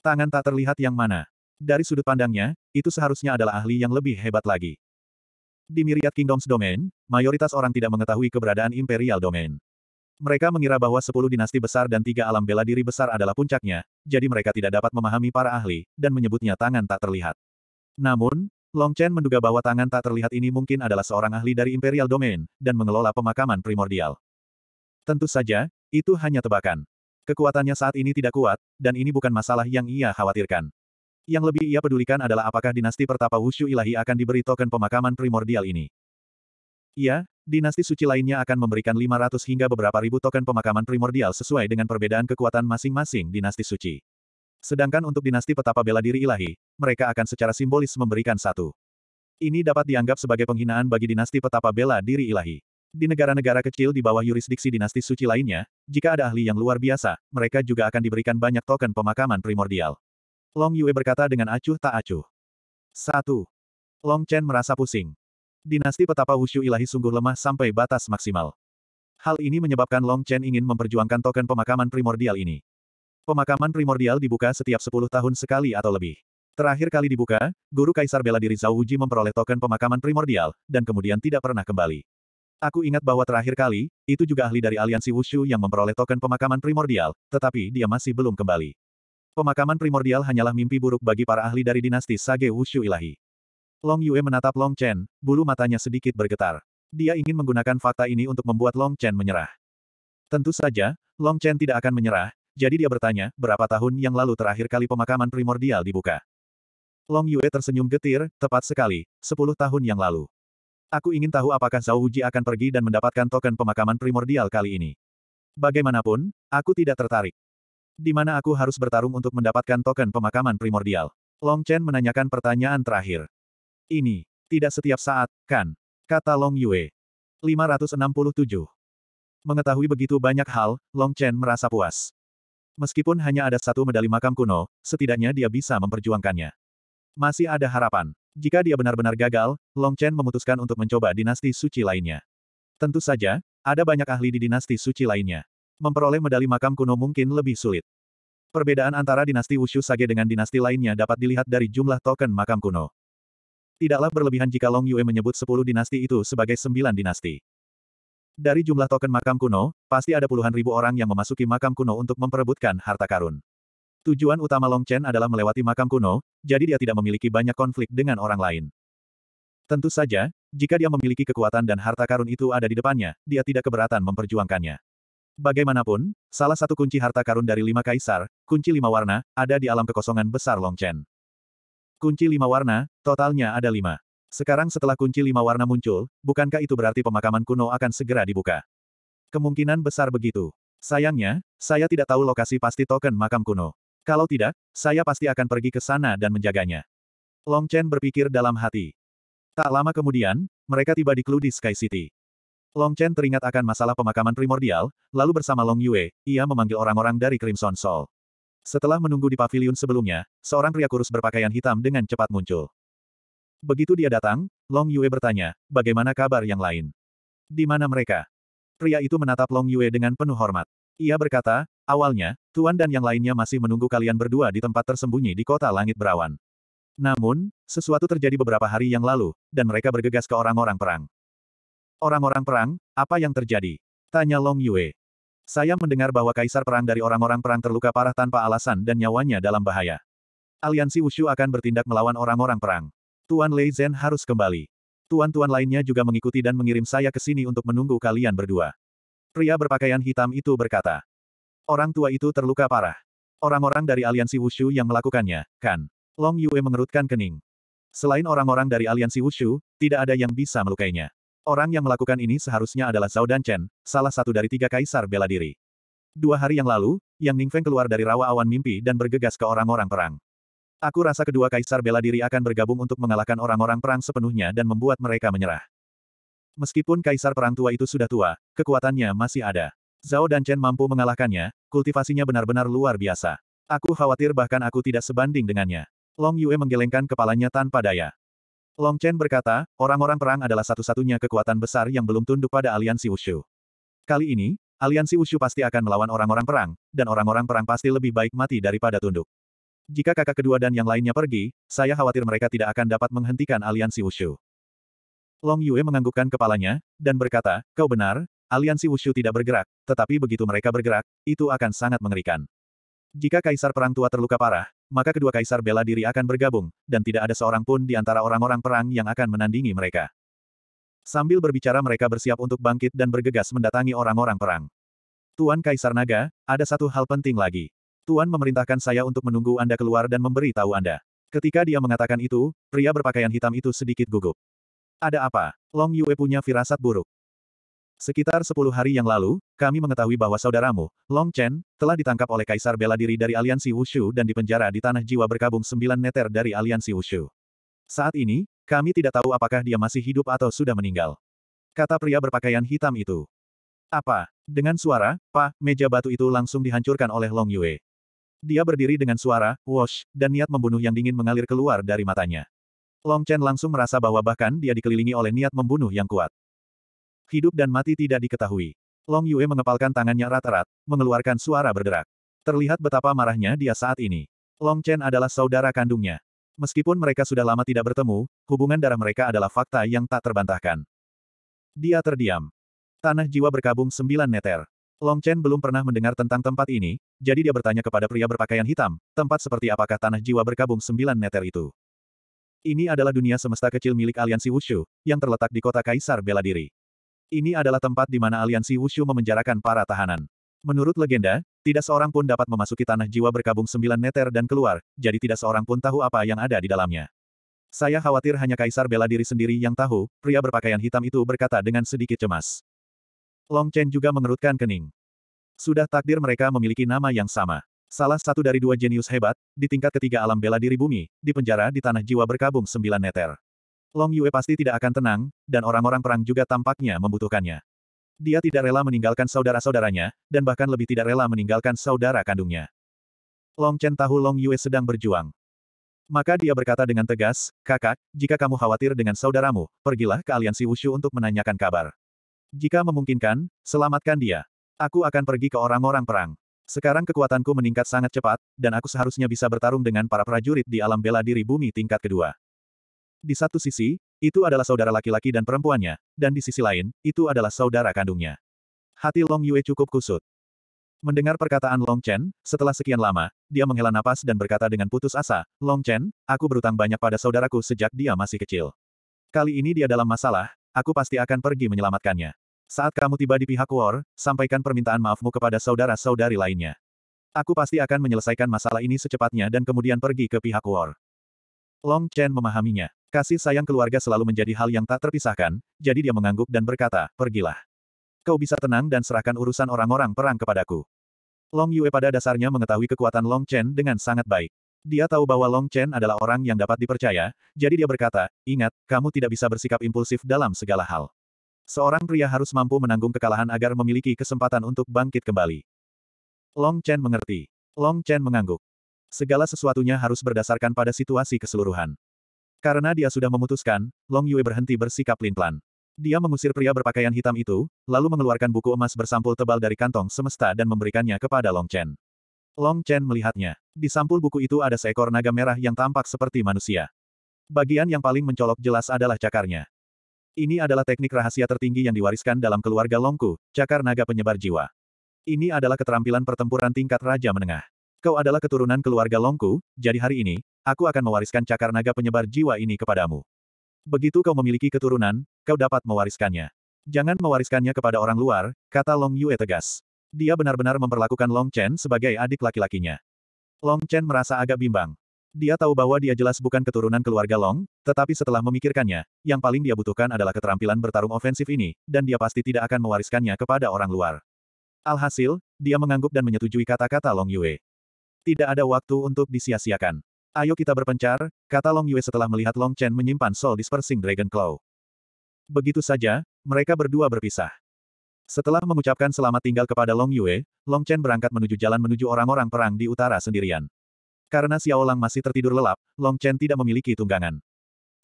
Tangan tak terlihat yang mana? Dari sudut pandangnya, itu seharusnya adalah ahli yang lebih hebat lagi. Di Myriad Kingdoms Domain, mayoritas orang tidak mengetahui keberadaan Imperial Domain. Mereka mengira bahwa sepuluh dinasti besar dan tiga alam bela diri besar adalah puncaknya, jadi mereka tidak dapat memahami para ahli, dan menyebutnya tangan tak terlihat. Namun, Long Chen menduga bahwa tangan tak terlihat ini mungkin adalah seorang ahli dari Imperial Domain, dan mengelola pemakaman primordial. Tentu saja, itu hanya tebakan. Kekuatannya saat ini tidak kuat, dan ini bukan masalah yang ia khawatirkan. Yang lebih ia pedulikan adalah apakah dinasti pertapa Wushu Ilahi akan diberi token pemakaman primordial ini. Iya, dinasti suci lainnya akan memberikan 500 hingga beberapa ribu token pemakaman primordial sesuai dengan perbedaan kekuatan masing-masing dinasti suci. Sedangkan untuk dinasti petapa bela diri ilahi, mereka akan secara simbolis memberikan satu. Ini dapat dianggap sebagai penghinaan bagi dinasti petapa bela diri ilahi. Di negara-negara kecil di bawah yurisdiksi dinasti suci lainnya, jika ada ahli yang luar biasa, mereka juga akan diberikan banyak token pemakaman primordial. Long Yue berkata dengan acuh tak acuh. Satu. Long Chen merasa pusing. Dinasti petapa Wushu ilahi sungguh lemah sampai batas maksimal. Hal ini menyebabkan Long Chen ingin memperjuangkan token pemakaman primordial ini. Pemakaman primordial dibuka setiap 10 tahun sekali atau lebih. Terakhir kali dibuka, guru Kaisar bela diri Zhao Wuji memperoleh token pemakaman primordial, dan kemudian tidak pernah kembali. Aku ingat bahwa terakhir kali, itu juga ahli dari aliansi Wushu yang memperoleh token pemakaman primordial, tetapi dia masih belum kembali. Pemakaman primordial hanyalah mimpi buruk bagi para ahli dari dinasti Sage Wushu Ilahi. Long Yue menatap Long Chen, bulu matanya sedikit bergetar. Dia ingin menggunakan fakta ini untuk membuat Long Chen menyerah. Tentu saja, Long Chen tidak akan menyerah, jadi dia bertanya, berapa tahun yang lalu terakhir kali pemakaman primordial dibuka? Long Yue tersenyum getir, tepat sekali, sepuluh tahun yang lalu. Aku ingin tahu apakah Zhao Wuji akan pergi dan mendapatkan token pemakaman primordial kali ini. Bagaimanapun, aku tidak tertarik. Di mana aku harus bertarung untuk mendapatkan token pemakaman primordial? Long Chen menanyakan pertanyaan terakhir. Ini, tidak setiap saat, kan? Kata Long Yue. 567. Mengetahui begitu banyak hal, Long Chen merasa puas. Meskipun hanya ada satu medali makam kuno, setidaknya dia bisa memperjuangkannya. Masih ada harapan. Jika dia benar-benar gagal, Long Chen memutuskan untuk mencoba dinasti suci lainnya. Tentu saja, ada banyak ahli di dinasti suci lainnya memperoleh medali makam kuno mungkin lebih sulit. Perbedaan antara dinasti Wushu Sage dengan dinasti lainnya dapat dilihat dari jumlah token makam kuno. Tidaklah berlebihan jika Long Yue menyebut sepuluh dinasti itu sebagai sembilan dinasti. Dari jumlah token makam kuno, pasti ada puluhan ribu orang yang memasuki makam kuno untuk memperebutkan harta karun. Tujuan utama Long Chen adalah melewati makam kuno, jadi dia tidak memiliki banyak konflik dengan orang lain. Tentu saja, jika dia memiliki kekuatan dan harta karun itu ada di depannya, dia tidak keberatan memperjuangkannya. Bagaimanapun, salah satu kunci harta karun dari lima kaisar, kunci lima warna, ada di alam kekosongan besar Long Chen. Kunci lima warna, totalnya ada lima. Sekarang setelah kunci lima warna muncul, bukankah itu berarti pemakaman kuno akan segera dibuka? Kemungkinan besar begitu. Sayangnya, saya tidak tahu lokasi pasti token makam kuno. Kalau tidak, saya pasti akan pergi ke sana dan menjaganya. Long Chen berpikir dalam hati. Tak lama kemudian, mereka tiba di Clue Sky City. Long Chen teringat akan masalah pemakaman primordial, lalu bersama Long Yue, ia memanggil orang-orang dari Crimson Soul. Setelah menunggu di pavilion sebelumnya, seorang pria kurus berpakaian hitam dengan cepat muncul. Begitu dia datang, Long Yue bertanya, bagaimana kabar yang lain? Di mana mereka? Pria itu menatap Long Yue dengan penuh hormat. Ia berkata, awalnya, Tuan dan yang lainnya masih menunggu kalian berdua di tempat tersembunyi di kota langit berawan. Namun, sesuatu terjadi beberapa hari yang lalu, dan mereka bergegas ke orang-orang perang. Orang-orang perang, apa yang terjadi? Tanya Long Yue. Saya mendengar bahwa kaisar perang dari orang-orang perang terluka parah tanpa alasan dan nyawanya dalam bahaya. Aliansi Wushu akan bertindak melawan orang-orang perang. Tuan Lei Zhen harus kembali. Tuan-tuan lainnya juga mengikuti dan mengirim saya ke sini untuk menunggu kalian berdua. Pria berpakaian hitam itu berkata. Orang tua itu terluka parah. Orang-orang dari aliansi Wushu yang melakukannya, kan? Long Yue mengerutkan kening. Selain orang-orang dari aliansi Wushu, tidak ada yang bisa melukainya. Orang yang melakukan ini seharusnya adalah Zhao dan Chen, salah satu dari tiga kaisar bela diri. Dua hari yang lalu, Yang Ningfeng keluar dari rawa awan mimpi dan bergegas ke orang-orang perang. Aku rasa kedua kaisar bela diri akan bergabung untuk mengalahkan orang-orang perang sepenuhnya dan membuat mereka menyerah. Meskipun kaisar perang tua itu sudah tua, kekuatannya masih ada. Zhao dan Chen mampu mengalahkannya, kultivasinya benar-benar luar biasa. Aku khawatir bahkan aku tidak sebanding dengannya. Long Yue menggelengkan kepalanya tanpa daya. Long Chen berkata, orang-orang perang adalah satu-satunya kekuatan besar yang belum tunduk pada aliansi Wushu. Kali ini, aliansi Wushu pasti akan melawan orang-orang perang, dan orang-orang perang pasti lebih baik mati daripada tunduk. Jika kakak kedua dan yang lainnya pergi, saya khawatir mereka tidak akan dapat menghentikan aliansi Wushu. Long Yue menganggukkan kepalanya, dan berkata, kau benar, aliansi Wushu tidak bergerak, tetapi begitu mereka bergerak, itu akan sangat mengerikan. Jika kaisar perang tua terluka parah, maka kedua kaisar bela diri akan bergabung, dan tidak ada seorang pun di antara orang-orang perang yang akan menandingi mereka. Sambil berbicara mereka bersiap untuk bangkit dan bergegas mendatangi orang-orang perang. Tuan Kaisar Naga, ada satu hal penting lagi. Tuan memerintahkan saya untuk menunggu Anda keluar dan memberi tahu Anda. Ketika dia mengatakan itu, pria berpakaian hitam itu sedikit gugup. Ada apa? Long Yue punya firasat buruk. Sekitar sepuluh hari yang lalu, kami mengetahui bahwa saudaramu, Long Chen, telah ditangkap oleh Kaisar bela diri dari Aliansi Wushu dan dipenjara di Tanah Jiwa berkabung sembilan neter dari Aliansi Wushu. Saat ini, kami tidak tahu apakah dia masih hidup atau sudah meninggal. Kata pria berpakaian hitam itu. Apa? Dengan suara, pa, meja batu itu langsung dihancurkan oleh Long Yue. Dia berdiri dengan suara, wash, dan niat membunuh yang dingin mengalir keluar dari matanya. Long Chen langsung merasa bahwa bahkan dia dikelilingi oleh niat membunuh yang kuat. Hidup dan mati tidak diketahui. Long Yue mengepalkan tangannya rata-rat, mengeluarkan suara berderak. Terlihat betapa marahnya dia saat ini. Long Chen adalah saudara kandungnya. Meskipun mereka sudah lama tidak bertemu, hubungan darah mereka adalah fakta yang tak terbantahkan. Dia terdiam. Tanah jiwa berkabung sembilan meter. Long Chen belum pernah mendengar tentang tempat ini, jadi dia bertanya kepada pria berpakaian hitam, tempat seperti apakah tanah jiwa berkabung sembilan meter itu. Ini adalah dunia semesta kecil milik aliansi Wushu, yang terletak di kota Kaisar Bela Diri. Ini adalah tempat di mana aliansi Wushu memenjarakan para tahanan. Menurut legenda, tidak seorang pun dapat memasuki tanah jiwa berkabung sembilan neter dan keluar, jadi tidak seorang pun tahu apa yang ada di dalamnya. Saya khawatir hanya kaisar bela diri sendiri yang tahu, pria berpakaian hitam itu berkata dengan sedikit cemas. Long Chen juga mengerutkan kening. Sudah takdir mereka memiliki nama yang sama. Salah satu dari dua jenius hebat, di tingkat ketiga alam bela diri bumi, dipenjara di tanah jiwa berkabung sembilan neter. Long Yue pasti tidak akan tenang, dan orang-orang perang juga tampaknya membutuhkannya. Dia tidak rela meninggalkan saudara-saudaranya, dan bahkan lebih tidak rela meninggalkan saudara kandungnya. Long Chen tahu Long Yue sedang berjuang. Maka dia berkata dengan tegas, kakak, jika kamu khawatir dengan saudaramu, pergilah ke aliansi Wushu untuk menanyakan kabar. Jika memungkinkan, selamatkan dia. Aku akan pergi ke orang-orang perang. Sekarang kekuatanku meningkat sangat cepat, dan aku seharusnya bisa bertarung dengan para prajurit di alam bela diri bumi tingkat kedua. Di satu sisi, itu adalah saudara laki-laki dan perempuannya, dan di sisi lain, itu adalah saudara kandungnya. Hati Long Yue cukup kusut. Mendengar perkataan Long Chen, setelah sekian lama, dia menghela napas dan berkata dengan putus asa, Long Chen, aku berutang banyak pada saudaraku sejak dia masih kecil. Kali ini dia dalam masalah, aku pasti akan pergi menyelamatkannya. Saat kamu tiba di pihak War, sampaikan permintaan maafmu kepada saudara-saudari lainnya. Aku pasti akan menyelesaikan masalah ini secepatnya dan kemudian pergi ke pihak War. Long Chen memahaminya. Kasih sayang keluarga selalu menjadi hal yang tak terpisahkan, jadi dia mengangguk dan berkata, pergilah. Kau bisa tenang dan serahkan urusan orang-orang perang kepadaku. Long Yue pada dasarnya mengetahui kekuatan Long Chen dengan sangat baik. Dia tahu bahwa Long Chen adalah orang yang dapat dipercaya, jadi dia berkata, ingat, kamu tidak bisa bersikap impulsif dalam segala hal. Seorang pria harus mampu menanggung kekalahan agar memiliki kesempatan untuk bangkit kembali. Long Chen mengerti. Long Chen mengangguk. Segala sesuatunya harus berdasarkan pada situasi keseluruhan. Karena dia sudah memutuskan, Long Yue berhenti bersikap lin-plan. Dia mengusir pria berpakaian hitam itu, lalu mengeluarkan buku emas bersampul tebal dari kantong semesta dan memberikannya kepada Long Chen. Long Chen melihatnya. Di sampul buku itu ada seekor naga merah yang tampak seperti manusia. Bagian yang paling mencolok jelas adalah cakarnya. Ini adalah teknik rahasia tertinggi yang diwariskan dalam keluarga Longku, cakar naga penyebar jiwa. Ini adalah keterampilan pertempuran tingkat raja menengah. Kau adalah keturunan keluarga Longku, jadi hari ini, aku akan mewariskan cakar naga penyebar jiwa ini kepadamu. Begitu kau memiliki keturunan, kau dapat mewariskannya. Jangan mewariskannya kepada orang luar, kata Long Yue tegas. Dia benar-benar memperlakukan Long Chen sebagai adik laki-lakinya. Long Chen merasa agak bimbang. Dia tahu bahwa dia jelas bukan keturunan keluarga Long, tetapi setelah memikirkannya, yang paling dia butuhkan adalah keterampilan bertarung ofensif ini, dan dia pasti tidak akan mewariskannya kepada orang luar. Alhasil, dia mengangguk dan menyetujui kata-kata Long Yue. Tidak ada waktu untuk disia-siakan. Ayo kita berpencar, kata Long Yue setelah melihat Long Chen menyimpan Soul Dispersing Dragon Claw. Begitu saja, mereka berdua berpisah. Setelah mengucapkan selamat tinggal kepada Long Yue, Long Chen berangkat menuju jalan menuju orang-orang perang di utara sendirian. Karena Xiao Lang masih tertidur lelap, Long Chen tidak memiliki tunggangan.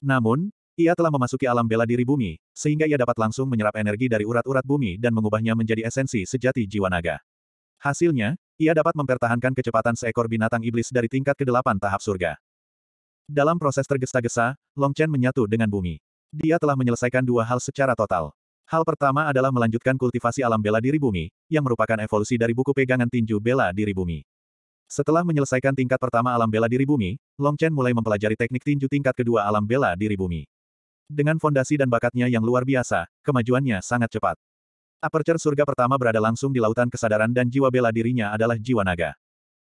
Namun, ia telah memasuki alam bela diri bumi, sehingga ia dapat langsung menyerap energi dari urat-urat bumi dan mengubahnya menjadi esensi sejati jiwa naga. Hasilnya, ia dapat mempertahankan kecepatan seekor binatang iblis dari tingkat ke-8 tahap surga. Dalam proses tergesa-gesa, Long Chen menyatu dengan bumi. Dia telah menyelesaikan dua hal secara total. Hal pertama adalah melanjutkan kultivasi alam bela diri bumi, yang merupakan evolusi dari buku pegangan tinju bela diri bumi. Setelah menyelesaikan tingkat pertama alam bela diri bumi, Long Chen mulai mempelajari teknik tinju tingkat kedua alam bela diri bumi. Dengan fondasi dan bakatnya yang luar biasa, kemajuannya sangat cepat. Aperture surga pertama berada langsung di lautan kesadaran dan jiwa bela dirinya adalah jiwa naga.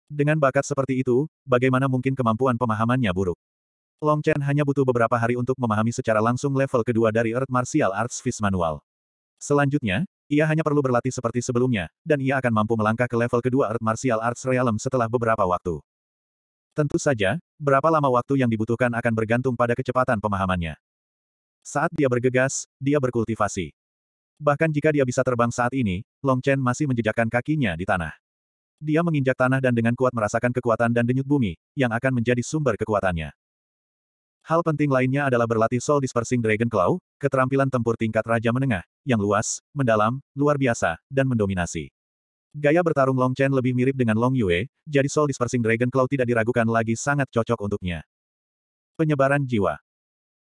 Dengan bakat seperti itu, bagaimana mungkin kemampuan pemahamannya buruk? Long Chen hanya butuh beberapa hari untuk memahami secara langsung level kedua dari Earth Martial Arts Fist Manual. Selanjutnya, ia hanya perlu berlatih seperti sebelumnya, dan ia akan mampu melangkah ke level kedua Earth Martial Arts Realm setelah beberapa waktu. Tentu saja, berapa lama waktu yang dibutuhkan akan bergantung pada kecepatan pemahamannya. Saat dia bergegas, dia berkultivasi. Bahkan jika dia bisa terbang saat ini, Long Chen masih menjejakkan kakinya di tanah. Dia menginjak tanah dan dengan kuat merasakan kekuatan dan denyut bumi, yang akan menjadi sumber kekuatannya. Hal penting lainnya adalah berlatih Soul Dispersing Dragon Claw, keterampilan tempur tingkat Raja Menengah, yang luas, mendalam, luar biasa, dan mendominasi. Gaya bertarung Long Chen lebih mirip dengan Long Yue, jadi Soul Dispersing Dragon Claw tidak diragukan lagi sangat cocok untuknya. Penyebaran jiwa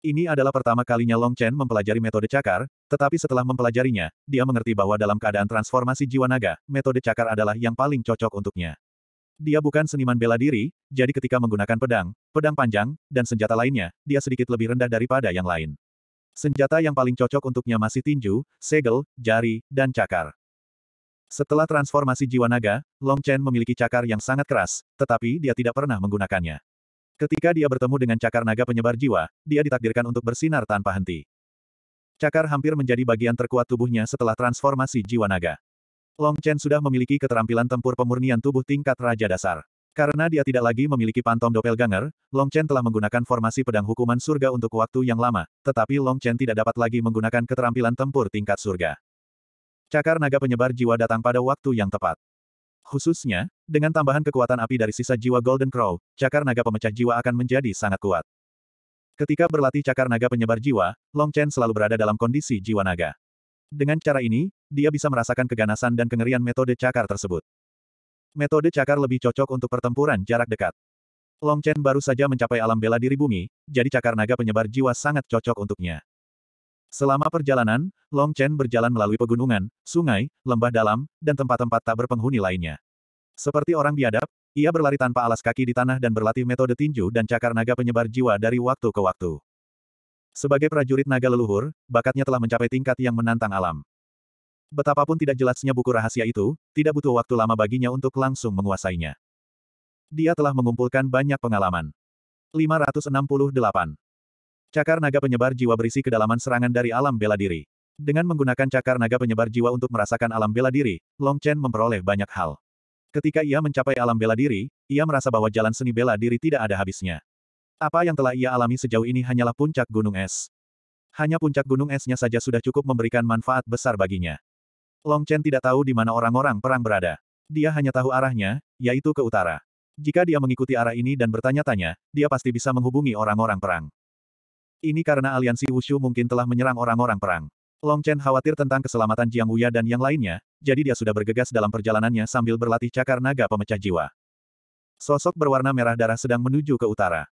ini adalah pertama kalinya Long Chen mempelajari metode cakar, tetapi setelah mempelajarinya, dia mengerti bahwa dalam keadaan transformasi jiwa naga, metode cakar adalah yang paling cocok untuknya. Dia bukan seniman bela diri, jadi ketika menggunakan pedang, pedang panjang, dan senjata lainnya, dia sedikit lebih rendah daripada yang lain. Senjata yang paling cocok untuknya masih tinju, segel, jari, dan cakar. Setelah transformasi jiwa naga, Long Chen memiliki cakar yang sangat keras, tetapi dia tidak pernah menggunakannya. Ketika dia bertemu dengan cakar naga penyebar jiwa, dia ditakdirkan untuk bersinar tanpa henti. Cakar hampir menjadi bagian terkuat tubuhnya setelah transformasi jiwa naga. Long Chen sudah memiliki keterampilan tempur pemurnian tubuh tingkat raja dasar. Karena dia tidak lagi memiliki pantom doppelganger, Long Chen telah menggunakan formasi pedang hukuman surga untuk waktu yang lama, tetapi Long Chen tidak dapat lagi menggunakan keterampilan tempur tingkat surga. Cakar naga penyebar jiwa datang pada waktu yang tepat. Khususnya, dengan tambahan kekuatan api dari sisa jiwa Golden Crow, cakar naga pemecah jiwa akan menjadi sangat kuat. Ketika berlatih cakar naga penyebar jiwa, Long Chen selalu berada dalam kondisi jiwa naga. Dengan cara ini, dia bisa merasakan keganasan dan kengerian metode cakar tersebut. Metode cakar lebih cocok untuk pertempuran jarak dekat. Long Chen baru saja mencapai alam bela diri bumi, jadi cakar naga penyebar jiwa sangat cocok untuknya. Selama perjalanan, Long Chen berjalan melalui pegunungan, sungai, lembah dalam, dan tempat-tempat tak berpenghuni lainnya. Seperti orang biadab, ia berlari tanpa alas kaki di tanah dan berlatih metode tinju dan cakar naga penyebar jiwa dari waktu ke waktu. Sebagai prajurit naga leluhur, bakatnya telah mencapai tingkat yang menantang alam. Betapapun tidak jelasnya buku rahasia itu, tidak butuh waktu lama baginya untuk langsung menguasainya. Dia telah mengumpulkan banyak pengalaman. 568. Cakar naga penyebar jiwa berisi kedalaman serangan dari alam bela diri. Dengan menggunakan cakar naga penyebar jiwa untuk merasakan alam bela diri, Long Chen memperoleh banyak hal. Ketika ia mencapai alam bela diri, ia merasa bahwa jalan seni bela diri tidak ada habisnya. Apa yang telah ia alami sejauh ini hanyalah puncak gunung es. Hanya puncak gunung esnya saja sudah cukup memberikan manfaat besar baginya. Long Chen tidak tahu di mana orang-orang perang berada. Dia hanya tahu arahnya, yaitu ke utara. Jika dia mengikuti arah ini dan bertanya-tanya, dia pasti bisa menghubungi orang-orang perang. Ini karena aliansi Wushu mungkin telah menyerang orang-orang perang. Long Chen khawatir tentang keselamatan Jiang Wuya dan yang lainnya, jadi dia sudah bergegas dalam perjalanannya sambil berlatih cakar naga pemecah jiwa. Sosok berwarna merah darah sedang menuju ke utara.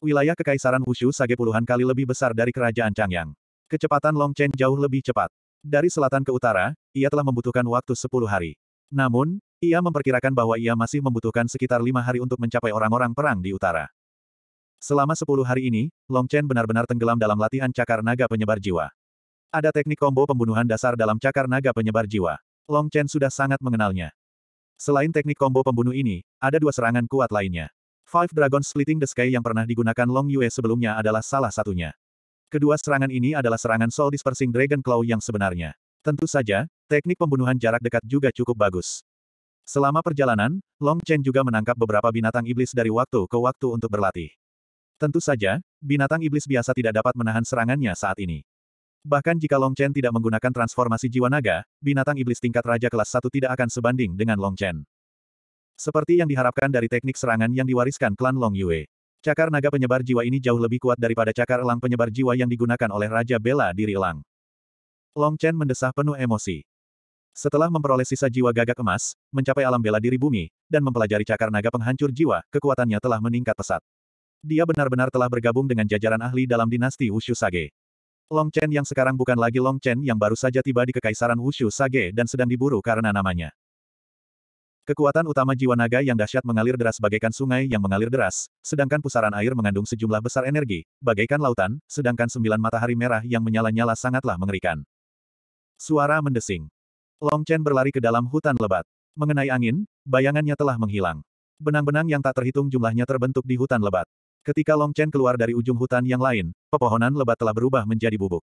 Wilayah Kekaisaran Wushu Sage puluhan kali lebih besar dari Kerajaan Changyang. Kecepatan Long Chen jauh lebih cepat. Dari selatan ke utara, ia telah membutuhkan waktu 10 hari. Namun, ia memperkirakan bahwa ia masih membutuhkan sekitar lima hari untuk mencapai orang-orang perang di utara. Selama sepuluh hari ini, Long Chen benar-benar tenggelam dalam latihan cakar naga penyebar jiwa. Ada teknik kombo pembunuhan dasar dalam cakar naga penyebar jiwa. Long Chen sudah sangat mengenalnya. Selain teknik kombo pembunuh ini, ada dua serangan kuat lainnya. Five Dragon Splitting the Sky yang pernah digunakan Long Yue sebelumnya adalah salah satunya. Kedua serangan ini adalah serangan Soul Dispersing Dragon Claw yang sebenarnya. Tentu saja, teknik pembunuhan jarak dekat juga cukup bagus. Selama perjalanan, Long Chen juga menangkap beberapa binatang iblis dari waktu ke waktu untuk berlatih. Tentu saja, binatang iblis biasa tidak dapat menahan serangannya saat ini. Bahkan jika Long Chen tidak menggunakan transformasi jiwa naga, binatang iblis tingkat raja kelas 1 tidak akan sebanding dengan Long Chen. Seperti yang diharapkan dari teknik serangan yang diwariskan klan Long Yue. Cakar naga penyebar jiwa ini jauh lebih kuat daripada cakar elang penyebar jiwa yang digunakan oleh Raja Bela Diri Elang. Long Chen mendesah penuh emosi. Setelah memperoleh sisa jiwa gagak emas, mencapai alam bela diri bumi, dan mempelajari cakar naga penghancur jiwa, kekuatannya telah meningkat pesat. Dia benar-benar telah bergabung dengan jajaran ahli dalam dinasti Wushu Sage. Long Chen yang sekarang bukan lagi Long Chen yang baru saja tiba di Kekaisaran Wushu Sage dan sedang diburu karena namanya. Kekuatan utama jiwa naga yang dahsyat mengalir deras bagaikan sungai yang mengalir deras, sedangkan pusaran air mengandung sejumlah besar energi, bagaikan lautan, sedangkan sembilan matahari merah yang menyala-nyala sangatlah mengerikan. Suara mendesing. Long Chen berlari ke dalam hutan lebat. Mengenai angin, bayangannya telah menghilang. Benang-benang yang tak terhitung jumlahnya terbentuk di hutan lebat. Ketika Long Chen keluar dari ujung hutan yang lain, pepohonan lebat telah berubah menjadi bubuk.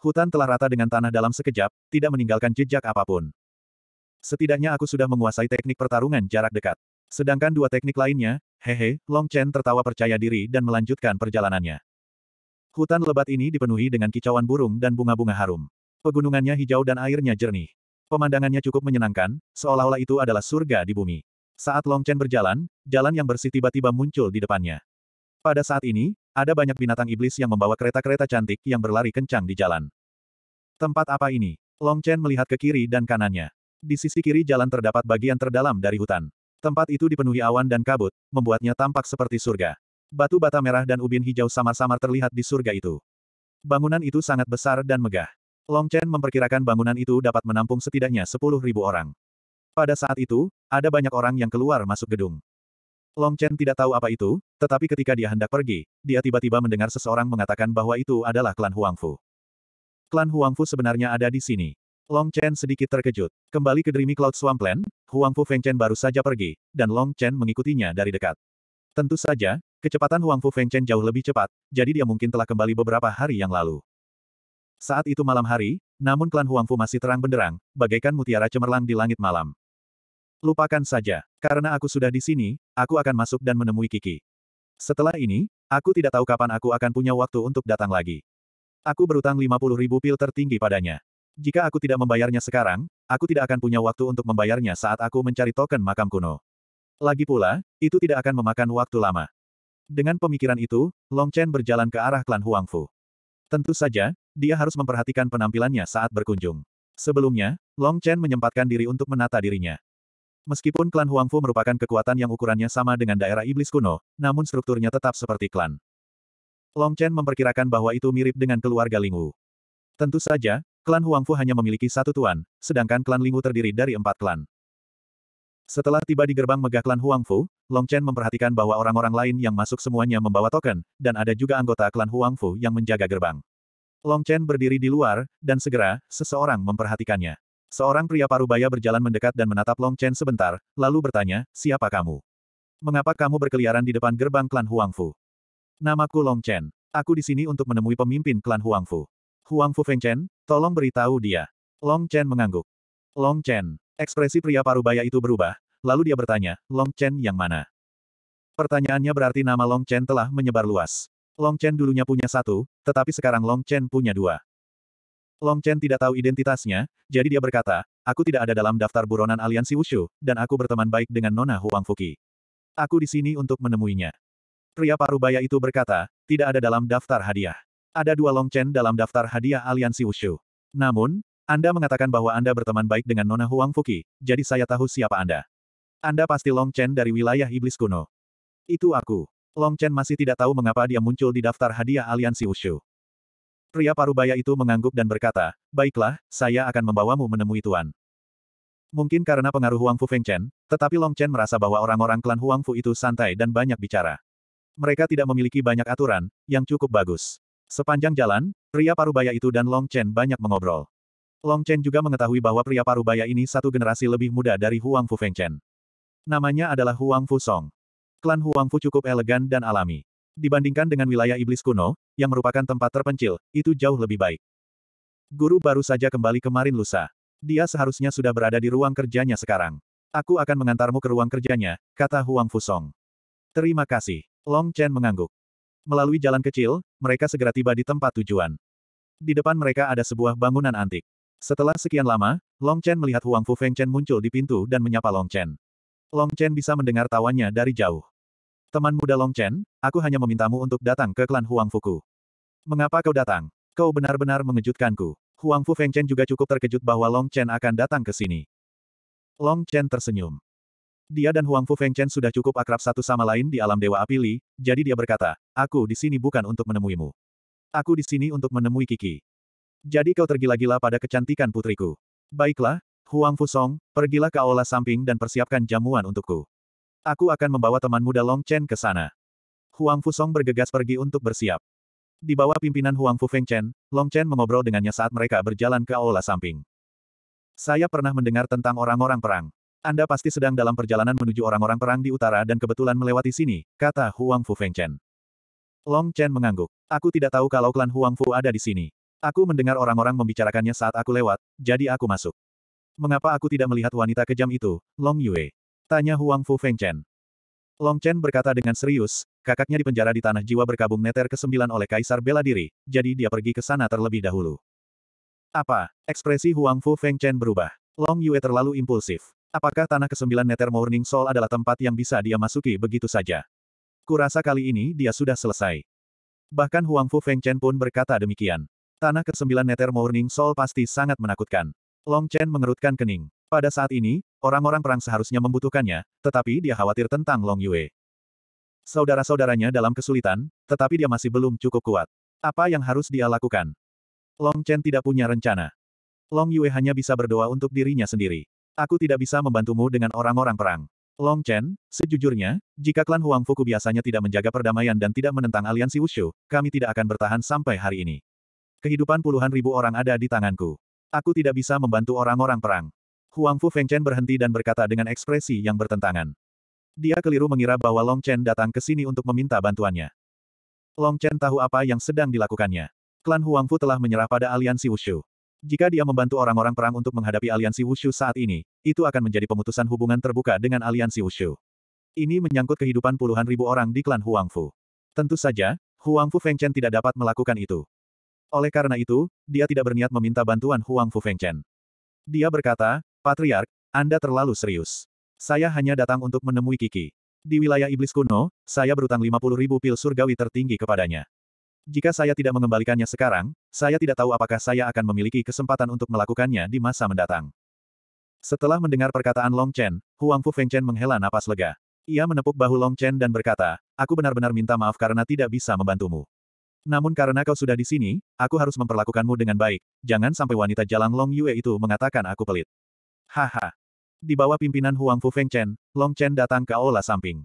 Hutan telah rata dengan tanah dalam sekejap, tidak meninggalkan jejak apapun. Setidaknya aku sudah menguasai teknik pertarungan jarak dekat. Sedangkan dua teknik lainnya, hehe, Long Chen tertawa percaya diri dan melanjutkan perjalanannya. Hutan lebat ini dipenuhi dengan kicauan burung dan bunga-bunga harum. Pegunungannya hijau dan airnya jernih. Pemandangannya cukup menyenangkan, seolah-olah itu adalah surga di bumi. Saat Long Chen berjalan, jalan yang bersih tiba-tiba muncul di depannya. Pada saat ini, ada banyak binatang iblis yang membawa kereta-kereta cantik yang berlari kencang di jalan. Tempat apa ini? Long Chen melihat ke kiri dan kanannya. Di sisi kiri jalan terdapat bagian terdalam dari hutan. Tempat itu dipenuhi awan dan kabut, membuatnya tampak seperti surga. Batu bata merah dan ubin hijau samar-samar terlihat di surga itu. Bangunan itu sangat besar dan megah. Long Chen memperkirakan bangunan itu dapat menampung setidaknya 10.000 orang. Pada saat itu, ada banyak orang yang keluar masuk gedung. Long Chen tidak tahu apa itu, tetapi ketika dia hendak pergi, dia tiba-tiba mendengar seseorang mengatakan bahwa itu adalah klan Huangfu. Klan Huangfu sebenarnya ada di sini. Long Chen sedikit terkejut. Kembali ke Dreamy Cloud Swampland, Huangfu Fengchen baru saja pergi, dan Long Chen mengikutinya dari dekat. Tentu saja, kecepatan Huangfu Fengchen jauh lebih cepat, jadi dia mungkin telah kembali beberapa hari yang lalu. Saat itu malam hari, namun klan Huangfu masih terang benderang, bagaikan mutiara cemerlang di langit malam. Lupakan saja, karena aku sudah di sini, aku akan masuk dan menemui Kiki. Setelah ini, aku tidak tahu kapan aku akan punya waktu untuk datang lagi. Aku berutang 50 ribu pil tertinggi padanya. Jika aku tidak membayarnya sekarang, aku tidak akan punya waktu untuk membayarnya saat aku mencari token makam kuno. Lagi pula, itu tidak akan memakan waktu lama. Dengan pemikiran itu, Long Chen berjalan ke arah klan Huangfu. Tentu saja, dia harus memperhatikan penampilannya saat berkunjung. Sebelumnya, Long Chen menyempatkan diri untuk menata dirinya. Meskipun klan Huangfu merupakan kekuatan yang ukurannya sama dengan daerah iblis kuno, namun strukturnya tetap seperti klan. Long Chen memperkirakan bahwa itu mirip dengan keluarga Lingwu. Tentu saja, klan Huangfu hanya memiliki satu tuan, sedangkan klan Lingwu terdiri dari empat klan. Setelah tiba di gerbang megah klan Huangfu, Long Chen memperhatikan bahwa orang-orang lain yang masuk semuanya membawa token, dan ada juga anggota klan Huangfu yang menjaga gerbang. Long Chen berdiri di luar, dan segera, seseorang memperhatikannya. Seorang pria parubaya berjalan mendekat dan menatap Long Chen sebentar, lalu bertanya, siapa kamu? Mengapa kamu berkeliaran di depan gerbang klan Huangfu? Namaku Long Chen. Aku di sini untuk menemui pemimpin klan Huangfu. Huangfu Feng Chen, tolong beritahu dia. Long Chen mengangguk. Long Chen. Ekspresi pria parubaya itu berubah, lalu dia bertanya, Long Chen yang mana? Pertanyaannya berarti nama Long Chen telah menyebar luas. Long Chen dulunya punya satu, tetapi sekarang Long Chen punya dua. Long Chen tidak tahu identitasnya, jadi dia berkata, aku tidak ada dalam daftar buronan aliansi Wushu, dan aku berteman baik dengan Nona Huang Fuki. Aku di sini untuk menemuinya. Pria parubaya itu berkata, tidak ada dalam daftar hadiah. Ada dua Long Chen dalam daftar hadiah aliansi Wushu. Namun, Anda mengatakan bahwa Anda berteman baik dengan Nona Huang Fuki, jadi saya tahu siapa Anda. Anda pasti Long Chen dari wilayah iblis kuno. Itu aku. Long Chen masih tidak tahu mengapa dia muncul di daftar hadiah aliansi Wushu. Pria parubaya itu mengangguk dan berkata, baiklah, saya akan membawamu menemui Tuan. Mungkin karena pengaruh Huang Fu Feng Chen, tetapi Long Chen merasa bahwa orang-orang klan Huang Fu itu santai dan banyak bicara. Mereka tidak memiliki banyak aturan, yang cukup bagus. Sepanjang jalan, pria parubaya itu dan Long Chen banyak mengobrol. Long Chen juga mengetahui bahwa pria parubaya ini satu generasi lebih muda dari Huang Fu Feng Chen. Namanya adalah Huang Fu Song. Klan Huang Fu cukup elegan dan alami. Dibandingkan dengan wilayah iblis kuno, yang merupakan tempat terpencil, itu jauh lebih baik. Guru baru saja kembali kemarin lusa. Dia seharusnya sudah berada di ruang kerjanya sekarang. Aku akan mengantarmu ke ruang kerjanya, kata Huang Fusong. Terima kasih. Long Chen mengangguk. Melalui jalan kecil, mereka segera tiba di tempat tujuan. Di depan mereka ada sebuah bangunan antik. Setelah sekian lama, Long Chen melihat Huang Fu Feng Chen muncul di pintu dan menyapa Long Chen. Long Chen bisa mendengar tawanya dari jauh. Teman muda Long Chen, aku hanya memintamu untuk datang ke klan Huang Fuku. Mengapa kau datang? Kau benar-benar mengejutkanku. Huang Fu Feng Chen juga cukup terkejut bahwa Long Chen akan datang ke sini. Long Chen tersenyum. Dia dan Huang Fu Feng Chen sudah cukup akrab satu sama lain di alam Dewa Api Li, jadi dia berkata, aku di sini bukan untuk menemuimu. Aku di sini untuk menemui Kiki. Jadi kau tergila-gila pada kecantikan putriku. Baiklah, Huang Fu Song, pergilah ke aula samping dan persiapkan jamuan untukku. Aku akan membawa teman muda Long Chen ke sana. Huang Fusong bergegas pergi untuk bersiap. Di bawah pimpinan Huang Fu Feng Chen, Long Chen mengobrol dengannya saat mereka berjalan ke aula samping. Saya pernah mendengar tentang orang-orang perang. Anda pasti sedang dalam perjalanan menuju orang-orang perang di utara dan kebetulan melewati sini, kata Huang Fu Feng Chen. Long Chen mengangguk. Aku tidak tahu kalau klan Huang Fu ada di sini. Aku mendengar orang-orang membicarakannya saat aku lewat, jadi aku masuk. Mengapa aku tidak melihat wanita kejam itu, Long Yue? Tanya Huang Fu Feng Chen. Long Chen berkata dengan serius, kakaknya dipenjara di tanah jiwa berkabung neter ke-9 oleh Kaisar Bela Diri, jadi dia pergi ke sana terlebih dahulu. Apa? Ekspresi Huang Fu Feng Chen berubah. Long Yue terlalu impulsif. Apakah tanah ke-9 neter Morning Soul adalah tempat yang bisa dia masuki begitu saja? Kurasa kali ini dia sudah selesai. Bahkan Huang Fu Feng Chen pun berkata demikian. Tanah ke-9 neter Morning Soul pasti sangat menakutkan. Long Chen mengerutkan kening. Pada saat ini, Orang-orang perang seharusnya membutuhkannya, tetapi dia khawatir tentang Long Yue. Saudara-saudaranya dalam kesulitan, tetapi dia masih belum cukup kuat. Apa yang harus dia lakukan? Long Chen tidak punya rencana. Long Yue hanya bisa berdoa untuk dirinya sendiri. Aku tidak bisa membantumu dengan orang-orang perang. Long Chen, sejujurnya, jika klan Huang Fuku biasanya tidak menjaga perdamaian dan tidak menentang aliansi Wushu, kami tidak akan bertahan sampai hari ini. Kehidupan puluhan ribu orang ada di tanganku. Aku tidak bisa membantu orang-orang perang. Huang Fu Feng Chen berhenti dan berkata dengan ekspresi yang bertentangan. Dia keliru mengira bahwa Long Chen datang ke sini untuk meminta bantuannya. Long Chen tahu apa yang sedang dilakukannya. Klan Huang Fu telah menyerah pada aliansi Wushu. Jika dia membantu orang-orang perang untuk menghadapi aliansi Wushu saat ini, itu akan menjadi pemutusan hubungan terbuka dengan aliansi Wushu. Ini menyangkut kehidupan puluhan ribu orang di klan Huang Fu. Tentu saja, Huang Fu Feng Chen tidak dapat melakukan itu. Oleh karena itu, dia tidak berniat meminta bantuan Huang Fu Feng Chen. Dia berkata, Patriark, Anda terlalu serius. Saya hanya datang untuk menemui Kiki. Di wilayah iblis kuno, saya berutang 50 ribu pil surgawi tertinggi kepadanya. Jika saya tidak mengembalikannya sekarang, saya tidak tahu apakah saya akan memiliki kesempatan untuk melakukannya di masa mendatang. Setelah mendengar perkataan Long Chen, Huang Fu Feng Chen menghela napas lega. Ia menepuk bahu Long Chen dan berkata, aku benar-benar minta maaf karena tidak bisa membantumu. Namun karena kau sudah di sini, aku harus memperlakukanmu dengan baik, jangan sampai wanita jalan Long Yue itu mengatakan aku pelit. Haha. Di bawah pimpinan Huang Fu Feng Chen, Long Chen datang ke aula samping.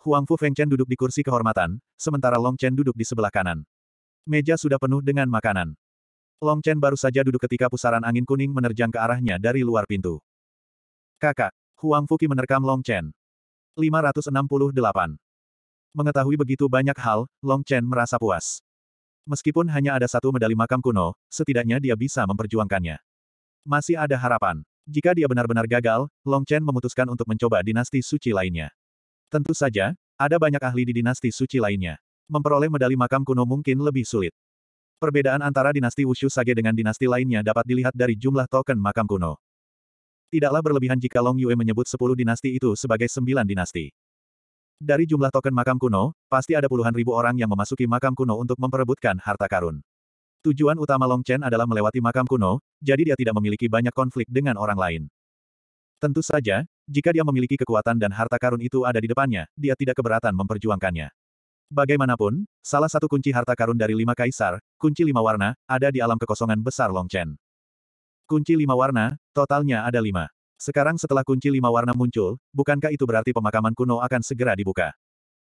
Huang Fu Feng Chen duduk di kursi kehormatan, sementara Long Chen duduk di sebelah kanan. Meja sudah penuh dengan makanan. Long Chen baru saja duduk ketika pusaran angin kuning menerjang ke arahnya dari luar pintu. Kakak, Huang Fu Fuki menerkam Long Chen. 568. Mengetahui begitu banyak hal, Long Chen merasa puas. Meskipun hanya ada satu medali makam kuno, setidaknya dia bisa memperjuangkannya. Masih ada harapan. Jika dia benar-benar gagal, Long Chen memutuskan untuk mencoba dinasti suci lainnya. Tentu saja, ada banyak ahli di dinasti suci lainnya. Memperoleh medali makam kuno mungkin lebih sulit. Perbedaan antara dinasti Wushu Sage dengan dinasti lainnya dapat dilihat dari jumlah token makam kuno. Tidaklah berlebihan jika Long Yue menyebut sepuluh dinasti itu sebagai sembilan dinasti. Dari jumlah token makam kuno, pasti ada puluhan ribu orang yang memasuki makam kuno untuk memperebutkan harta karun. Tujuan utama Long Chen adalah melewati makam kuno, jadi dia tidak memiliki banyak konflik dengan orang lain. Tentu saja, jika dia memiliki kekuatan dan harta karun itu ada di depannya, dia tidak keberatan memperjuangkannya. Bagaimanapun, salah satu kunci harta karun dari lima kaisar, kunci lima warna, ada di alam kekosongan besar Long Chen. Kunci lima warna, totalnya ada lima. Sekarang setelah kunci lima warna muncul, bukankah itu berarti pemakaman kuno akan segera dibuka?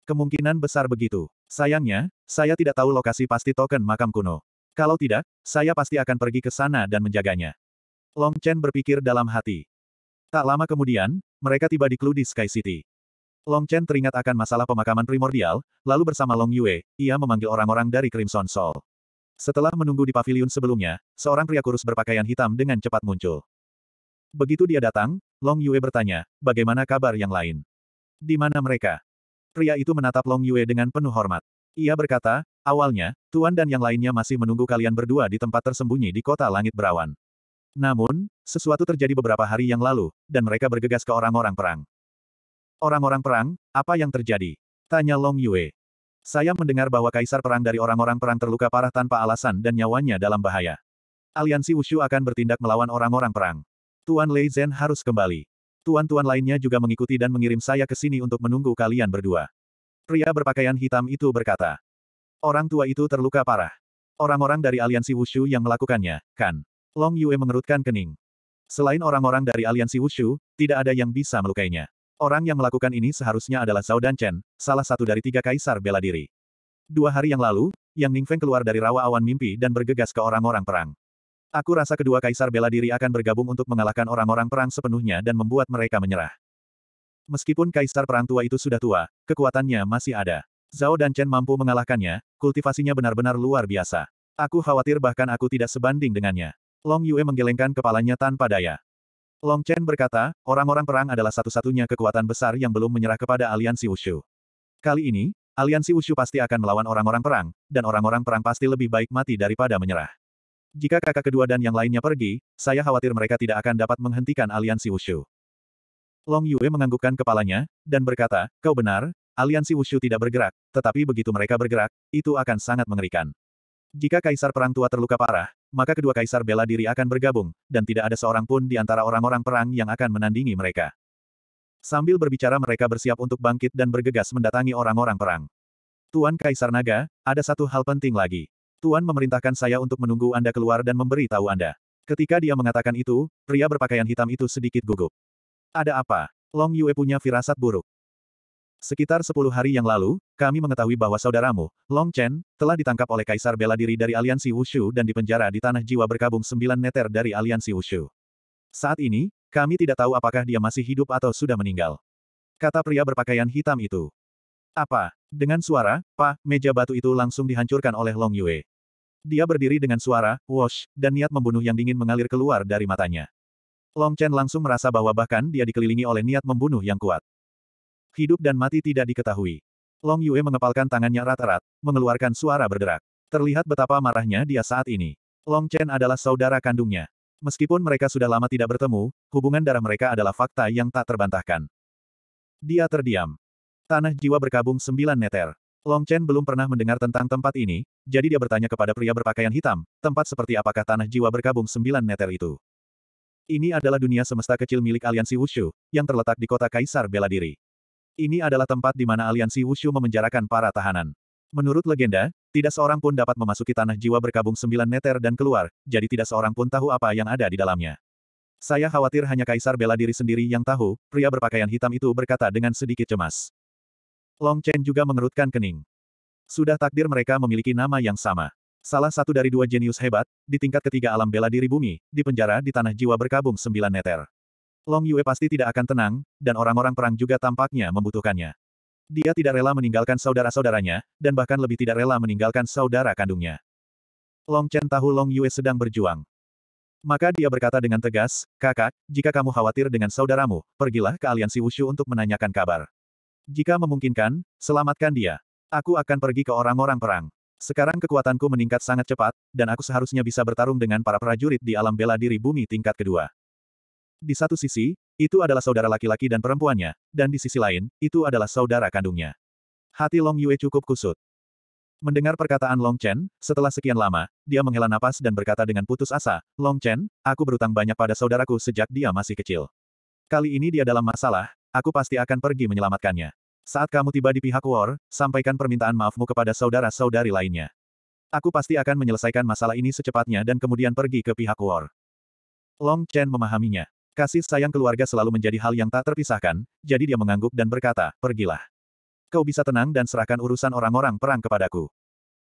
Kemungkinan besar begitu. Sayangnya, saya tidak tahu lokasi pasti token makam kuno. Kalau tidak, saya pasti akan pergi ke sana dan menjaganya. Long Chen berpikir dalam hati. Tak lama kemudian, mereka tiba di Clue di Sky City. Long Chen teringat akan masalah pemakaman primordial, lalu bersama Long Yue, ia memanggil orang-orang dari Crimson Soul. Setelah menunggu di pavilion sebelumnya, seorang pria kurus berpakaian hitam dengan cepat muncul. Begitu dia datang, Long Yue bertanya, bagaimana kabar yang lain? Di mana mereka? Pria itu menatap Long Yue dengan penuh hormat. Ia berkata, Awalnya, Tuan dan yang lainnya masih menunggu kalian berdua di tempat tersembunyi di kota langit berawan. Namun, sesuatu terjadi beberapa hari yang lalu, dan mereka bergegas ke orang-orang perang. Orang-orang perang, apa yang terjadi? Tanya Long Yue. Saya mendengar bahwa kaisar perang dari orang-orang perang terluka parah tanpa alasan dan nyawanya dalam bahaya. Aliansi Wushu akan bertindak melawan orang-orang perang. Tuan Lei Zhen harus kembali. Tuan-tuan lainnya juga mengikuti dan mengirim saya ke sini untuk menunggu kalian berdua. Pria berpakaian hitam itu berkata. Orang tua itu terluka parah. Orang-orang dari aliansi Wushu yang melakukannya, kan? Long Yue mengerutkan kening. Selain orang-orang dari aliansi Wushu, tidak ada yang bisa melukainya. Orang yang melakukan ini seharusnya adalah Zhao dan Chen, salah satu dari tiga kaisar bela diri. Dua hari yang lalu, Yang Ningfeng keluar dari rawa awan mimpi dan bergegas ke orang-orang perang. Aku rasa kedua kaisar bela diri akan bergabung untuk mengalahkan orang-orang perang sepenuhnya dan membuat mereka menyerah. Meskipun kaisar perang tua itu sudah tua, kekuatannya masih ada. Zhao dan Chen mampu mengalahkannya, kultivasinya benar-benar luar biasa. Aku khawatir bahkan aku tidak sebanding dengannya. Long Yue menggelengkan kepalanya tanpa daya. Long Chen berkata, orang-orang perang adalah satu-satunya kekuatan besar yang belum menyerah kepada aliansi Wushu. Kali ini, aliansi Wushu pasti akan melawan orang-orang perang, dan orang-orang perang pasti lebih baik mati daripada menyerah. Jika kakak kedua dan yang lainnya pergi, saya khawatir mereka tidak akan dapat menghentikan aliansi Wushu. Long Yue menganggukkan kepalanya, dan berkata, kau benar, aliansi Wushu tidak bergerak, tetapi begitu mereka bergerak, itu akan sangat mengerikan. Jika kaisar perang tua terluka parah, maka kedua kaisar bela diri akan bergabung, dan tidak ada seorang pun di antara orang-orang perang yang akan menandingi mereka. Sambil berbicara mereka bersiap untuk bangkit dan bergegas mendatangi orang-orang perang. Tuan Kaisar Naga, ada satu hal penting lagi. Tuan memerintahkan saya untuk menunggu Anda keluar dan memberi tahu Anda. Ketika dia mengatakan itu, pria berpakaian hitam itu sedikit gugup. Ada apa? Long Yue punya firasat buruk. Sekitar 10 hari yang lalu, kami mengetahui bahwa saudaramu, Long Chen, telah ditangkap oleh Kaisar bela diri dari Aliansi Wushu dan dipenjara di Tanah Jiwa berkabung sembilan neter dari Aliansi Wushu. Saat ini, kami tidak tahu apakah dia masih hidup atau sudah meninggal. Kata pria berpakaian hitam itu. Apa? Dengan suara, pa, meja batu itu langsung dihancurkan oleh Long Yue. Dia berdiri dengan suara, wash, dan niat membunuh yang dingin mengalir keluar dari matanya. Long Chen langsung merasa bahwa bahkan dia dikelilingi oleh niat membunuh yang kuat hidup dan mati tidak diketahui. Long Yue mengepalkan tangannya rata rat mengeluarkan suara berderak. Terlihat betapa marahnya dia saat ini. Long Chen adalah saudara kandungnya. Meskipun mereka sudah lama tidak bertemu, hubungan darah mereka adalah fakta yang tak terbantahkan. Dia terdiam. Tanah jiwa berkabung sembilan meter. Long Chen belum pernah mendengar tentang tempat ini, jadi dia bertanya kepada pria berpakaian hitam, tempat seperti apakah tanah jiwa berkabung sembilan meter itu. Ini adalah dunia semesta kecil milik aliansi Wushu, yang terletak di kota Kaisar Bela Diri. Ini adalah tempat di mana aliansi Wushu memenjarakan para tahanan. Menurut legenda, tidak seorang pun dapat memasuki tanah jiwa berkabung sembilan meter dan keluar, jadi tidak seorang pun tahu apa yang ada di dalamnya. Saya khawatir hanya kaisar bela diri sendiri yang tahu, pria berpakaian hitam itu berkata dengan sedikit cemas. Long Chen juga mengerutkan kening. Sudah takdir mereka memiliki nama yang sama. Salah satu dari dua jenius hebat, di tingkat ketiga alam bela diri bumi, dipenjara di tanah jiwa berkabung sembilan meter. Long Yue pasti tidak akan tenang, dan orang-orang perang juga tampaknya membutuhkannya. Dia tidak rela meninggalkan saudara-saudaranya, dan bahkan lebih tidak rela meninggalkan saudara kandungnya. Long Chen tahu Long Yue sedang berjuang. Maka dia berkata dengan tegas, kakak, jika kamu khawatir dengan saudaramu, pergilah ke aliansi Wushu untuk menanyakan kabar. Jika memungkinkan, selamatkan dia. Aku akan pergi ke orang-orang perang. Sekarang kekuatanku meningkat sangat cepat, dan aku seharusnya bisa bertarung dengan para prajurit di alam bela diri bumi tingkat kedua. Di satu sisi, itu adalah saudara laki-laki dan perempuannya, dan di sisi lain, itu adalah saudara kandungnya. Hati Long Yue cukup kusut. Mendengar perkataan Long Chen, setelah sekian lama, dia menghela napas dan berkata dengan putus asa, Long Chen, aku berutang banyak pada saudaraku sejak dia masih kecil. Kali ini dia dalam masalah, aku pasti akan pergi menyelamatkannya. Saat kamu tiba di pihak War, sampaikan permintaan maafmu kepada saudara-saudari lainnya. Aku pasti akan menyelesaikan masalah ini secepatnya dan kemudian pergi ke pihak War. Long Chen memahaminya. Kasih sayang keluarga selalu menjadi hal yang tak terpisahkan, jadi dia mengangguk dan berkata, pergilah. Kau bisa tenang dan serahkan urusan orang-orang perang kepadaku.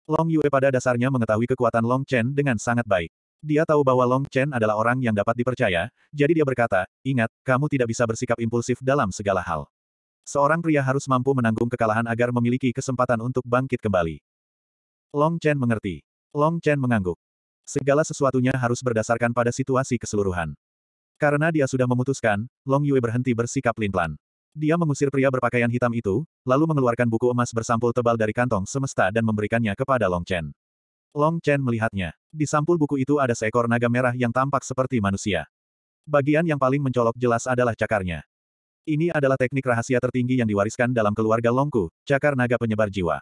Long Yue pada dasarnya mengetahui kekuatan Long Chen dengan sangat baik. Dia tahu bahwa Long Chen adalah orang yang dapat dipercaya, jadi dia berkata, ingat, kamu tidak bisa bersikap impulsif dalam segala hal. Seorang pria harus mampu menanggung kekalahan agar memiliki kesempatan untuk bangkit kembali. Long Chen mengerti. Long Chen mengangguk. Segala sesuatunya harus berdasarkan pada situasi keseluruhan. Karena dia sudah memutuskan, Long Yue berhenti bersikap lin Dia mengusir pria berpakaian hitam itu, lalu mengeluarkan buku emas bersampul tebal dari kantong semesta dan memberikannya kepada Long Chen. Long Chen melihatnya. Di sampul buku itu ada seekor naga merah yang tampak seperti manusia. Bagian yang paling mencolok jelas adalah cakarnya. Ini adalah teknik rahasia tertinggi yang diwariskan dalam keluarga Longku, cakar naga penyebar jiwa.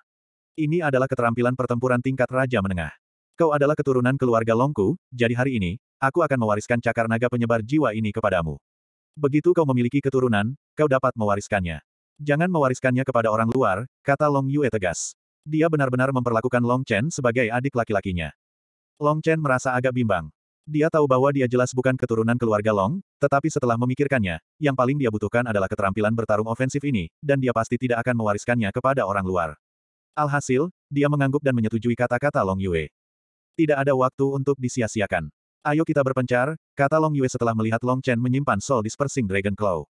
Ini adalah keterampilan pertempuran tingkat raja menengah. Kau adalah keturunan keluarga Longku, jadi hari ini, aku akan mewariskan cakar naga penyebar jiwa ini kepadamu. Begitu kau memiliki keturunan, kau dapat mewariskannya. Jangan mewariskannya kepada orang luar, kata Long Yue tegas. Dia benar-benar memperlakukan Long Chen sebagai adik laki-lakinya. Long Chen merasa agak bimbang. Dia tahu bahwa dia jelas bukan keturunan keluarga Long, tetapi setelah memikirkannya, yang paling dia butuhkan adalah keterampilan bertarung ofensif ini, dan dia pasti tidak akan mewariskannya kepada orang luar. Alhasil, dia mengangguk dan menyetujui kata-kata Long Yue. Tidak ada waktu untuk disia-siakan. Ayo kita berpencar, kata Long Yue setelah melihat Long Chen menyimpan soul dispersing Dragon Claw.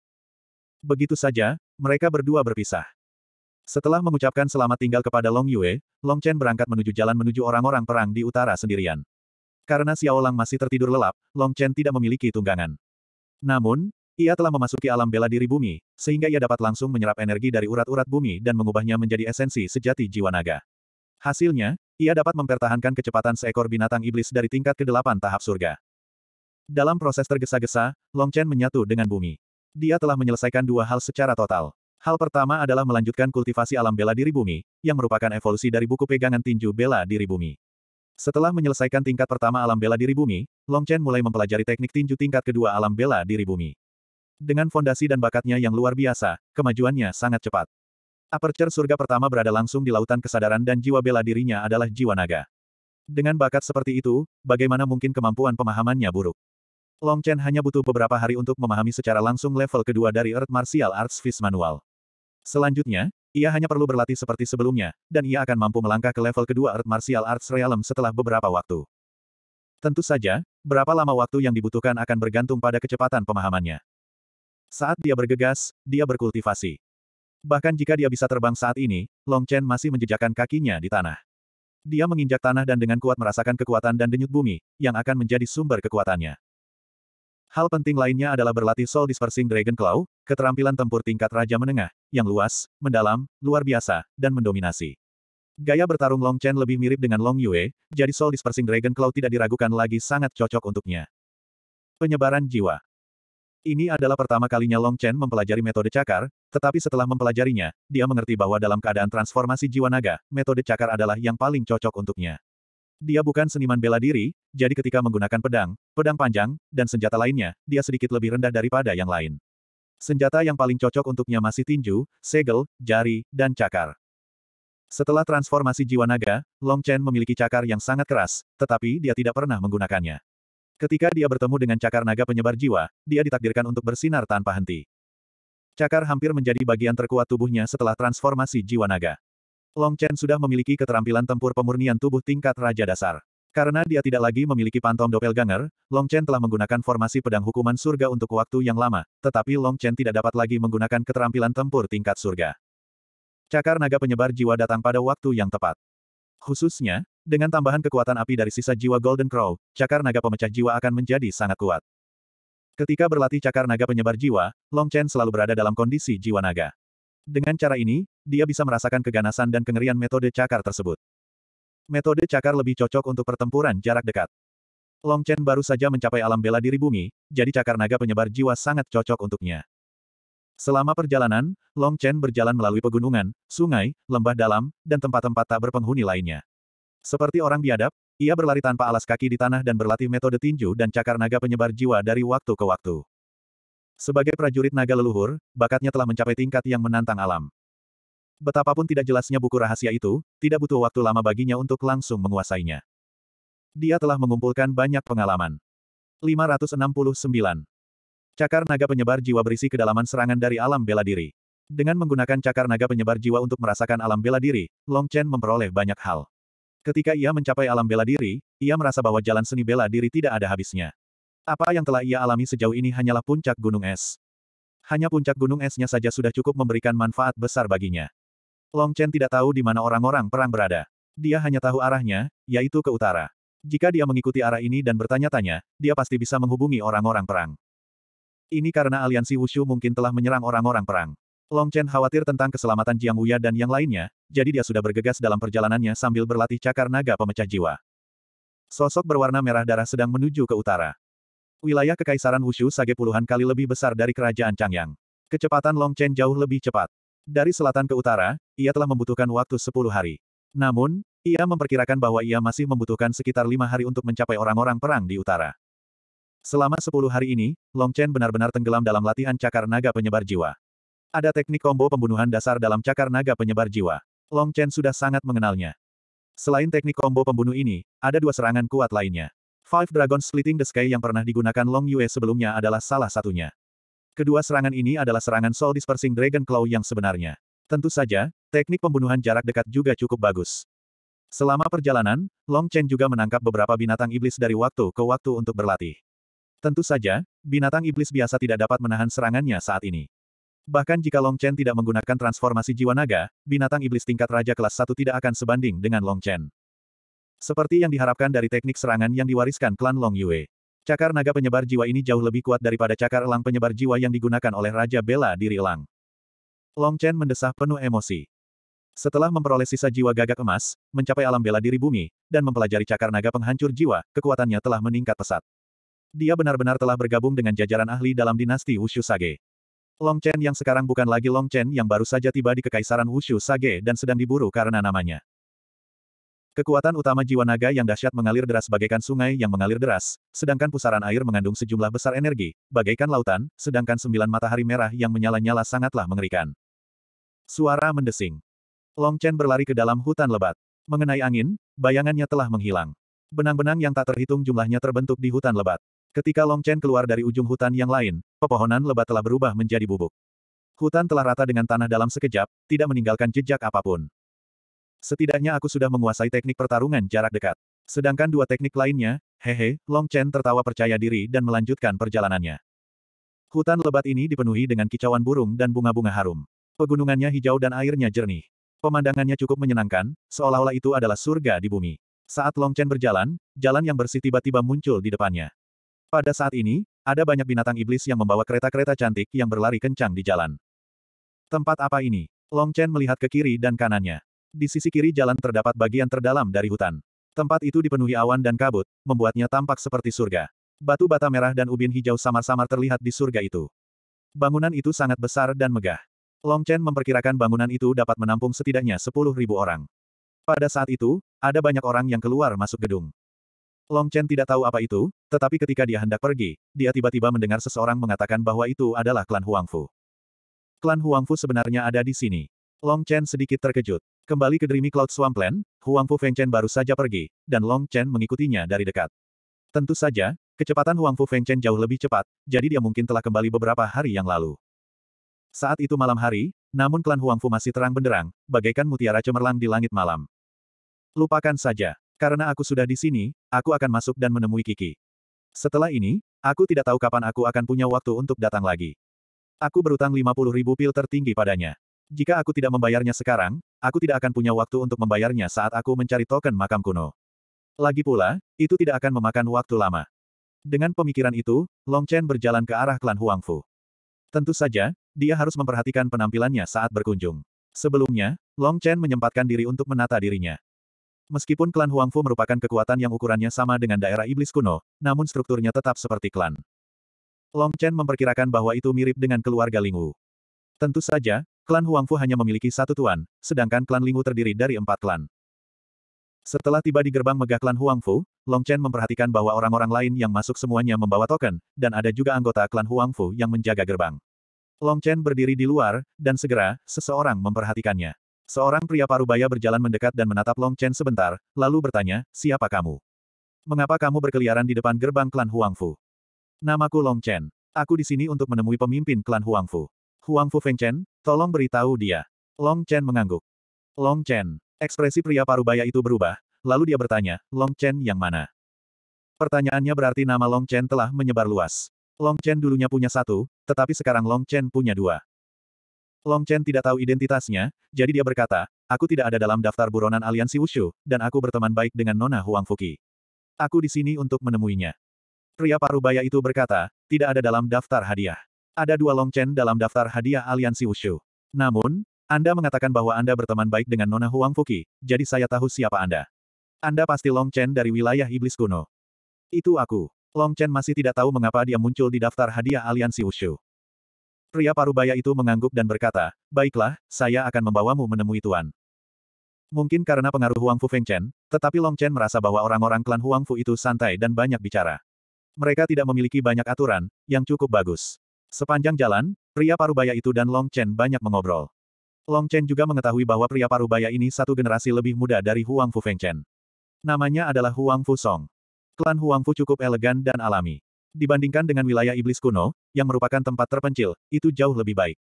Begitu saja, mereka berdua berpisah. Setelah mengucapkan selamat tinggal kepada Long Yue, Long Chen berangkat menuju jalan menuju orang-orang perang di utara sendirian. Karena Xiao Lang masih tertidur lelap, Long Chen tidak memiliki tunggangan. Namun, ia telah memasuki alam bela diri bumi, sehingga ia dapat langsung menyerap energi dari urat-urat bumi dan mengubahnya menjadi esensi sejati jiwa naga. Hasilnya, ia dapat mempertahankan kecepatan seekor binatang iblis dari tingkat ke-8 tahap surga. Dalam proses tergesa-gesa, Long Chen menyatu dengan bumi. Dia telah menyelesaikan dua hal secara total. Hal pertama adalah melanjutkan kultivasi alam bela diri bumi, yang merupakan evolusi dari buku pegangan tinju bela diri bumi. Setelah menyelesaikan tingkat pertama alam bela diri bumi, Long Chen mulai mempelajari teknik tinju tingkat kedua alam bela diri bumi. Dengan fondasi dan bakatnya yang luar biasa, kemajuannya sangat cepat. Aperture surga pertama berada langsung di lautan kesadaran dan jiwa bela dirinya adalah jiwa naga. Dengan bakat seperti itu, bagaimana mungkin kemampuan pemahamannya buruk? Long Chen hanya butuh beberapa hari untuk memahami secara langsung level kedua dari Earth Martial Arts Fist Manual. Selanjutnya, ia hanya perlu berlatih seperti sebelumnya, dan ia akan mampu melangkah ke level kedua Earth Martial Arts Realm setelah beberapa waktu. Tentu saja, berapa lama waktu yang dibutuhkan akan bergantung pada kecepatan pemahamannya. Saat dia bergegas, dia berkultivasi. Bahkan jika dia bisa terbang saat ini, Long Chen masih menjejakkan kakinya di tanah. Dia menginjak tanah dan dengan kuat merasakan kekuatan dan denyut bumi, yang akan menjadi sumber kekuatannya. Hal penting lainnya adalah berlatih Soul Dispersing Dragon Claw, keterampilan tempur tingkat Raja Menengah, yang luas, mendalam, luar biasa, dan mendominasi. Gaya bertarung Long Chen lebih mirip dengan Long Yue, jadi Soul Dispersing Dragon Claw tidak diragukan lagi sangat cocok untuknya. Penyebaran jiwa ini adalah pertama kalinya Long Chen mempelajari metode cakar, tetapi setelah mempelajarinya, dia mengerti bahwa dalam keadaan transformasi jiwa naga, metode cakar adalah yang paling cocok untuknya. Dia bukan seniman bela diri, jadi ketika menggunakan pedang, pedang panjang, dan senjata lainnya, dia sedikit lebih rendah daripada yang lain. Senjata yang paling cocok untuknya masih tinju, segel, jari, dan cakar. Setelah transformasi jiwa naga, Long Chen memiliki cakar yang sangat keras, tetapi dia tidak pernah menggunakannya. Ketika dia bertemu dengan cakar naga penyebar jiwa, dia ditakdirkan untuk bersinar tanpa henti. Cakar hampir menjadi bagian terkuat tubuhnya setelah transformasi jiwa naga. Long Chen sudah memiliki keterampilan tempur pemurnian tubuh tingkat raja dasar. Karena dia tidak lagi memiliki pantom doppelganger, Long Chen telah menggunakan formasi pedang hukuman surga untuk waktu yang lama, tetapi Long Chen tidak dapat lagi menggunakan keterampilan tempur tingkat surga. Cakar naga penyebar jiwa datang pada waktu yang tepat. Khususnya, dengan tambahan kekuatan api dari sisa jiwa Golden Crow, cakar naga pemecah jiwa akan menjadi sangat kuat. Ketika berlatih cakar naga penyebar jiwa, Long Chen selalu berada dalam kondisi jiwa naga. Dengan cara ini, dia bisa merasakan keganasan dan kengerian metode cakar tersebut. Metode cakar lebih cocok untuk pertempuran jarak dekat. Long Chen baru saja mencapai alam bela diri bumi, jadi cakar naga penyebar jiwa sangat cocok untuknya. Selama perjalanan, Long Chen berjalan melalui pegunungan, sungai, lembah dalam, dan tempat-tempat tak berpenghuni lainnya. Seperti orang biadab, ia berlari tanpa alas kaki di tanah dan berlatih metode tinju dan cakar naga penyebar jiwa dari waktu ke waktu. Sebagai prajurit naga leluhur, bakatnya telah mencapai tingkat yang menantang alam. Betapapun tidak jelasnya buku rahasia itu, tidak butuh waktu lama baginya untuk langsung menguasainya. Dia telah mengumpulkan banyak pengalaman. 569. Cakar naga penyebar jiwa berisi kedalaman serangan dari alam bela diri. Dengan menggunakan cakar naga penyebar jiwa untuk merasakan alam bela diri, Long Chen memperoleh banyak hal. Ketika ia mencapai alam bela diri, ia merasa bahwa jalan seni bela diri tidak ada habisnya. Apa yang telah ia alami sejauh ini hanyalah puncak gunung es. Hanya puncak gunung esnya saja sudah cukup memberikan manfaat besar baginya. Long Chen tidak tahu di mana orang-orang perang berada. Dia hanya tahu arahnya, yaitu ke utara. Jika dia mengikuti arah ini dan bertanya-tanya, dia pasti bisa menghubungi orang-orang perang. Ini karena aliansi Wushu mungkin telah menyerang orang-orang perang. Long Chen khawatir tentang keselamatan Jiang Wuya dan yang lainnya, jadi dia sudah bergegas dalam perjalanannya sambil berlatih cakar naga pemecah jiwa. Sosok berwarna merah darah sedang menuju ke utara. Wilayah Kekaisaran Wushu sage puluhan kali lebih besar dari kerajaan Changyang. Kecepatan Long Chen jauh lebih cepat. Dari selatan ke utara, ia telah membutuhkan waktu 10 hari. Namun, ia memperkirakan bahwa ia masih membutuhkan sekitar lima hari untuk mencapai orang-orang perang di utara. Selama sepuluh hari ini, Long Chen benar-benar tenggelam dalam latihan cakar naga penyebar jiwa. Ada teknik kombo pembunuhan dasar dalam cakar naga penyebar jiwa. Long Chen sudah sangat mengenalnya. Selain teknik kombo pembunuh ini, ada dua serangan kuat lainnya. Five Dragon Splitting the Sky yang pernah digunakan Long Yue sebelumnya adalah salah satunya. Kedua serangan ini adalah serangan Soul Dispersing Dragon Claw yang sebenarnya. Tentu saja, teknik pembunuhan jarak dekat juga cukup bagus. Selama perjalanan, Long Chen juga menangkap beberapa binatang iblis dari waktu ke waktu untuk berlatih. Tentu saja, binatang iblis biasa tidak dapat menahan serangannya saat ini. Bahkan jika Long Chen tidak menggunakan transformasi jiwa naga, binatang iblis tingkat Raja kelas 1 tidak akan sebanding dengan Long Chen. Seperti yang diharapkan dari teknik serangan yang diwariskan klan Long Yue. Cakar naga penyebar jiwa ini jauh lebih kuat daripada cakar elang penyebar jiwa yang digunakan oleh Raja Bela Diri Elang. Long Chen mendesah penuh emosi. Setelah memperoleh sisa jiwa gagak emas, mencapai alam bela diri bumi, dan mempelajari cakar naga penghancur jiwa, kekuatannya telah meningkat pesat. Dia benar-benar telah bergabung dengan jajaran ahli dalam dinasti Wushu Sage. Long Chen yang sekarang bukan lagi Long Chen yang baru saja tiba di kekaisaran Wushu Sage dan sedang diburu karena namanya. Kekuatan utama jiwa naga yang dahsyat mengalir deras bagaikan sungai yang mengalir deras, sedangkan pusaran air mengandung sejumlah besar energi, bagaikan lautan, sedangkan sembilan matahari merah yang menyala-nyala sangatlah mengerikan. Suara mendesing. Long Chen berlari ke dalam hutan lebat. Mengenai angin, bayangannya telah menghilang. Benang-benang yang tak terhitung jumlahnya terbentuk di hutan lebat. Ketika Long Chen keluar dari ujung hutan yang lain, pepohonan lebat telah berubah menjadi bubuk. Hutan telah rata dengan tanah dalam sekejap, tidak meninggalkan jejak apapun. Setidaknya aku sudah menguasai teknik pertarungan jarak dekat. Sedangkan dua teknik lainnya, hehe, Long Chen tertawa percaya diri dan melanjutkan perjalanannya. Hutan lebat ini dipenuhi dengan kicauan burung dan bunga-bunga harum. Pegunungannya hijau dan airnya jernih. Pemandangannya cukup menyenangkan, seolah-olah itu adalah surga di bumi. Saat Long Chen berjalan, jalan yang bersih tiba-tiba muncul di depannya. Pada saat ini, ada banyak binatang iblis yang membawa kereta-kereta cantik yang berlari kencang di jalan. Tempat apa ini? Long Chen melihat ke kiri dan kanannya. Di sisi kiri jalan terdapat bagian terdalam dari hutan. Tempat itu dipenuhi awan dan kabut, membuatnya tampak seperti surga. Batu bata merah dan ubin hijau samar-samar terlihat di surga itu. Bangunan itu sangat besar dan megah. Long Chen memperkirakan bangunan itu dapat menampung setidaknya 10.000 orang. Pada saat itu, ada banyak orang yang keluar masuk gedung. Long Chen tidak tahu apa itu, tetapi ketika dia hendak pergi, dia tiba-tiba mendengar seseorang mengatakan bahwa itu adalah klan Huangfu. Klan Huangfu sebenarnya ada di sini. Long Chen sedikit terkejut. Kembali ke Dreamy Cloud Swampland, Huangfu Fengchen baru saja pergi, dan Long Chen mengikutinya dari dekat. Tentu saja, kecepatan Huangfu Fengchen jauh lebih cepat, jadi dia mungkin telah kembali beberapa hari yang lalu. Saat itu malam hari, namun klan Huangfu masih terang benderang, bagaikan mutiara cemerlang di langit malam. Lupakan saja. Karena aku sudah di sini, aku akan masuk dan menemui Kiki. Setelah ini, aku tidak tahu kapan aku akan punya waktu untuk datang lagi. Aku berutang 50 ribu pil tertinggi padanya. Jika aku tidak membayarnya sekarang, aku tidak akan punya waktu untuk membayarnya saat aku mencari token makam kuno. Lagi pula, itu tidak akan memakan waktu lama. Dengan pemikiran itu, Long Chen berjalan ke arah klan Huang Fu. Tentu saja, dia harus memperhatikan penampilannya saat berkunjung. Sebelumnya, Long Chen menyempatkan diri untuk menata dirinya. Meskipun klan Huangfu merupakan kekuatan yang ukurannya sama dengan daerah iblis kuno, namun strukturnya tetap seperti klan. Long Chen memperkirakan bahwa itu mirip dengan keluarga Lingwu. Tentu saja, klan Huangfu hanya memiliki satu tuan, sedangkan klan Lingwu terdiri dari empat klan. Setelah tiba di gerbang megah klan Huangfu, Long Chen memperhatikan bahwa orang-orang lain yang masuk semuanya membawa token, dan ada juga anggota klan Huangfu yang menjaga gerbang. Long Chen berdiri di luar, dan segera, seseorang memperhatikannya. Seorang pria parubaya berjalan mendekat dan menatap Long Chen sebentar, lalu bertanya, siapa kamu? Mengapa kamu berkeliaran di depan gerbang klan Huangfu? Namaku Long Chen. Aku di sini untuk menemui pemimpin klan Huangfu. Huangfu Feng Chen, tolong beritahu dia. Long Chen mengangguk. Long Chen. Ekspresi pria parubaya itu berubah, lalu dia bertanya, Long Chen yang mana? Pertanyaannya berarti nama Long Chen telah menyebar luas. Long Chen dulunya punya satu, tetapi sekarang Long Chen punya dua. Long Chen tidak tahu identitasnya, jadi dia berkata, aku tidak ada dalam daftar buronan aliansi Wushu, dan aku berteman baik dengan Nona Huang Fuki. Aku di sini untuk menemuinya. Pria parubaya itu berkata, tidak ada dalam daftar hadiah. Ada dua Long Chen dalam daftar hadiah aliansi Wushu. Namun, Anda mengatakan bahwa Anda berteman baik dengan Nona Huang Fuki, jadi saya tahu siapa Anda. Anda pasti Long Chen dari wilayah iblis kuno. Itu aku. Long Chen masih tidak tahu mengapa dia muncul di daftar hadiah aliansi Wushu. Pria parubaya itu mengangguk dan berkata, baiklah, saya akan membawamu menemui Tuan. Mungkin karena pengaruh Huang Fu Feng Chen, tetapi Long Chen merasa bahwa orang-orang klan Huang Fu itu santai dan banyak bicara. Mereka tidak memiliki banyak aturan, yang cukup bagus. Sepanjang jalan, pria parubaya itu dan Long Chen banyak mengobrol. Long Chen juga mengetahui bahwa pria parubaya ini satu generasi lebih muda dari Huang Fu Feng Chen. Namanya adalah Huang Fu Song. Klan Huang Fu cukup elegan dan alami. Dibandingkan dengan wilayah iblis kuno, yang merupakan tempat terpencil, itu jauh lebih baik.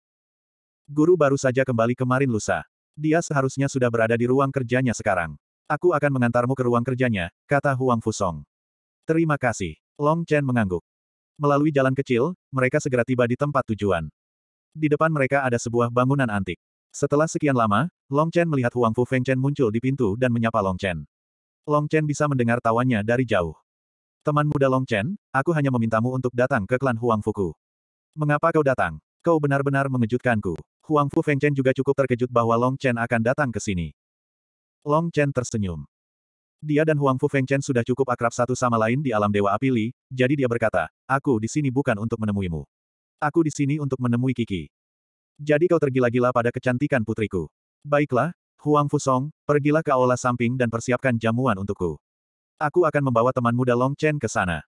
Guru baru saja kembali kemarin lusa. Dia seharusnya sudah berada di ruang kerjanya sekarang. Aku akan mengantarmu ke ruang kerjanya, kata Huang Fusong. Terima kasih. Long Chen mengangguk. Melalui jalan kecil, mereka segera tiba di tempat tujuan. Di depan mereka ada sebuah bangunan antik. Setelah sekian lama, Long Chen melihat Huang Fu Feng Chen muncul di pintu dan menyapa Long Chen. Long Chen bisa mendengar tawanya dari jauh. Teman muda Long Chen, aku hanya memintamu untuk datang ke klan Huang Fuku. Mengapa kau datang? Kau benar-benar mengejutkanku. Huang Fu Feng Chen juga cukup terkejut bahwa Long Chen akan datang ke sini. Long Chen tersenyum. Dia dan Huang Fu Feng Chen sudah cukup akrab satu sama lain di alam Dewa Api Li, jadi dia berkata, aku di sini bukan untuk menemuimu. Aku di sini untuk menemui Kiki. Jadi kau tergila-gila pada kecantikan putriku. Baiklah, Huang Fu Song, pergilah ke aula samping dan persiapkan jamuan untukku. Aku akan membawa teman muda Long Chen ke sana.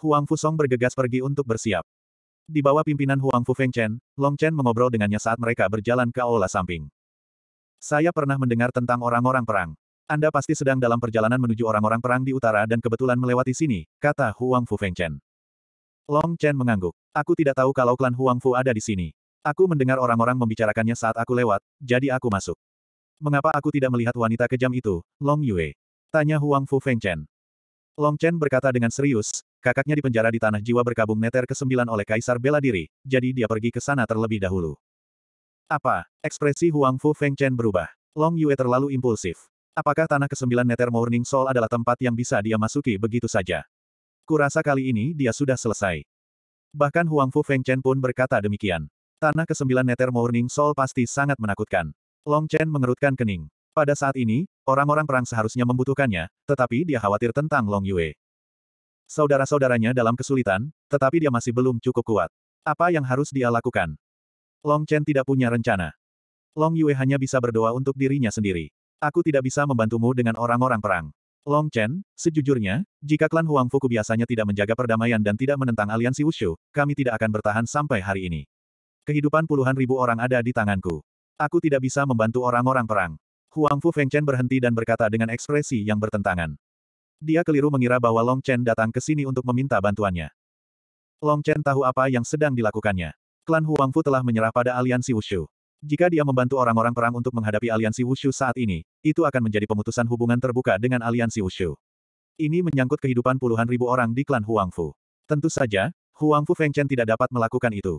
Huang Fusong bergegas pergi untuk bersiap. Di bawah pimpinan Huang Fu Feng Chen, Long Chen mengobrol dengannya saat mereka berjalan ke aula samping. Saya pernah mendengar tentang orang-orang perang. Anda pasti sedang dalam perjalanan menuju orang-orang perang di utara dan kebetulan melewati sini, kata Huang Fu Feng Chen. Long Chen mengangguk. Aku tidak tahu kalau klan Huang Fu ada di sini. Aku mendengar orang-orang membicarakannya saat aku lewat, jadi aku masuk. Mengapa aku tidak melihat wanita kejam itu, Long Yue? Tanya Huang Fu Feng Chen. Long Chen berkata dengan serius, kakaknya dipenjara di tanah jiwa berkabung neter ke-9 oleh Kaisar Bela Diri, jadi dia pergi ke sana terlebih dahulu. Apa? Ekspresi Huang Fu Feng Chen berubah. Long Yue terlalu impulsif. Apakah tanah ke-9 neter Morning Soul adalah tempat yang bisa dia masuki begitu saja? Kurasa kali ini dia sudah selesai. Bahkan Huang Fu Feng Chen pun berkata demikian. Tanah ke-9 neter Morning Soul pasti sangat menakutkan. Long Chen mengerutkan kening. Pada saat ini, orang-orang perang seharusnya membutuhkannya, tetapi dia khawatir tentang Long Yue. Saudara-saudaranya dalam kesulitan, tetapi dia masih belum cukup kuat. Apa yang harus dia lakukan? Long Chen tidak punya rencana. Long Yue hanya bisa berdoa untuk dirinya sendiri. Aku tidak bisa membantumu dengan orang-orang perang. Long Chen, sejujurnya, jika klan Huang Fuku biasanya tidak menjaga perdamaian dan tidak menentang aliansi Wushu, kami tidak akan bertahan sampai hari ini. Kehidupan puluhan ribu orang ada di tanganku. Aku tidak bisa membantu orang-orang perang. Huang Fu Feng Chen berhenti dan berkata dengan ekspresi yang bertentangan. Dia keliru mengira bahwa Long Chen datang ke sini untuk meminta bantuannya. Long Chen tahu apa yang sedang dilakukannya. Klan Huang Fu telah menyerah pada aliansi Wushu. Jika dia membantu orang-orang perang untuk menghadapi aliansi Wushu saat ini, itu akan menjadi pemutusan hubungan terbuka dengan aliansi Wushu. Ini menyangkut kehidupan puluhan ribu orang di klan Huang Fu. Tentu saja, Huang Fu Feng Chen tidak dapat melakukan itu.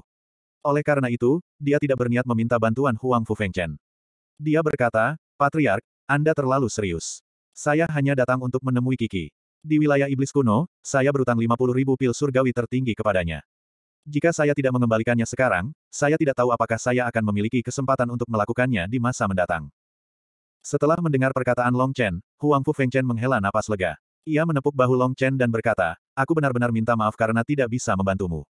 Oleh karena itu, dia tidak berniat meminta bantuan Huang Fu Feng Chen. Dia berkata, Patriark, Anda terlalu serius. Saya hanya datang untuk menemui Kiki. Di wilayah iblis kuno, saya berutang 50 ribu pil surgawi tertinggi kepadanya. Jika saya tidak mengembalikannya sekarang, saya tidak tahu apakah saya akan memiliki kesempatan untuk melakukannya di masa mendatang. Setelah mendengar perkataan Long Chen, Huang Fu Feng Chen menghela napas lega. Ia menepuk bahu Long Chen dan berkata, aku benar-benar minta maaf karena tidak bisa membantumu.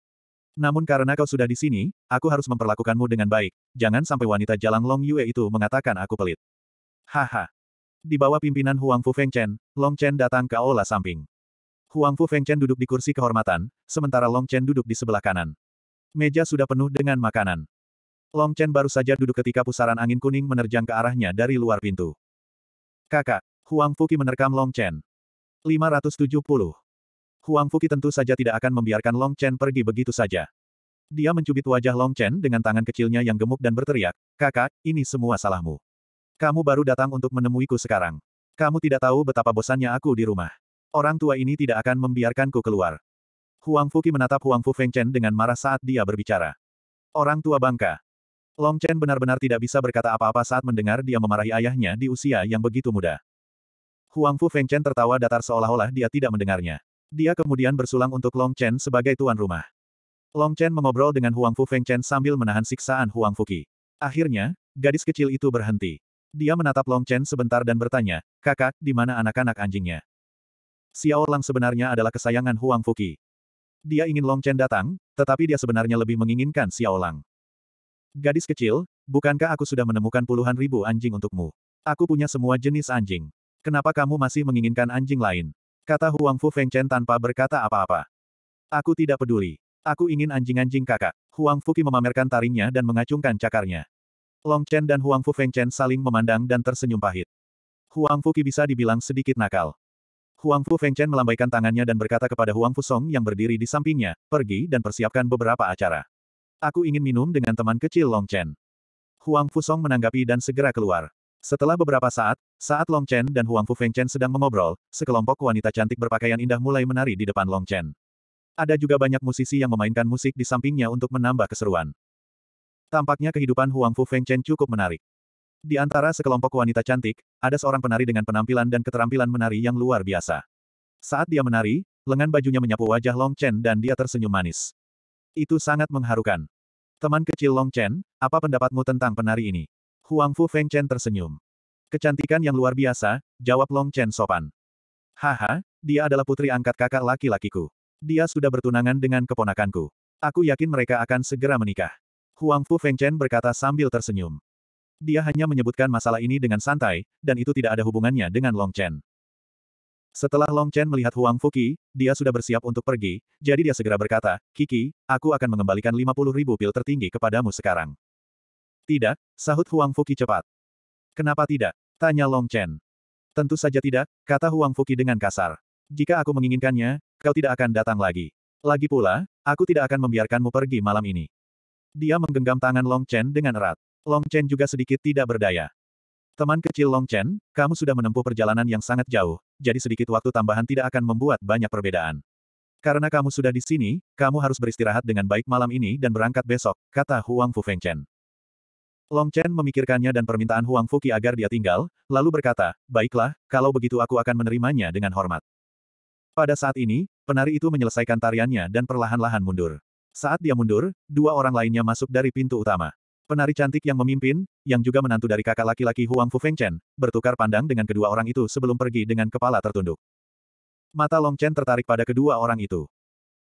Namun karena kau sudah di sini, aku harus memperlakukanmu dengan baik. Jangan sampai wanita jalang Long Yue itu mengatakan aku pelit. Haha. Di bawah pimpinan Huang Fu Feng Chen, Long Chen datang ke aula samping. Huang Fu Feng Chen duduk di kursi kehormatan, sementara Long Chen duduk di sebelah kanan. Meja sudah penuh dengan makanan. Long Chen baru saja duduk ketika pusaran angin kuning menerjang ke arahnya dari luar pintu. Kakak, Huang Fuki menerkam Long Chen. 570. Huang Fuki tentu saja tidak akan membiarkan Long Chen pergi begitu saja. Dia mencubit wajah Long Chen dengan tangan kecilnya yang gemuk dan berteriak, Kakak, ini semua salahmu. Kamu baru datang untuk menemuiku sekarang. Kamu tidak tahu betapa bosannya aku di rumah. Orang tua ini tidak akan membiarkanku keluar. Huang Fuki menatap Huang Fu Feng Chen dengan marah saat dia berbicara. Orang tua bangka. Long Chen benar-benar tidak bisa berkata apa-apa saat mendengar dia memarahi ayahnya di usia yang begitu muda. Huang Fu Feng Chen tertawa datar seolah-olah dia tidak mendengarnya. Dia kemudian bersulang untuk Long Chen sebagai tuan rumah. Long Chen mengobrol dengan Huang Fu Feng Chen sambil menahan siksaan Huang Fuki. Akhirnya, gadis kecil itu berhenti. Dia menatap Long Chen sebentar dan bertanya, kakak, di mana anak-anak anjingnya? Xiao Lang sebenarnya adalah kesayangan Huang Fuqi. Dia ingin Long Chen datang, tetapi dia sebenarnya lebih menginginkan Xiao Lang. Gadis kecil, bukankah aku sudah menemukan puluhan ribu anjing untukmu? Aku punya semua jenis anjing. Kenapa kamu masih menginginkan anjing lain? Kata Huang Fu Feng Chen tanpa berkata apa-apa. Aku tidak peduli. Aku ingin anjing-anjing kakak. Huang Fuqi memamerkan taringnya dan mengacungkan cakarnya. Long Chen dan Huang Fu Feng Chen saling memandang dan tersenyum pahit. Huang Fu Qi bisa dibilang sedikit nakal. Huang Fu Feng Chen melambaikan tangannya dan berkata kepada Huang Fu Song yang berdiri di sampingnya, pergi dan persiapkan beberapa acara. Aku ingin minum dengan teman kecil Long Chen. Huang Fu Song menanggapi dan segera keluar. Setelah beberapa saat, saat Long Chen dan Huang Fu Feng Chen sedang mengobrol, sekelompok wanita cantik berpakaian indah mulai menari di depan Long Chen. Ada juga banyak musisi yang memainkan musik di sampingnya untuk menambah keseruan. Tampaknya kehidupan Huang Fu Feng Chen cukup menarik. Di antara sekelompok wanita cantik, ada seorang penari dengan penampilan dan keterampilan menari yang luar biasa. Saat dia menari, lengan bajunya menyapu wajah Long Chen dan dia tersenyum manis. Itu sangat mengharukan. Teman kecil Long Chen, apa pendapatmu tentang penari ini? Huang Fu Feng Chen tersenyum. Kecantikan yang luar biasa, jawab Long Chen sopan. Haha, dia adalah putri angkat kakak laki-lakiku. Dia sudah bertunangan dengan keponakanku. Aku yakin mereka akan segera menikah. Huang Fu Fengchen berkata sambil tersenyum. Dia hanya menyebutkan masalah ini dengan santai, dan itu tidak ada hubungannya dengan Long Chen. Setelah Long Chen melihat Huang Fu Qi, dia sudah bersiap untuk pergi, jadi dia segera berkata, Kiki, aku akan mengembalikan 50 ribu pil tertinggi kepadamu sekarang. Tidak, sahut Huang Fu Qi cepat. Kenapa tidak? Tanya Long Chen. Tentu saja tidak, kata Huang Fu Qi dengan kasar. Jika aku menginginkannya, kau tidak akan datang lagi. Lagi pula, aku tidak akan membiarkanmu pergi malam ini. Dia menggenggam tangan Long Chen dengan erat. Long Chen juga sedikit tidak berdaya. Teman kecil Long Chen, kamu sudah menempuh perjalanan yang sangat jauh, jadi sedikit waktu tambahan tidak akan membuat banyak perbedaan. Karena kamu sudah di sini, kamu harus beristirahat dengan baik malam ini dan berangkat besok, kata Huang Fu Feng Chen. Long Chen memikirkannya dan permintaan Huang Fu Ki agar dia tinggal, lalu berkata, baiklah, kalau begitu aku akan menerimanya dengan hormat. Pada saat ini, penari itu menyelesaikan tariannya dan perlahan-lahan mundur. Saat dia mundur, dua orang lainnya masuk dari pintu utama. Penari cantik yang memimpin, yang juga menantu dari kakak laki-laki Huang Fu Feng Chen, bertukar pandang dengan kedua orang itu sebelum pergi dengan kepala tertunduk. Mata Long Chen tertarik pada kedua orang itu.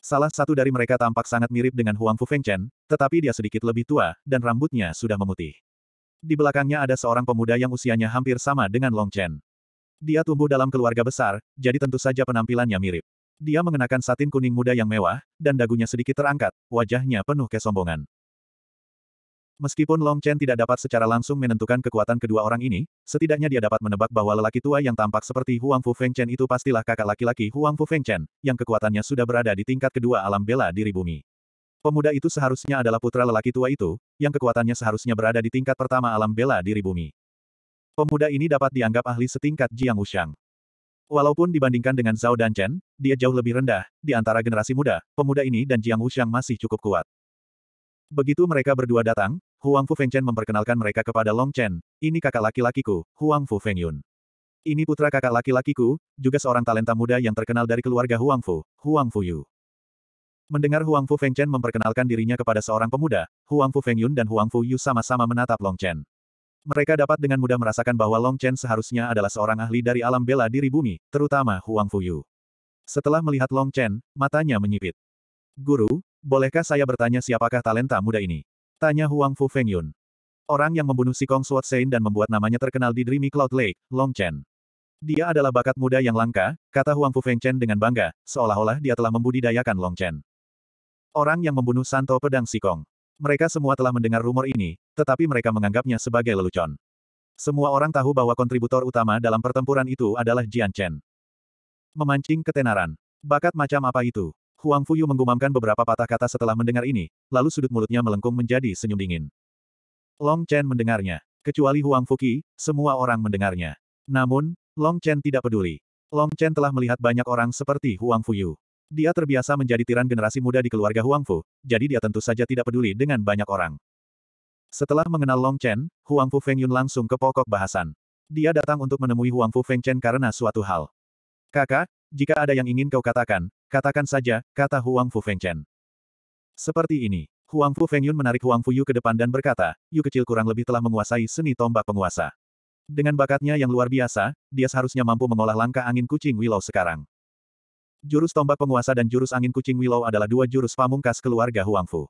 Salah satu dari mereka tampak sangat mirip dengan Huang Fu Feng Chen, tetapi dia sedikit lebih tua, dan rambutnya sudah memutih. Di belakangnya ada seorang pemuda yang usianya hampir sama dengan Long Chen. Dia tumbuh dalam keluarga besar, jadi tentu saja penampilannya mirip. Dia mengenakan satin kuning muda yang mewah, dan dagunya sedikit terangkat, wajahnya penuh kesombongan. Meskipun Long Chen tidak dapat secara langsung menentukan kekuatan kedua orang ini, setidaknya dia dapat menebak bahwa lelaki tua yang tampak seperti Huang Fu Feng Chen itu pastilah kakak laki-laki Huang Fu Feng Chen, yang kekuatannya sudah berada di tingkat kedua alam bela diri bumi. Pemuda itu seharusnya adalah putra lelaki tua itu, yang kekuatannya seharusnya berada di tingkat pertama alam bela diri bumi. Pemuda ini dapat dianggap ahli setingkat Jiang Wuxiang. Walaupun dibandingkan dengan Zhao dan Chen, dia jauh lebih rendah, di antara generasi muda, pemuda ini dan Jiang Wuxiang masih cukup kuat. Begitu mereka berdua datang, Huang Fu Feng Chen memperkenalkan mereka kepada Long Chen, ini kakak laki-lakiku, Huang Fu Feng Yun. Ini putra kakak laki-lakiku, juga seorang talenta muda yang terkenal dari keluarga Huang Fu, Huang Fu Yu. Mendengar Huang Fu Feng Chen memperkenalkan dirinya kepada seorang pemuda, Huang Fu Feng Yun dan Huang Fu Yu sama-sama menatap Long Chen. Mereka dapat dengan mudah merasakan bahwa Long Chen seharusnya adalah seorang ahli dari alam bela diri bumi, terutama Huang Fuyu. Setelah melihat Long Chen, matanya menyipit. Guru, bolehkah saya bertanya siapakah talenta muda ini? Tanya Huang Fu Feng Yun. Orang yang membunuh si Kong Suat Sein dan membuat namanya terkenal di Dreamy Cloud Lake, Long Chen. Dia adalah bakat muda yang langka, kata Huang Fu Feng Chen dengan bangga, seolah-olah dia telah membudidayakan Long Chen. Orang yang membunuh Santo Pedang Sikong. Mereka semua telah mendengar rumor ini, tetapi mereka menganggapnya sebagai lelucon. Semua orang tahu bahwa kontributor utama dalam pertempuran itu adalah Jian Chen. Memancing ketenaran. Bakat macam apa itu? Huang Fuyu menggumamkan beberapa patah kata setelah mendengar ini, lalu sudut mulutnya melengkung menjadi senyum dingin. Long Chen mendengarnya. Kecuali Huang Fuki, semua orang mendengarnya. Namun, Long Chen tidak peduli. Long Chen telah melihat banyak orang seperti Huang Fuyu. Dia terbiasa menjadi tiran generasi muda di keluarga Huangfu, jadi dia tentu saja tidak peduli dengan banyak orang. Setelah mengenal Long Chen, Huangfu Feng Yun langsung ke pokok bahasan. Dia datang untuk menemui Huangfu Feng Chen karena suatu hal. Kakak, jika ada yang ingin kau katakan, katakan saja, kata Huangfu Feng Chen. Seperti ini. Huangfu Feng Yun menarik Huangfu Yu ke depan dan berkata, Yu kecil kurang lebih telah menguasai seni tombak penguasa. Dengan bakatnya yang luar biasa, dia seharusnya mampu mengolah langkah angin kucing Willow sekarang. Jurus tombak penguasa dan jurus angin kucing Willow adalah dua jurus pamungkas keluarga Huangfu.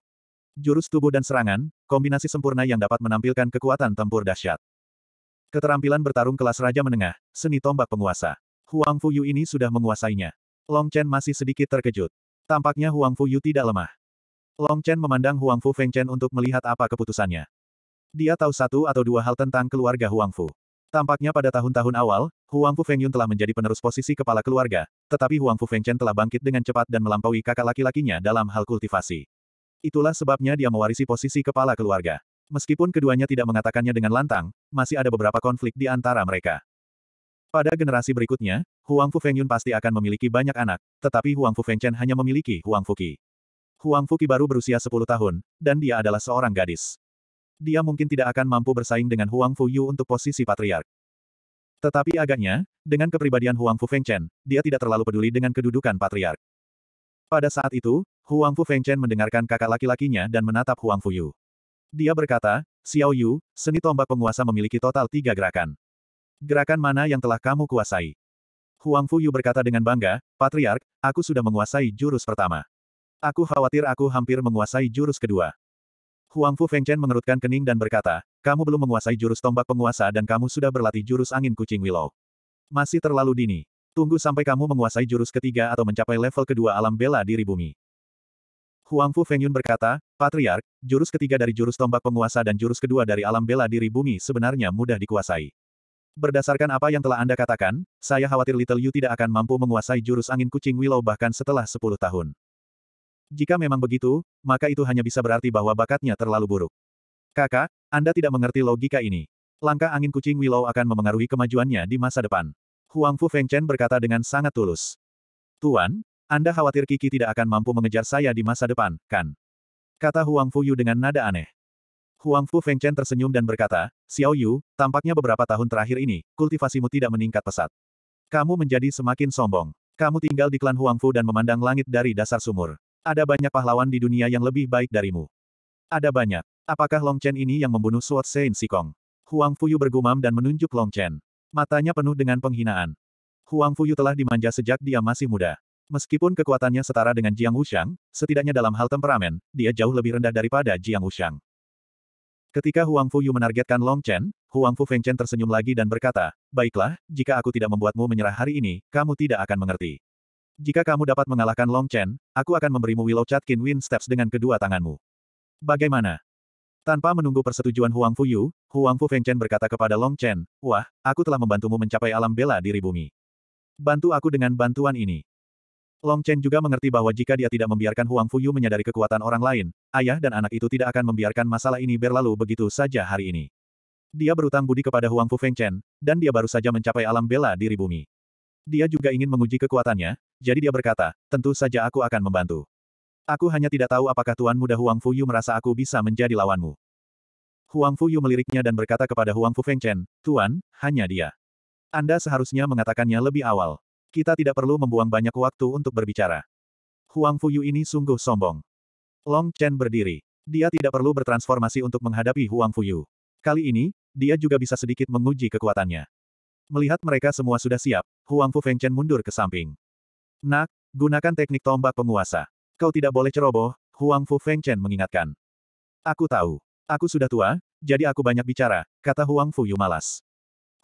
Jurus tubuh dan serangan, kombinasi sempurna yang dapat menampilkan kekuatan tempur dahsyat. Keterampilan bertarung kelas raja menengah, seni tombak penguasa. Huang Yu ini sudah menguasainya. Long Chen masih sedikit terkejut. Tampaknya Huang Yu tidak lemah. Long Chen memandang Huang Fu Feng Chen untuk melihat apa keputusannya. Dia tahu satu atau dua hal tentang keluarga Huang Fu. Tampaknya pada tahun-tahun awal, Huang Fu Feng Yun telah menjadi penerus posisi kepala keluarga, tetapi Huang Fu Feng Chen telah bangkit dengan cepat dan melampaui kakak laki-lakinya dalam hal kultivasi. Itulah sebabnya dia mewarisi posisi kepala keluarga. Meskipun keduanya tidak mengatakannya dengan lantang, masih ada beberapa konflik di antara mereka. Pada generasi berikutnya, Huang Fu Feng Yun pasti akan memiliki banyak anak, tetapi Huang Fu Feng Chen hanya memiliki Huang Fu Qi. Huang Fu Qi baru berusia 10 tahun, dan dia adalah seorang gadis dia mungkin tidak akan mampu bersaing dengan Huang Yu untuk posisi patriark. Tetapi agaknya, dengan kepribadian Huang Fu Feng Chen, dia tidak terlalu peduli dengan kedudukan patriark. Pada saat itu, Huang Fu Feng Chen mendengarkan kakak laki-lakinya dan menatap Huang Yu. Dia berkata, Xiao Yu, seni tombak penguasa memiliki total tiga gerakan. Gerakan mana yang telah kamu kuasai? Huang Yu berkata dengan bangga, Patriark, aku sudah menguasai jurus pertama. Aku khawatir aku hampir menguasai jurus kedua. Huang Fu Feng Chen mengerutkan kening dan berkata, kamu belum menguasai jurus tombak penguasa dan kamu sudah berlatih jurus angin kucing willow. Masih terlalu dini. Tunggu sampai kamu menguasai jurus ketiga atau mencapai level kedua alam bela diri bumi. Huang Fu Feng Yun berkata, Patriark, jurus ketiga dari jurus tombak penguasa dan jurus kedua dari alam bela diri bumi sebenarnya mudah dikuasai. Berdasarkan apa yang telah Anda katakan, saya khawatir Little Yu tidak akan mampu menguasai jurus angin kucing willow bahkan setelah 10 tahun. Jika memang begitu, maka itu hanya bisa berarti bahwa bakatnya terlalu buruk. Kakak, Anda tidak mengerti logika ini. Langkah angin kucing Willow akan memengaruhi kemajuannya di masa depan. Huang Fu Feng Chen berkata dengan sangat tulus. Tuan, Anda khawatir Kiki tidak akan mampu mengejar saya di masa depan, kan? Kata Huang Fu Yu dengan nada aneh. Huang Fu Feng Chen tersenyum dan berkata, Xiao Yu, tampaknya beberapa tahun terakhir ini, kultivasimu tidak meningkat pesat. Kamu menjadi semakin sombong. Kamu tinggal di klan Huang Fu dan memandang langit dari dasar sumur. Ada banyak pahlawan di dunia yang lebih baik darimu. Ada banyak. Apakah Long Chen ini yang membunuh Sword Sein Sikong? Huang Fuyu bergumam dan menunjuk Long Chen. Matanya penuh dengan penghinaan. Huang Fuyu telah dimanja sejak dia masih muda. Meskipun kekuatannya setara dengan Jiang Wushang, setidaknya dalam hal temperamen, dia jauh lebih rendah daripada Jiang Wushang. Ketika Huang Fuyu menargetkan Long Chen, Huang Fu Feng Chen tersenyum lagi dan berkata, Baiklah, jika aku tidak membuatmu menyerah hari ini, kamu tidak akan mengerti. Jika kamu dapat mengalahkan Long Chen, aku akan memberimu Willow Chatkin Win Steps dengan kedua tanganmu. Bagaimana? Tanpa menunggu persetujuan Huang Fuyu, Huang Fu Feng Chen berkata kepada Long Chen, Wah, aku telah membantumu mencapai alam bela diri bumi. Bantu aku dengan bantuan ini. Long Chen juga mengerti bahwa jika dia tidak membiarkan Huang Fuyu menyadari kekuatan orang lain, ayah dan anak itu tidak akan membiarkan masalah ini berlalu begitu saja hari ini. Dia berutang budi kepada Huang Fu Feng Chen, dan dia baru saja mencapai alam bela diri bumi. Dia juga ingin menguji kekuatannya, jadi dia berkata, tentu saja aku akan membantu. Aku hanya tidak tahu apakah Tuan Muda Huang Fuyu merasa aku bisa menjadi lawanmu. Huang Fuyu meliriknya dan berkata kepada Huang Fu Feng Chen, Tuan, hanya dia. Anda seharusnya mengatakannya lebih awal. Kita tidak perlu membuang banyak waktu untuk berbicara. Huang Fuyu ini sungguh sombong. Long Chen berdiri. Dia tidak perlu bertransformasi untuk menghadapi Huang Fuyu. Kali ini, dia juga bisa sedikit menguji kekuatannya. Melihat mereka semua sudah siap, Huang Fu Fengchen mundur ke samping. Nak, gunakan teknik tombak penguasa. Kau tidak boleh ceroboh, Huang Fu Fengchen mengingatkan. Aku tahu. Aku sudah tua, jadi aku banyak bicara, kata Huang Fu Yu malas.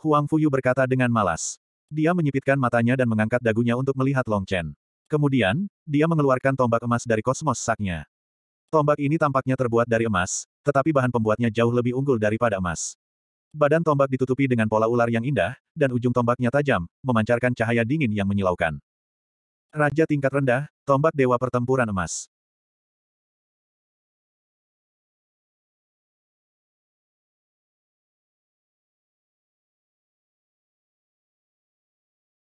Huang Fu Yu berkata dengan malas. Dia menyipitkan matanya dan mengangkat dagunya untuk melihat Long Chen. Kemudian, dia mengeluarkan tombak emas dari kosmos saknya. Tombak ini tampaknya terbuat dari emas, tetapi bahan pembuatnya jauh lebih unggul daripada emas. Badan tombak ditutupi dengan pola ular yang indah, dan ujung tombaknya tajam, memancarkan cahaya dingin yang menyilaukan. Raja tingkat rendah, tombak dewa pertempuran emas.